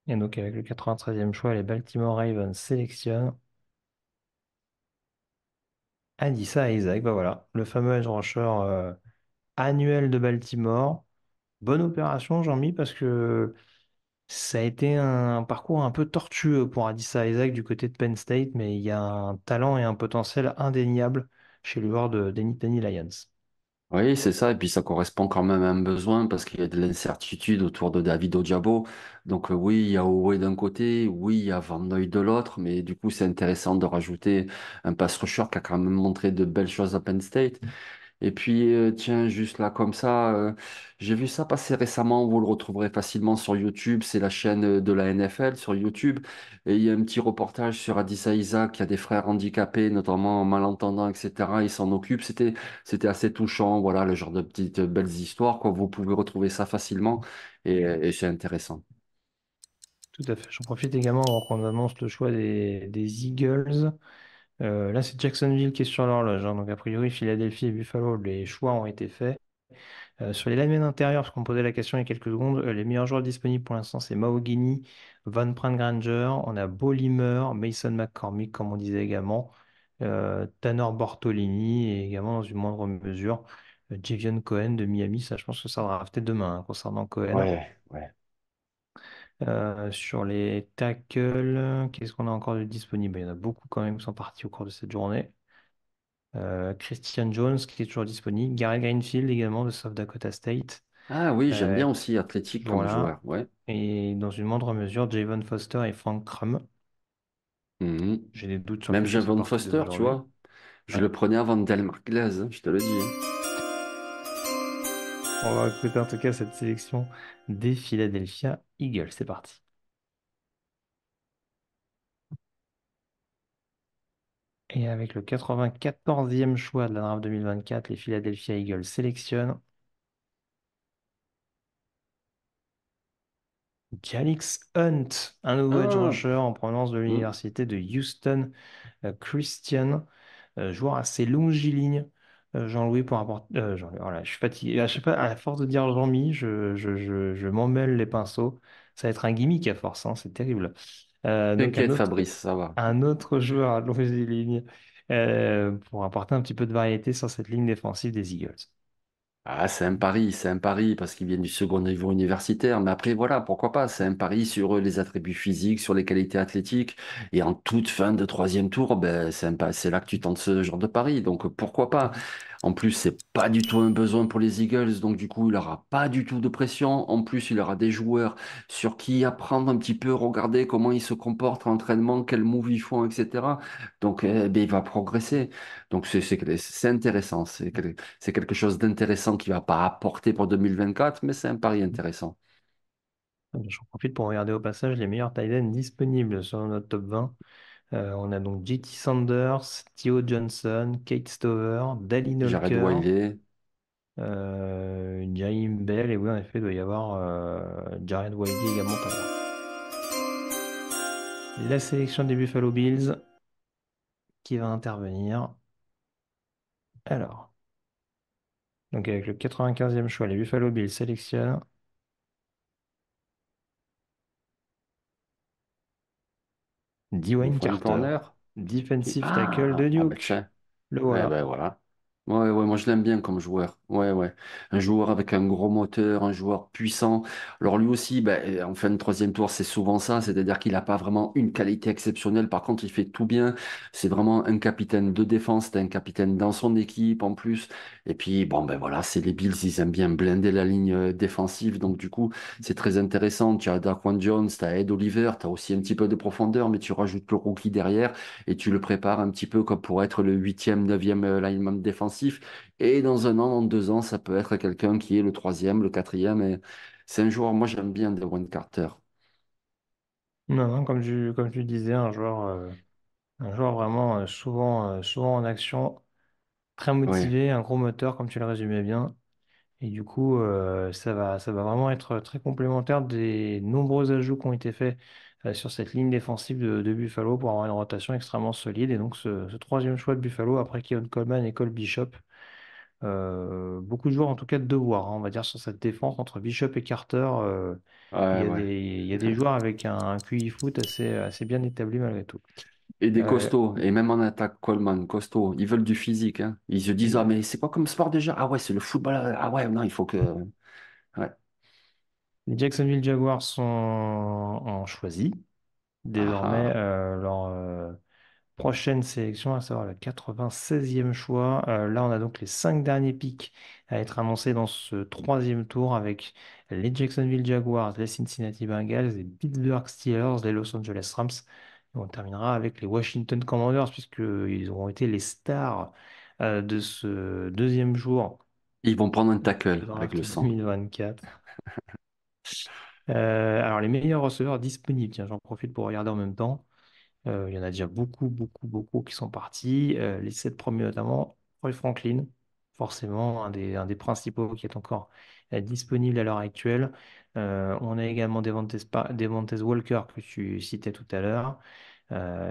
Et donc, avec le 93e choix, les Baltimore Ravens sélectionnent Addis Isaac. Bah voilà, le fameux edge rusher euh, annuel de Baltimore. Bonne opération, Jean-Mi, parce que ça a été un parcours un peu tortueux pour Adissa Isaac du côté de Penn State, mais il y a un talent et un potentiel indéniable chez le joueur de Denny Lions. Oui, c'est ça. Et puis ça correspond quand même à un besoin parce qu'il y a de l'incertitude autour de David Odiabo. Donc euh, oui, il y a Owe d'un côté, oui, il y a Van de l'autre, mais du coup, c'est intéressant de rajouter un pass rusher qui a quand même montré de belles choses à Penn State. Et puis, euh, tiens, juste là, comme ça, euh, j'ai vu ça passer récemment. Vous le retrouverez facilement sur YouTube. C'est la chaîne euh, de la NFL sur YouTube. Et il y a un petit reportage sur Adisa Isaac. qui a des frères handicapés, notamment malentendants, etc. Ils s'en occupent. C'était, c'était assez touchant. Voilà, le genre de petites belles histoires, Vous pouvez retrouver ça facilement. Et, c'est intéressant. Tout à fait. J'en profite également quand qu'on annonce le choix des Eagles. Euh, là, c'est Jacksonville qui est sur l'horloge. Hein. donc, a priori, Philadelphie et Buffalo, les choix ont été faits. Euh, sur les linemen intérieures parce qu'on posait la question il y a quelques secondes, euh, les meilleurs joueurs disponibles pour l'instant, c'est Mahogany, Van Prant on a Bolimer, Mason McCormick, comme on disait également, Tanner Bortolini, et également, dans une moindre mesure, Javion Cohen de Miami. Ça, je pense que ça drafté demain, hein, concernant Cohen. Ouais, ouais. Euh, sur les tackles, qu'est-ce qu'on a encore de disponible? Il y en a beaucoup quand même qui sont partis au cours de cette journée. Euh, Christian Jones qui est toujours disponible. Gary Greenfield également de South Dakota State. Ah oui, j'aime euh, bien aussi athlétique comme un joueur, Et dans une moindre mesure, Javon Foster et Frank Crum. Mmh. J'ai des doutes sur Même Javon Foster, tu vois, je le prenais avant Delmar Glaze, hein, je te le dis. Hein on va écouter en tout cas cette sélection des Philadelphia Eagles. C'est parti. Et avec le 94e choix de la draft 2024, les Philadelphia Eagles sélectionnent Calix Hunt, un nouveau ah. edge en provenance de mm. l'université de Houston, euh, Christian, euh, joueur assez longiligne, euh, Jean-Louis pour apporter. Euh, je suis fatigué. Ah, je sais pas, à force de dire Jean-Mi, je, je, je, m'emmêle les pinceaux. Ça va être un gimmick à force, hein, c'est terrible. Euh, donc un autre, va. un autre joueur à des pour apporter un petit peu de variété sur cette ligne défensive des Eagles. Ah, c'est un pari, c'est un pari parce qu'ils viennent du second niveau universitaire. Mais après, voilà, pourquoi pas? C'est un pari sur euh, les attributs physiques, sur les qualités athlétiques. Et en toute fin de troisième tour, ben, c'est c'est là que tu tentes ce genre de pari. Donc, pourquoi pas? En plus, c'est pas du tout un besoin pour les Eagles, donc du coup, il aura pas du tout de pression. En plus, il aura des joueurs sur qui apprendre un petit peu, regarder comment ils se comportent en entraînement, quels moves ils font, etc. Donc, eh ben, il va progresser. Donc, c'est intéressant. C'est quelque chose d'intéressant qui va pas apporter pour 2024, mais c'est un pari intéressant. J'en profite pour regarder au passage les meilleurs tight disponibles sur notre top 20. Euh, on a donc JT Sanders, Theo Johnson, Kate Stover, Dalino Jared euh, Bell, et oui, en effet, il doit y avoir euh, Jared Wiley également La sélection des Buffalo Bills qui va intervenir. Alors, donc avec le 95e choix, les Buffalo Bills sélectionnent Dwayne Carter, Defensive ah, Tackle de ah bah Duke. Le eh ben, Ouais, ouais, moi je l'aime bien comme joueur. Ouais, ouais. Un joueur avec un gros moteur, un joueur puissant. Alors lui aussi, ben, euh, en fin de troisième tour, c'est souvent ça, c'est-à-dire qu'il n'a pas vraiment une qualité exceptionnelle. Par contre, il fait tout bien. C'est vraiment un capitaine de défense, c'est un capitaine dans son équipe en plus. Et puis, bon, ben voilà, c'est les Bills, ils aiment bien blinder la ligne euh, défensive. Donc du coup, c'est très intéressant. Tu as Daquan Jones, tu as Ed Oliver, tu as aussi un petit peu de profondeur, mais tu rajoutes le rookie derrière et tu le prépares un petit peu comme pour être le huitième, neuvième e lineman défensif. Et dans un an, dans deux ans, ça peut être quelqu'un qui est le troisième, le quatrième. Et c'est un joueur, moi j'aime bien Derwin Carter. comme tu, comme disais, un joueur, euh, un joueur vraiment euh, souvent, euh, souvent en action, très motivé, un gros moteur, comme tu le résumais bien. Et du coup, ça va, ça va vraiment être très complémentaire des nombreux ajouts qui ont été faits sur cette ligne défensive de, Buffalo pour avoir une rotation extrêmement solide. Et donc, ce, ce troisième choix de Buffalo, après Keon Coleman et Cole Bishop, euh, beaucoup de joueurs, en tout cas, de devoir, hein, on va dire, sur cette défense entre Bishop et Carter. Euh, il y a des, (laughs) joueurs avec un, un QI foot assez, assez bien établi malgré tout. Et des euh, costauds, et même en attaque, Coleman, costaud, ils veulent du physique, hein. Ils se disent, ah, mais c'est quoi comme sport déjà? Ah ouais, c'est le football. Ah ouais, non, il faut que. les Jacksonville Jaguars sont, en choisi ah désormais ah. leur, prochaine sélection, à savoir le 96e choix. Euh, là, on a donc les cinq derniers picks à être annoncés dans ce troisième tour avec les Jacksonville Jaguars, les Cincinnati Bengals, les Pittsburgh Steelers, les Los Angeles Rams. on terminera avec les Washington Commanders, puisqu'ils auront été les stars euh, de ce deuxième jour. Ils vont prendre un tackle avec le sang. 2024. (laughs) Euh, alors, les meilleurs receveurs disponibles, tiens, j'en profite pour regarder en même temps. Euh, il y en a déjà beaucoup, beaucoup, beaucoup qui sont partis. Euh, les sept premiers notamment, Roy Franklin, forcément un des, principaux qui est encore euh, disponible à l'heure actuelle. on a également Devantes, Walker que tu citais tout à l'heure.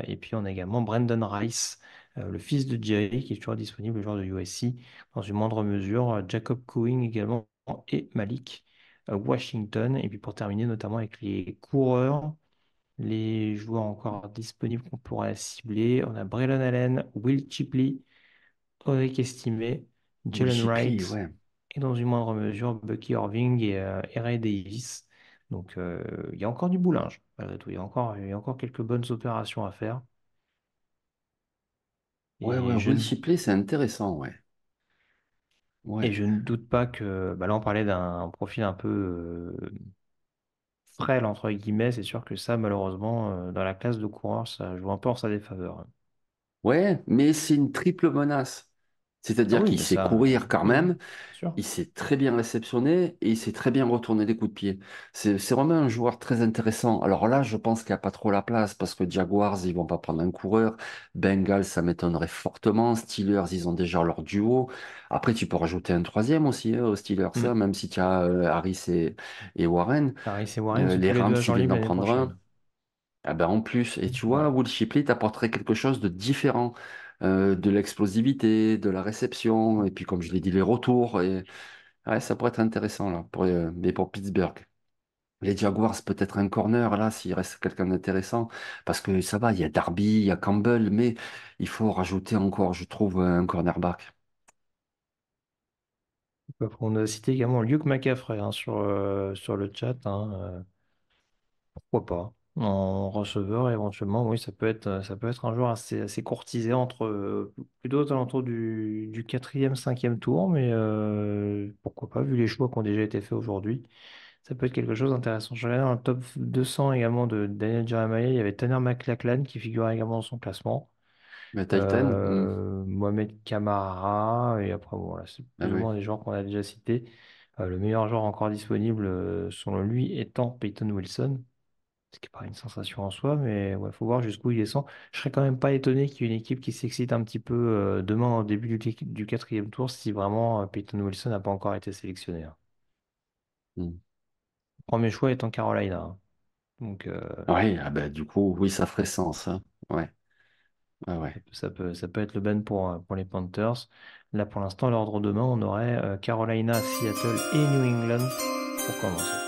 et puis on a également Brandon Rice, le fils de Jerry, qui est toujours disponible, le joueur de USC, dans une moindre mesure. Jacob Cohen également et Malik Washington. Et puis pour terminer notamment avec les coureurs. Les joueurs encore disponibles qu'on pourrait cibler, on a Braylon Allen, Will Chipley, Eric Estimé, Jalen Wright, et dans une moindre mesure, Bucky Orving et, euh, Ray Davis. Donc euh, il y a encore du boulinge, malgré tout. Il y a encore, y a encore quelques bonnes opérations à faire. Oui, ouais, Will Chipley, c'est intéressant, ouais. Et je ne doute pas que. Bah là, on parlait d'un profil un peu. Euh, frêle, entre guillemets. C'est sûr que ça, malheureusement, euh, dans la classe de coureurs, ça joue un peu en sa défaveur. Hein. Ouais, mais c'est une triple menace. C'est-à-dire qu'il sait courir quand même, il s'est très bien réceptionné et il s'est très bien retourné des coups de pied. C'est vraiment un joueur très intéressant. Alors là, je pense qu'il n'y a pas trop la place parce que Jaguars, ils vont pas prendre un coureur. Bengals, ça m'étonnerait fortement. Steelers, ils ont déjà leur duo. Après, tu peux rajouter un troisième aussi hein, aux Steelers, mm. hein, même si tu as euh, Harris et, Warren. Harris et Warren, euh, les Rams, ils prendre un. ben en plus, et tu vois, Will t'apporterait quelque chose de différent. Euh, de l'explosivité, de la réception, et puis comme je l'ai dit, les retours. ça pourrait être intéressant là, pour, euh, mais pour Pittsburgh. Les Jaguars, peut-être un corner, là, s'il reste quelqu'un d'intéressant. Parce que ça va, il y a Darby, il y a Campbell, mais il faut rajouter encore, je trouve, un cornerback. On a cité également Luke McCaffrey hein, sur, euh, sur le chat. Hein, pourquoi pas? En receveur, éventuellement, oui, ça peut être, euh, ça peut être un joueur assez, courtisé entre euh, plutôt aux alentours du, 4e 5 e tour, mais euh, pourquoi pas, vu les choix qui ont déjà été faits aujourd'hui, ça peut être quelque chose d'intéressant. Je regardais dans le top 200 également de Daniel Jeremiah, il y avait Tanner McLachlan qui figurait également dans son classement. Mais bah, Titan, hmm. Mohamed Kamara, et après, bon, c'est ah plus ou moins des joueurs qu'on a déjà cités. le meilleur joueur encore disponible, selon lui, étant Peyton Wilson ce qui n'est pas une sensation en soi, mais il faut voir jusqu'où il descend. Je serais quand même pas étonné qu'il y ait une équipe qui s'excite un petit peu euh, demain au début du, quatrième tour si vraiment euh, Peyton Wilson n'a pas encore été sélectionné. Hein. Mmh. Premier choix étant Carolina. Hein. Donc, euh, ah bah, du coup, oui, ça ferait sens. Hein. Ouais. ouais. Ça, peut, ça peut être le ben pour, pour les Panthers. Là, pour l'instant, l'ordre demain, on aurait Carolina, Seattle et New England pour commencer.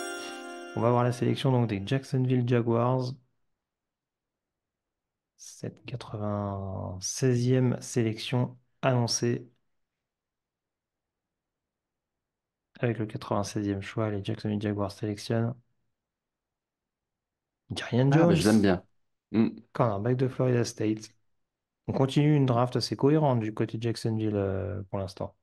On va voir la sélection donc, des Jacksonville Jaguars. Cette 96e sélection annoncée. Avec le 96e choix, les Jacksonville Jaguars sélectionnent Jarian Ah, bah, j'aime bien. un hmm. back de Florida State. On continue une draft assez cohérente du côté Jacksonville euh, pour l'instant.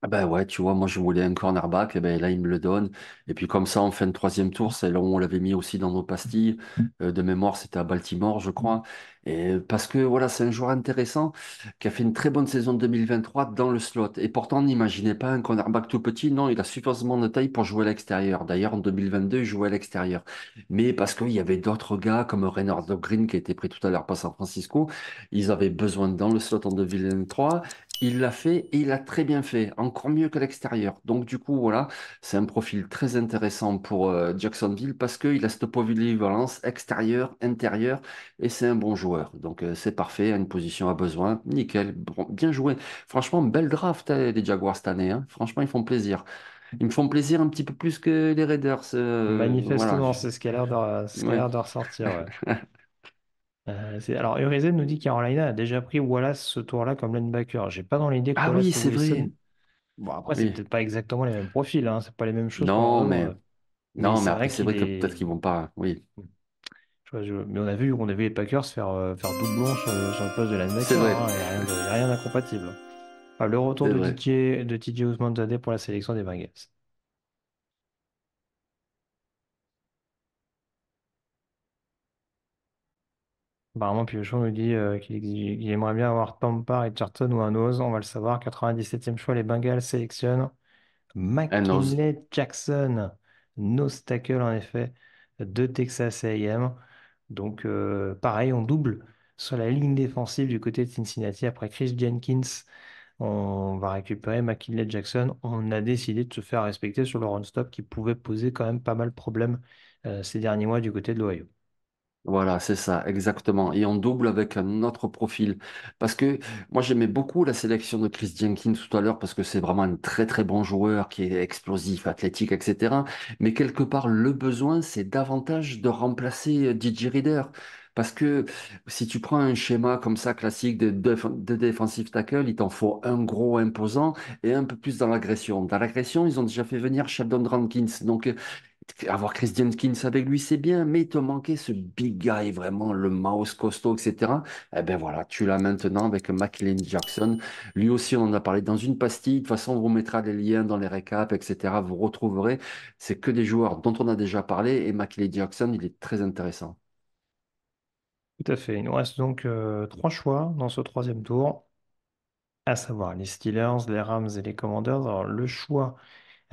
Ah ben ouais, tu vois, moi je voulais un cornerback, et eh ben là il me le donne. Et puis comme ça, en fin de troisième tour, c'est là où on l'avait mis aussi dans nos pastilles. Euh, de mémoire, c'était à Baltimore, je crois. Et parce que voilà, c'est un joueur intéressant qui a fait une très bonne saison 2023 dans le slot. Et pourtant, n'imaginez pas un cornerback tout petit. Non, il a suffisamment de taille pour jouer à l'extérieur. D'ailleurs, en 2022, il jouait à l'extérieur. Mais parce qu'il y avait d'autres gars comme Reynolds Green qui a été pris tout à l'heure par San Francisco, ils avaient besoin dans le slot en 2023 il l'a fait et il a très bien fait, encore mieux que l'extérieur. Donc du coup, voilà, c'est un profil très intéressant pour euh, Jacksonville parce qu'il a cette polyvalence extérieure, intérieure, et c'est un bon joueur. Donc euh, c'est parfait, à une position à besoin, nickel, bien joué. Franchement, belle draft des hein, Jaguars cette année, hein. franchement ils font plaisir. Ils me font plaisir un petit peu plus que les Raiders. Euh, Manifestement, c'est ce qui a l'air de, ressortir. (laughs) Euh, alors, Urizen nous dit qu'Carolina a déjà pris Wallace ce tour-là comme linebacker. J'ai pas dans l'idée que Ah oui, c'est vrai. Bon, après, c'est peut-être pas exactement les mêmes profils, hein, c'est pas les mêmes choses Non, mais, euh. non, mais c'est vrai c'est vrai que peut-être qu'ils vont pas. Oui, hmm. Mais on a vu, on a les Packers faire, euh, faire doublon sur, le poste de c'est linebacker, vrai. il hein, rien d'incompatible. le retour de TJ Ousmane Zadeh pour la sélection des Bengals. Apparemment, Piochon nous dit euh, qu'il aimerait bien avoir Tampa, Richardson ou un Oz. On va le savoir. 97e choix, les Bengals sélectionnent McKinley Jackson. Nose tackle, en effet, de Texas A&M. Donc, euh, pareil, on double sur la ligne défensive du côté de Cincinnati. Après Chris Jenkins, on va récupérer McKinley Jackson. On a décidé de se faire respecter sur le run-stop qui pouvait poser quand même pas mal de problèmes euh, ces derniers mois du côté de l'Ohio. Voilà, c'est ça, exactement. Et on double avec un autre profil. Parce que moi, j'aimais beaucoup la sélection de Chris Jenkins tout à l'heure, parce que c'est vraiment un très très bon joueur qui est explosif, athlétique, etc. Mais quelque part, le besoin, c'est davantage de remplacer DJ euh, Reader. Parce que si tu prends un schéma comme ça classique de, de, de tackle, il t'en faut un gros imposant et un peu plus dans l'agression. Dans l'agression, ils ont déjà fait venir Sheldon Rankins. Donc, euh, avoir Chris Jenkins avec lui, c'est bien, mais il te manquait ce big guy, vraiment le mouse costaud, etc. Eh bien voilà, tu l'as maintenant avec McLean Jackson. Lui aussi, on en a parlé dans une pastille. De toute façon, on vous mettra les liens dans les récaps, etc. Vous retrouverez. C'est que des joueurs dont on a déjà parlé et McLean Jackson, il est très intéressant. Tout à fait. Il nous reste donc euh, trois choix dans ce troisième tour, à savoir les Steelers, les Rams et les Commanders. Alors, le choix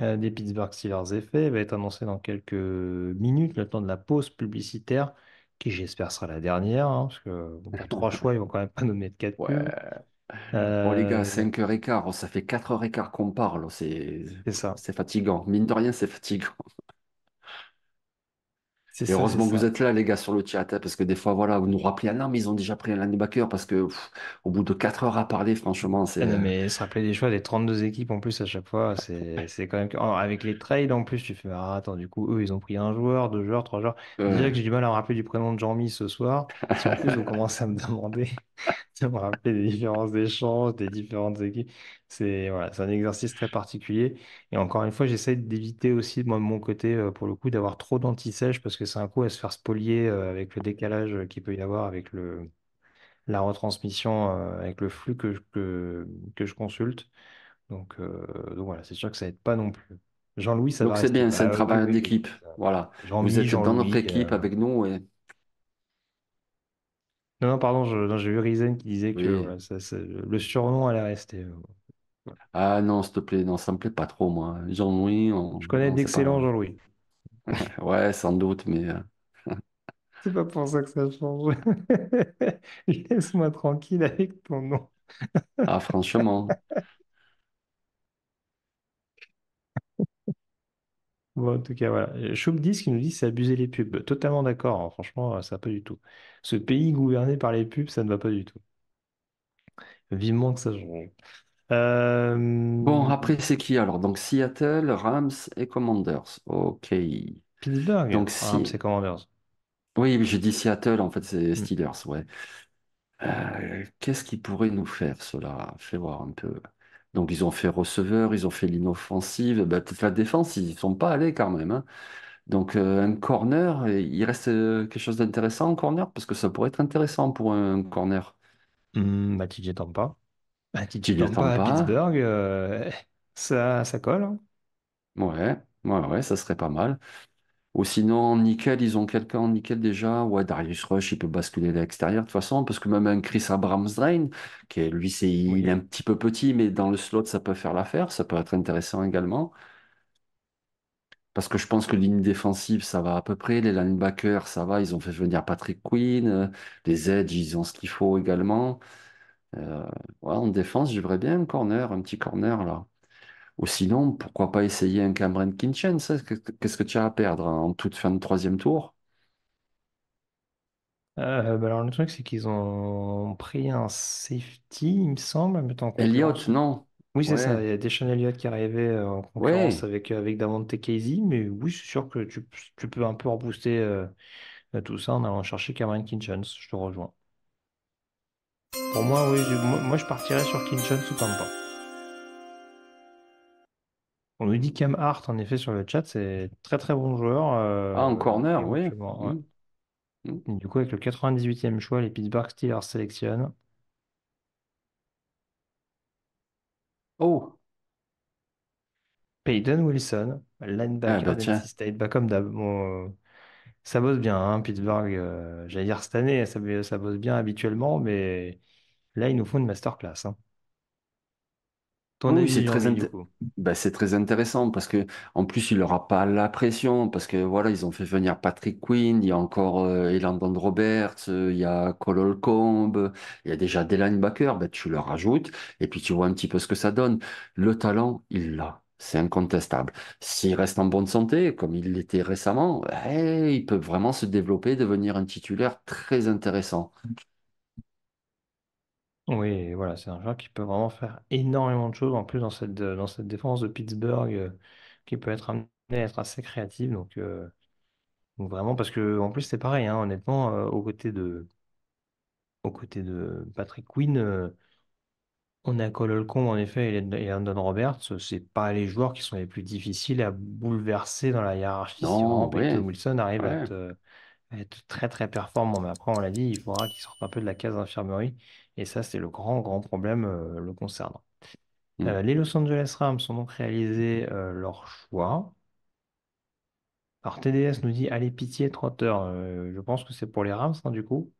euh, des Pittsburgh Steelers est va être annoncé dans quelques minutes, le temps de la pause publicitaire, qui j'espère sera la dernière, hein, parce que trois choix, ils vont quand même pas nous mettre quatre. Ouais. Bon, les gars, 5h15, euh. ça fait 4h15 qu'on parle, oh, c'est ça. C'est fatigant. Mine de rien, c'est fatigant. Et heureusement que vous êtes là, les gars, sur le chat, hein, parce que des fois, voilà, vous nous rappelez, un arme mais ils ont déjà pris un linebacker, parce que au bout de 4 heures à parler, franchement, ah c'est. mais se rappeler des choix des 32 équipes en plus à chaque fois, c'est (laughs) quand même. Oh, avec les trades en plus, tu fais, ah, attends, du coup, eux, ils ont pris un joueur, deux joueurs, trois joueurs. Euh... Je que j'ai du mal à me rappeler du prénom de Jean-Mi ce soir. Si en plus, on commence à me (laughs) demander de me rappeler des différences échanges, des différentes équipes. C'est voilà, c'est un exercice très particulier. Et encore une fois, j'essaie d'éviter aussi, de mon côté, euh, pour le coup, d'avoir trop danti parce que c'est un coup à se faire spolier euh, avec le décalage euh, qu'il peut y avoir avec le, la retransmission, avec le flux que je, que, je consulte. Donc, donc voilà, c'est sûr que ça aide pas non plus. Jean-Louis, ça Donc c'est bien, c'est un travail d'équipe. Voilà. Vous êtes dans notre équipe avec nous Non, non, pardon, j'ai vu Risen qui disait que le surnom allait rester. Ah non, s'il te plaît, non, ça me plaît pas trop, moi. Jean-Louis, Je connais d'excellents Jean-Louis. (laughs) Ouais, sans doute, mais euh, (laughs) C'est pas pour ça que ça change. (laughs) Laisse-moi tranquille avec ton nom. ah, franchement, Bon, en tout cas, voilà. Choupdis qui nous dit c'est abuser les pubs. Totalement d'accord, hein. Franchement, euh, ça va pas du tout. Ce pays gouverné par les pubs, ça ne va pas du tout. Vivement que ça change. Euh, bon, après, c'est qui alors? Donc, Seattle, Rams et Commanders. OK. Donc, Rams Commanders. Oui, j'ai dit Seattle, en fait, c'est mm. Steelers, ouais. Euh, qu'est-ce qu'ils pourraient nous faire, cela? Fais voir un peu. Donc, ils ont fait receveur, ils ont fait l'inoffensive. toute bah, la défense, ils ne sont pas allés quand même. Hein. Donc, euh, un corner, il reste quelque chose d'intéressant en corner, parce que ça pourrait être intéressant pour un corner. Mathieu bah, pas pas bah, pas à Pittsburgh, euh, (laughs) ça, colle. Hein. Ouais, ouais, ouais, ça serait pas mal. Ou sinon, nickel, ils ont quelqu'un en nickel déjà. Ouais, Darius Rush, il peut basculer à l'extérieur de toute façon, parce que même un Chris Abramsdrain, qui est, lui, c'est, il est un petit peu petit, mais dans le slot, ça peut faire l'affaire. Ça peut être intéressant également. Parce que je pense que ligne défensive, ça va à peu près. Les linebackers, ça va. Ils ont fait venir Patrick Queen, euh, Les edges, ils ont ce qu'il faut également. Euh, en défense, j'aimerais bien un corner, un petit corner là. Ou sinon, pourquoi pas essayer un Cameron Kinchens hein, Qu'est-ce que tu as à perdre hein, en toute fin de troisième tour? Euh, bah alors le truc c'est qu'ils ont pris un safety, il me semble, Elliott, non? Oui, c'est ça, il y a Deshaun Elliott qui est euh, en concurrence avec, avec Davante Casey, mais oui, c'est sûr que tu, peux un peu rebooster tout ça en allant chercher Cameron Kinchens. je te rejoins. Pour moi, oui, moi, je partirais sur Kinchon Tampa. On nous dit Cam Hart, en effet, sur le chat, c'est très très bon joueur. Euh, ah, en corner, oui. Mm. Mm. Du coup, avec le 98e choix, les Pittsburgh Steelers sélectionnent. Oh! Peyton Wilson, ah, bah, linebacker ah, State, bah, comme d'hab. Euh, ça bosse bien, hein, Pittsburgh. Euh, j'allais dire cette année, ça, bosse bien habituellement, mais là, ils nous font une masterclass. Hein. Ton c'est très, bah, c'est très intéressant parce que en plus il n'aura pas la pression parce que voilà ils ont fait venir Patrick Quinn, il y a encore Elan euh, Elandon Roberts, euh, il y a Cole il y a déjà des linebackers, bah, tu leur rajoutes et puis tu vois un petit peu ce que ça donne. Le talent, il l'a. C'est incontestable. S'il reste en bonne santé, comme il l'était récemment, eh, il peut vraiment se développer, devenir un titulaire très intéressant. Oui, voilà, c'est un joueur qui peut vraiment faire énormément de choses en plus dans cette, dans cette défense de Pittsburgh euh, qui peut être amené à être assez créatif. Donc, euh, vraiment, parce que en plus c'est pareil, hein, honnêtement, euh, aux de, aux côtés de Patrick Quinn, on a Cole en effet, et London Roberts. Ce Roberts, c'est pas les joueurs qui sont les plus difficiles à bouleverser dans la hiérarchie. Si Wilson arrive à être, très très performant, mais après, on l'a dit, il faudra qu'il sorte un peu de la case d'infirmerie Et ça, c'est le grand grand problème euh, le concernant. Mm. Euh, les Los Angeles Rams ont donc réalisé euh, leur choix. Alors, TDS nous dit, allez, pitié, trotteur, je pense que c'est pour les Rams, hein, du coup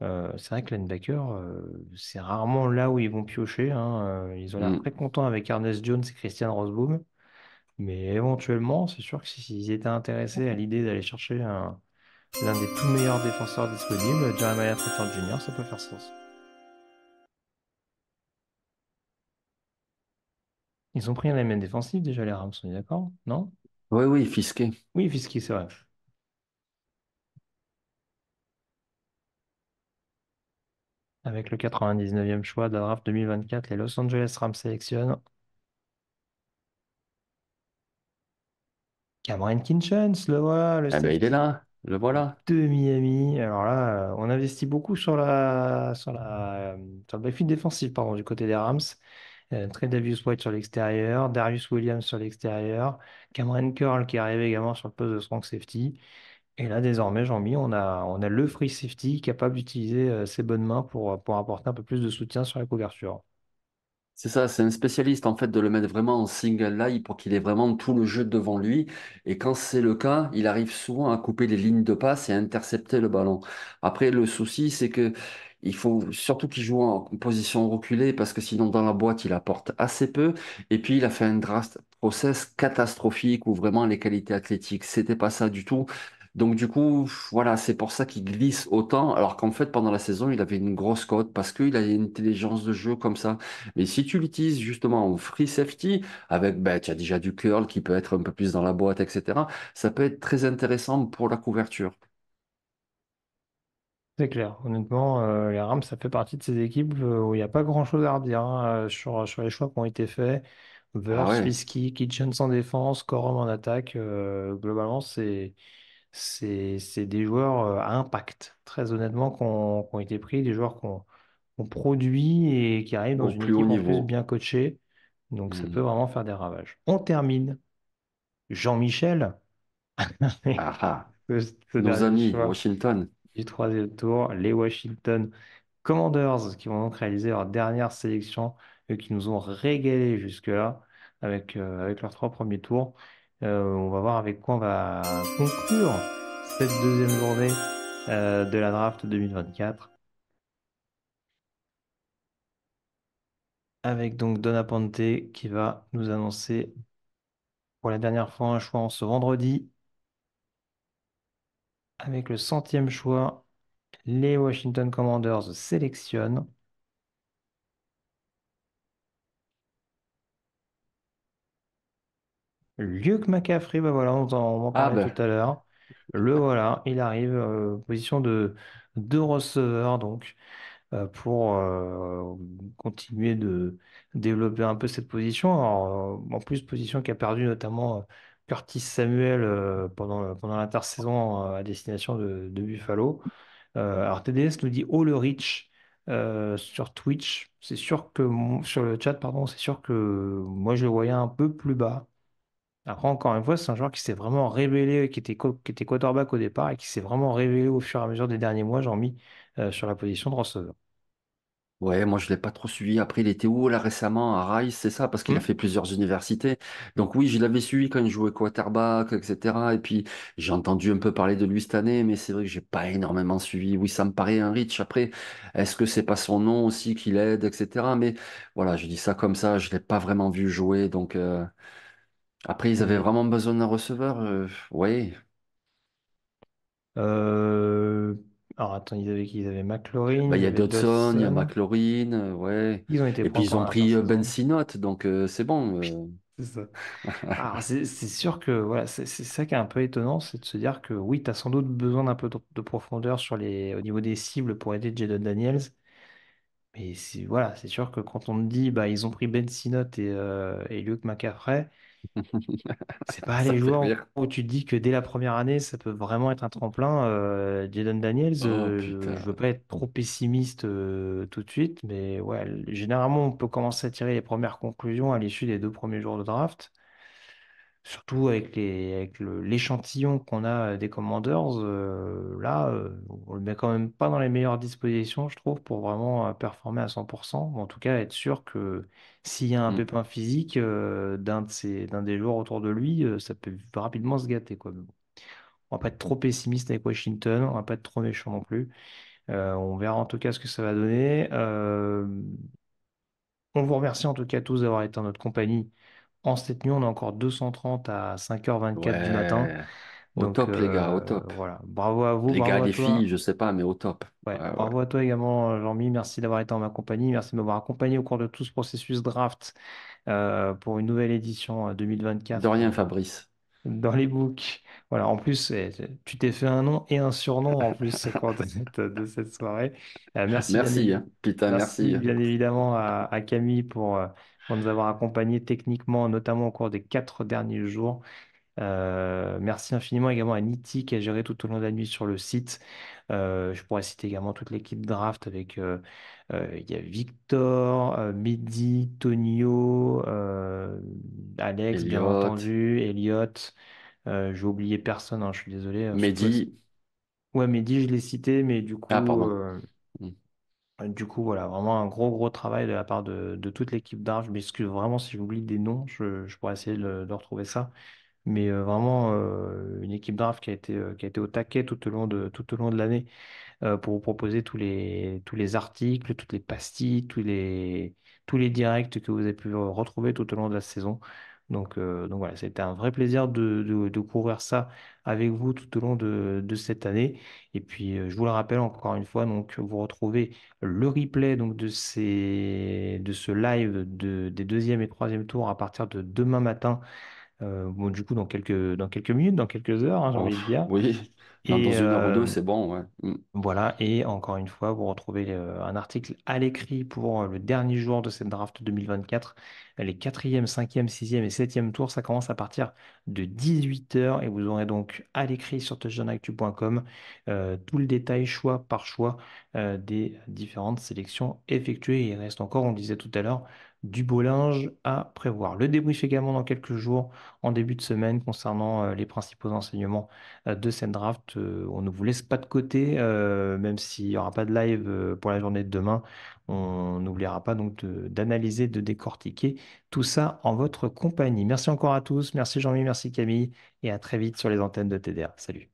c'est vrai que linebacker, c'est rarement là où ils vont piocher. Hein, ils ont l'air mmh. très contents avec Ernest Jones et Christian Roseboom, Mais éventuellement, c'est sûr que s'ils étaient intéressés à l'idée d'aller chercher l'un des plus meilleurs défenseurs disponibles, Jeremiah Trotter Jr., ça peut faire sens. Ils ont pris un même défensif déjà, les Rams, on est d'accord? Non? Oui, oui, Fisqué. Oui, fisqué, c'est vrai. Avec le 99e choix de la draft 2024, les Los Angeles Rams sélectionnent Cameron Kinchens, le voilà, Ah ben, il est là, le voilà. de Miami. Alors là, on investit beaucoup sur la, sur la, sur le backfield défensif, pardon, du côté des Rams. Euh, Trey White sur l'extérieur, Darius Williams sur l'extérieur, Cameron Curl qui arrive également sur le poste de strong safety. Et là, désormais, Jean-Mi, on a, on a le free safety capable d'utiliser euh, ses bonnes mains pour, euh, pour apporter un peu plus de soutien sur la couverture. C'est ça, c'est un spécialiste en fait de le mettre vraiment en single line pour qu'il ait vraiment tout le jeu devant lui. Et quand c'est le cas, il arrive souvent à couper les lignes de passe et à intercepter le ballon. Après, le souci, c'est que il faut surtout qu'il joue en position reculée parce que sinon dans la boîte il apporte assez peu. Et puis il a fait un process catastrophique où vraiment les qualités athlétiques c'était pas ça du tout. Donc du coup, voilà, c'est pour ça qu'il glisse autant, alors qu'en fait, pendant la saison, il avait une grosse cote parce qu'il a une intelligence de jeu comme ça. Mais si tu l'utilises justement en free safety, avec, ben, tu as déjà du curl qui peut être un peu plus dans la boîte, etc., ça peut être très intéressant pour la couverture. C'est clair. Honnêtement, euh, les Rams, ça fait partie de ces équipes euh, où il n'y a pas grand-chose à redire hein, euh, sur, les choix qui ont été faits. Vers ah Verse, Kitchen sans défense, quorum en attaque. globalement, c'est c'est des joueurs euh, à impact, très honnêtement, qui ont été pris, des joueurs qu'on ont produit et qui arrivent dans une plus équipe bien coachée. Donc ça peut mmh. vraiment faire des ravages. On termine. Jean-Michel. Ah ah. (laughs) nos amis, Washington. Du troisième tour, les Washington Commanders qui vont donc réaliser leur dernière sélection, et qui nous ont régalé jusque-là avec, euh, avec leurs trois premiers tours. Euh, on va voir avec quoi on va conclure cette deuxième journée euh, de la draft 2024. Avec donc Donna Pante qui va nous annoncer pour la dernière fois un choix en ce vendredi. Avec le centième choix, les Washington Commanders sélectionnent Luc McCaffrey, bah voilà, on en, on ah parlait bah. tout à l'heure. Le voilà, il arrive euh, position de, de receveur donc euh, pour euh, continuer de développer un peu cette position. en plus, position qu'a perdu notamment Curtis Samuel pendant, pendant l'intersaison à destination de, Buffalo. Euh, alors TDS nous dit Oh le Rich sur Twitch. C'est sûr que sur le chat, pardon, c'est sûr que moi je le voyais un peu plus bas. Après, encore une fois, c'est un joueur qui s'est vraiment révélé, qui était, qui était quarterback au départ et qui s'est vraiment révélé au fur et à mesure des derniers mois, j'en mis euh, sur la position de receveur. Ouais, moi je l'ai pas trop suivi. Après, il était où là récemment à Rice, c'est ça, parce qu'il a hmm. fait plusieurs universités. Donc oui, je l'avais suivi quand il jouait quarterback, etc. Et puis j'ai entendu un peu parler de lui cette année, mais c'est vrai que j'ai pas énormément suivi. Oui, ça me paraît un reach. Après, est-ce que c'est pas son nom aussi qu'il aide, etc. Mais voilà, je dis ça comme ça, je l'ai pas vraiment vu jouer, donc. Euh, après, ils avaient vraiment besoin d'un receveur. Oui. Euh, ouais. Euh, alors attends, ils avaient Ils avaient McLaurin, bah, il y a Dodson, il y a McLaurin, euh, ouais. ont Et puis ils ont pris Ben donc c'est bon. (laughs) C'est c'est sûr que voilà, c'est ça qui est un peu étonnant, c'est de se dire que oui, tu as sans doute besoin d'un peu de, profondeur sur les, au niveau des cibles pour aider Jaden Daniels. Mais c'est voilà, c'est sûr que quand on me dit bah ils ont pris Ben Sinott et, et Luke McCaffrey, c'est pas (laughs) les joueurs où tu te dis que dès la première année, ça peut vraiment être un tremplin. Euh, Jaden Daniels, oh, euh, je, veux pas être trop pessimiste euh, tout de suite, mais ouais, généralement, on peut commencer à tirer les premières conclusions à l'issue des deux premiers jours de draft. Surtout avec les, l'échantillon qu'on a euh, des Commanders, euh, là, euh, on le met quand même pas dans les meilleures dispositions, je trouve, pour vraiment performer à 100%. en tout cas, être sûr que s'il y a un mmh. pépin physique d'un des joueurs autour de lui, ça peut rapidement se gâter, quoi. ne On va pas être trop pessimiste avec Washington, on ne va pas être trop méchant non plus. on verra en tout cas ce que ça va donner. on vous remercie en tout cas tous d'avoir été en notre compagnie en cette nuit, on a encore 230 à 5h24 du matin. Au top, les gars, au euh, top. voilà. Bravo à vous, Les bravo gars, les filles, je sais pas, mais au top. bravo à toi également, euh, Jean-Mi. Merci d'avoir été en ma compagnie. Merci de m'avoir accompagné au cours de tout ce processus draft euh, pour une nouvelle édition 2024. De rien, Fabrice. dans les books. Voilà, en plus, eh, tu t'es fait un nom et un surnom en plus de cette, soirée. merci Merci, hein. Pita. merci. Hein. bien évidemment à, Camille pour, pour nous avoir accompagnés techniquement, notamment au cours des quatre derniers jours. Euh, merci infiniment également à Niti qui a géré tout au long de la nuit sur le site. Euh, je pourrais citer également toute l'équipe draft avec euh, il y a Victor, Mehdi, Tonio, Alex, bien entendu, Elliot. J'ai oublié personne, hein, je suis désolé. Hein, Mehdi. Ouais, Mehdi, je l'ai cité, mais du ah, coup. Du coup, voilà, vraiment un gros, gros travail de la part de, toute l'équipe d'art. Mais m'excuse vraiment si j'oublie des noms, je, pourrais essayer de, retrouver ça. Mais euh, vraiment, euh, une équipe d'Arves euh, qui a été, au taquet tout au long de, au long de l'année pour vous proposer tous les, tous les articles, toutes les pastilles, tous les, tous les directs que vous avez pu retrouver tout au long de la saison. Donc, euh, donc voilà, c'était un vrai plaisir de, courir ça avec vous tout au long de, cette année. Et puis, euh, je vous le rappelle encore une fois, donc vous retrouvez le replay donc, de, ces, de ce live des deuxième et troisième tours à partir de demain matin. Euh, bon, du coup, dans quelques, dans quelques minutes, dans quelques heures, hein, j'ai oh, envie de dire. Oui. Hein, une deux, euh, c'est bon. Mm. Voilà, et encore une fois, vous retrouvez euh, un article à l'écrit pour euh, le dernier jour de cette draft 2024. Les 4e, 5e, 6e et 7e tours, ça commence à partir de 18h et vous aurez donc à l'écrit sur touchdownactu.com tout le détail choix par choix des différentes sélections effectuées. il reste encore, on le disait tout à l'heure, du beau linge à prévoir. Le débrief également dans quelques jours, en début de semaine, concernant euh, les principaux enseignements euh, de Sendraft euh, on ne vous laisse pas de côté, même s'il n'y aura pas de live pour la journée de demain. On n'oubliera pas donc d'analyser, de, de décortiquer tout ça en votre compagnie. Merci encore à tous. Merci Jean-Mi, merci Camille. Et à très vite sur les antennes de TDR. Salut.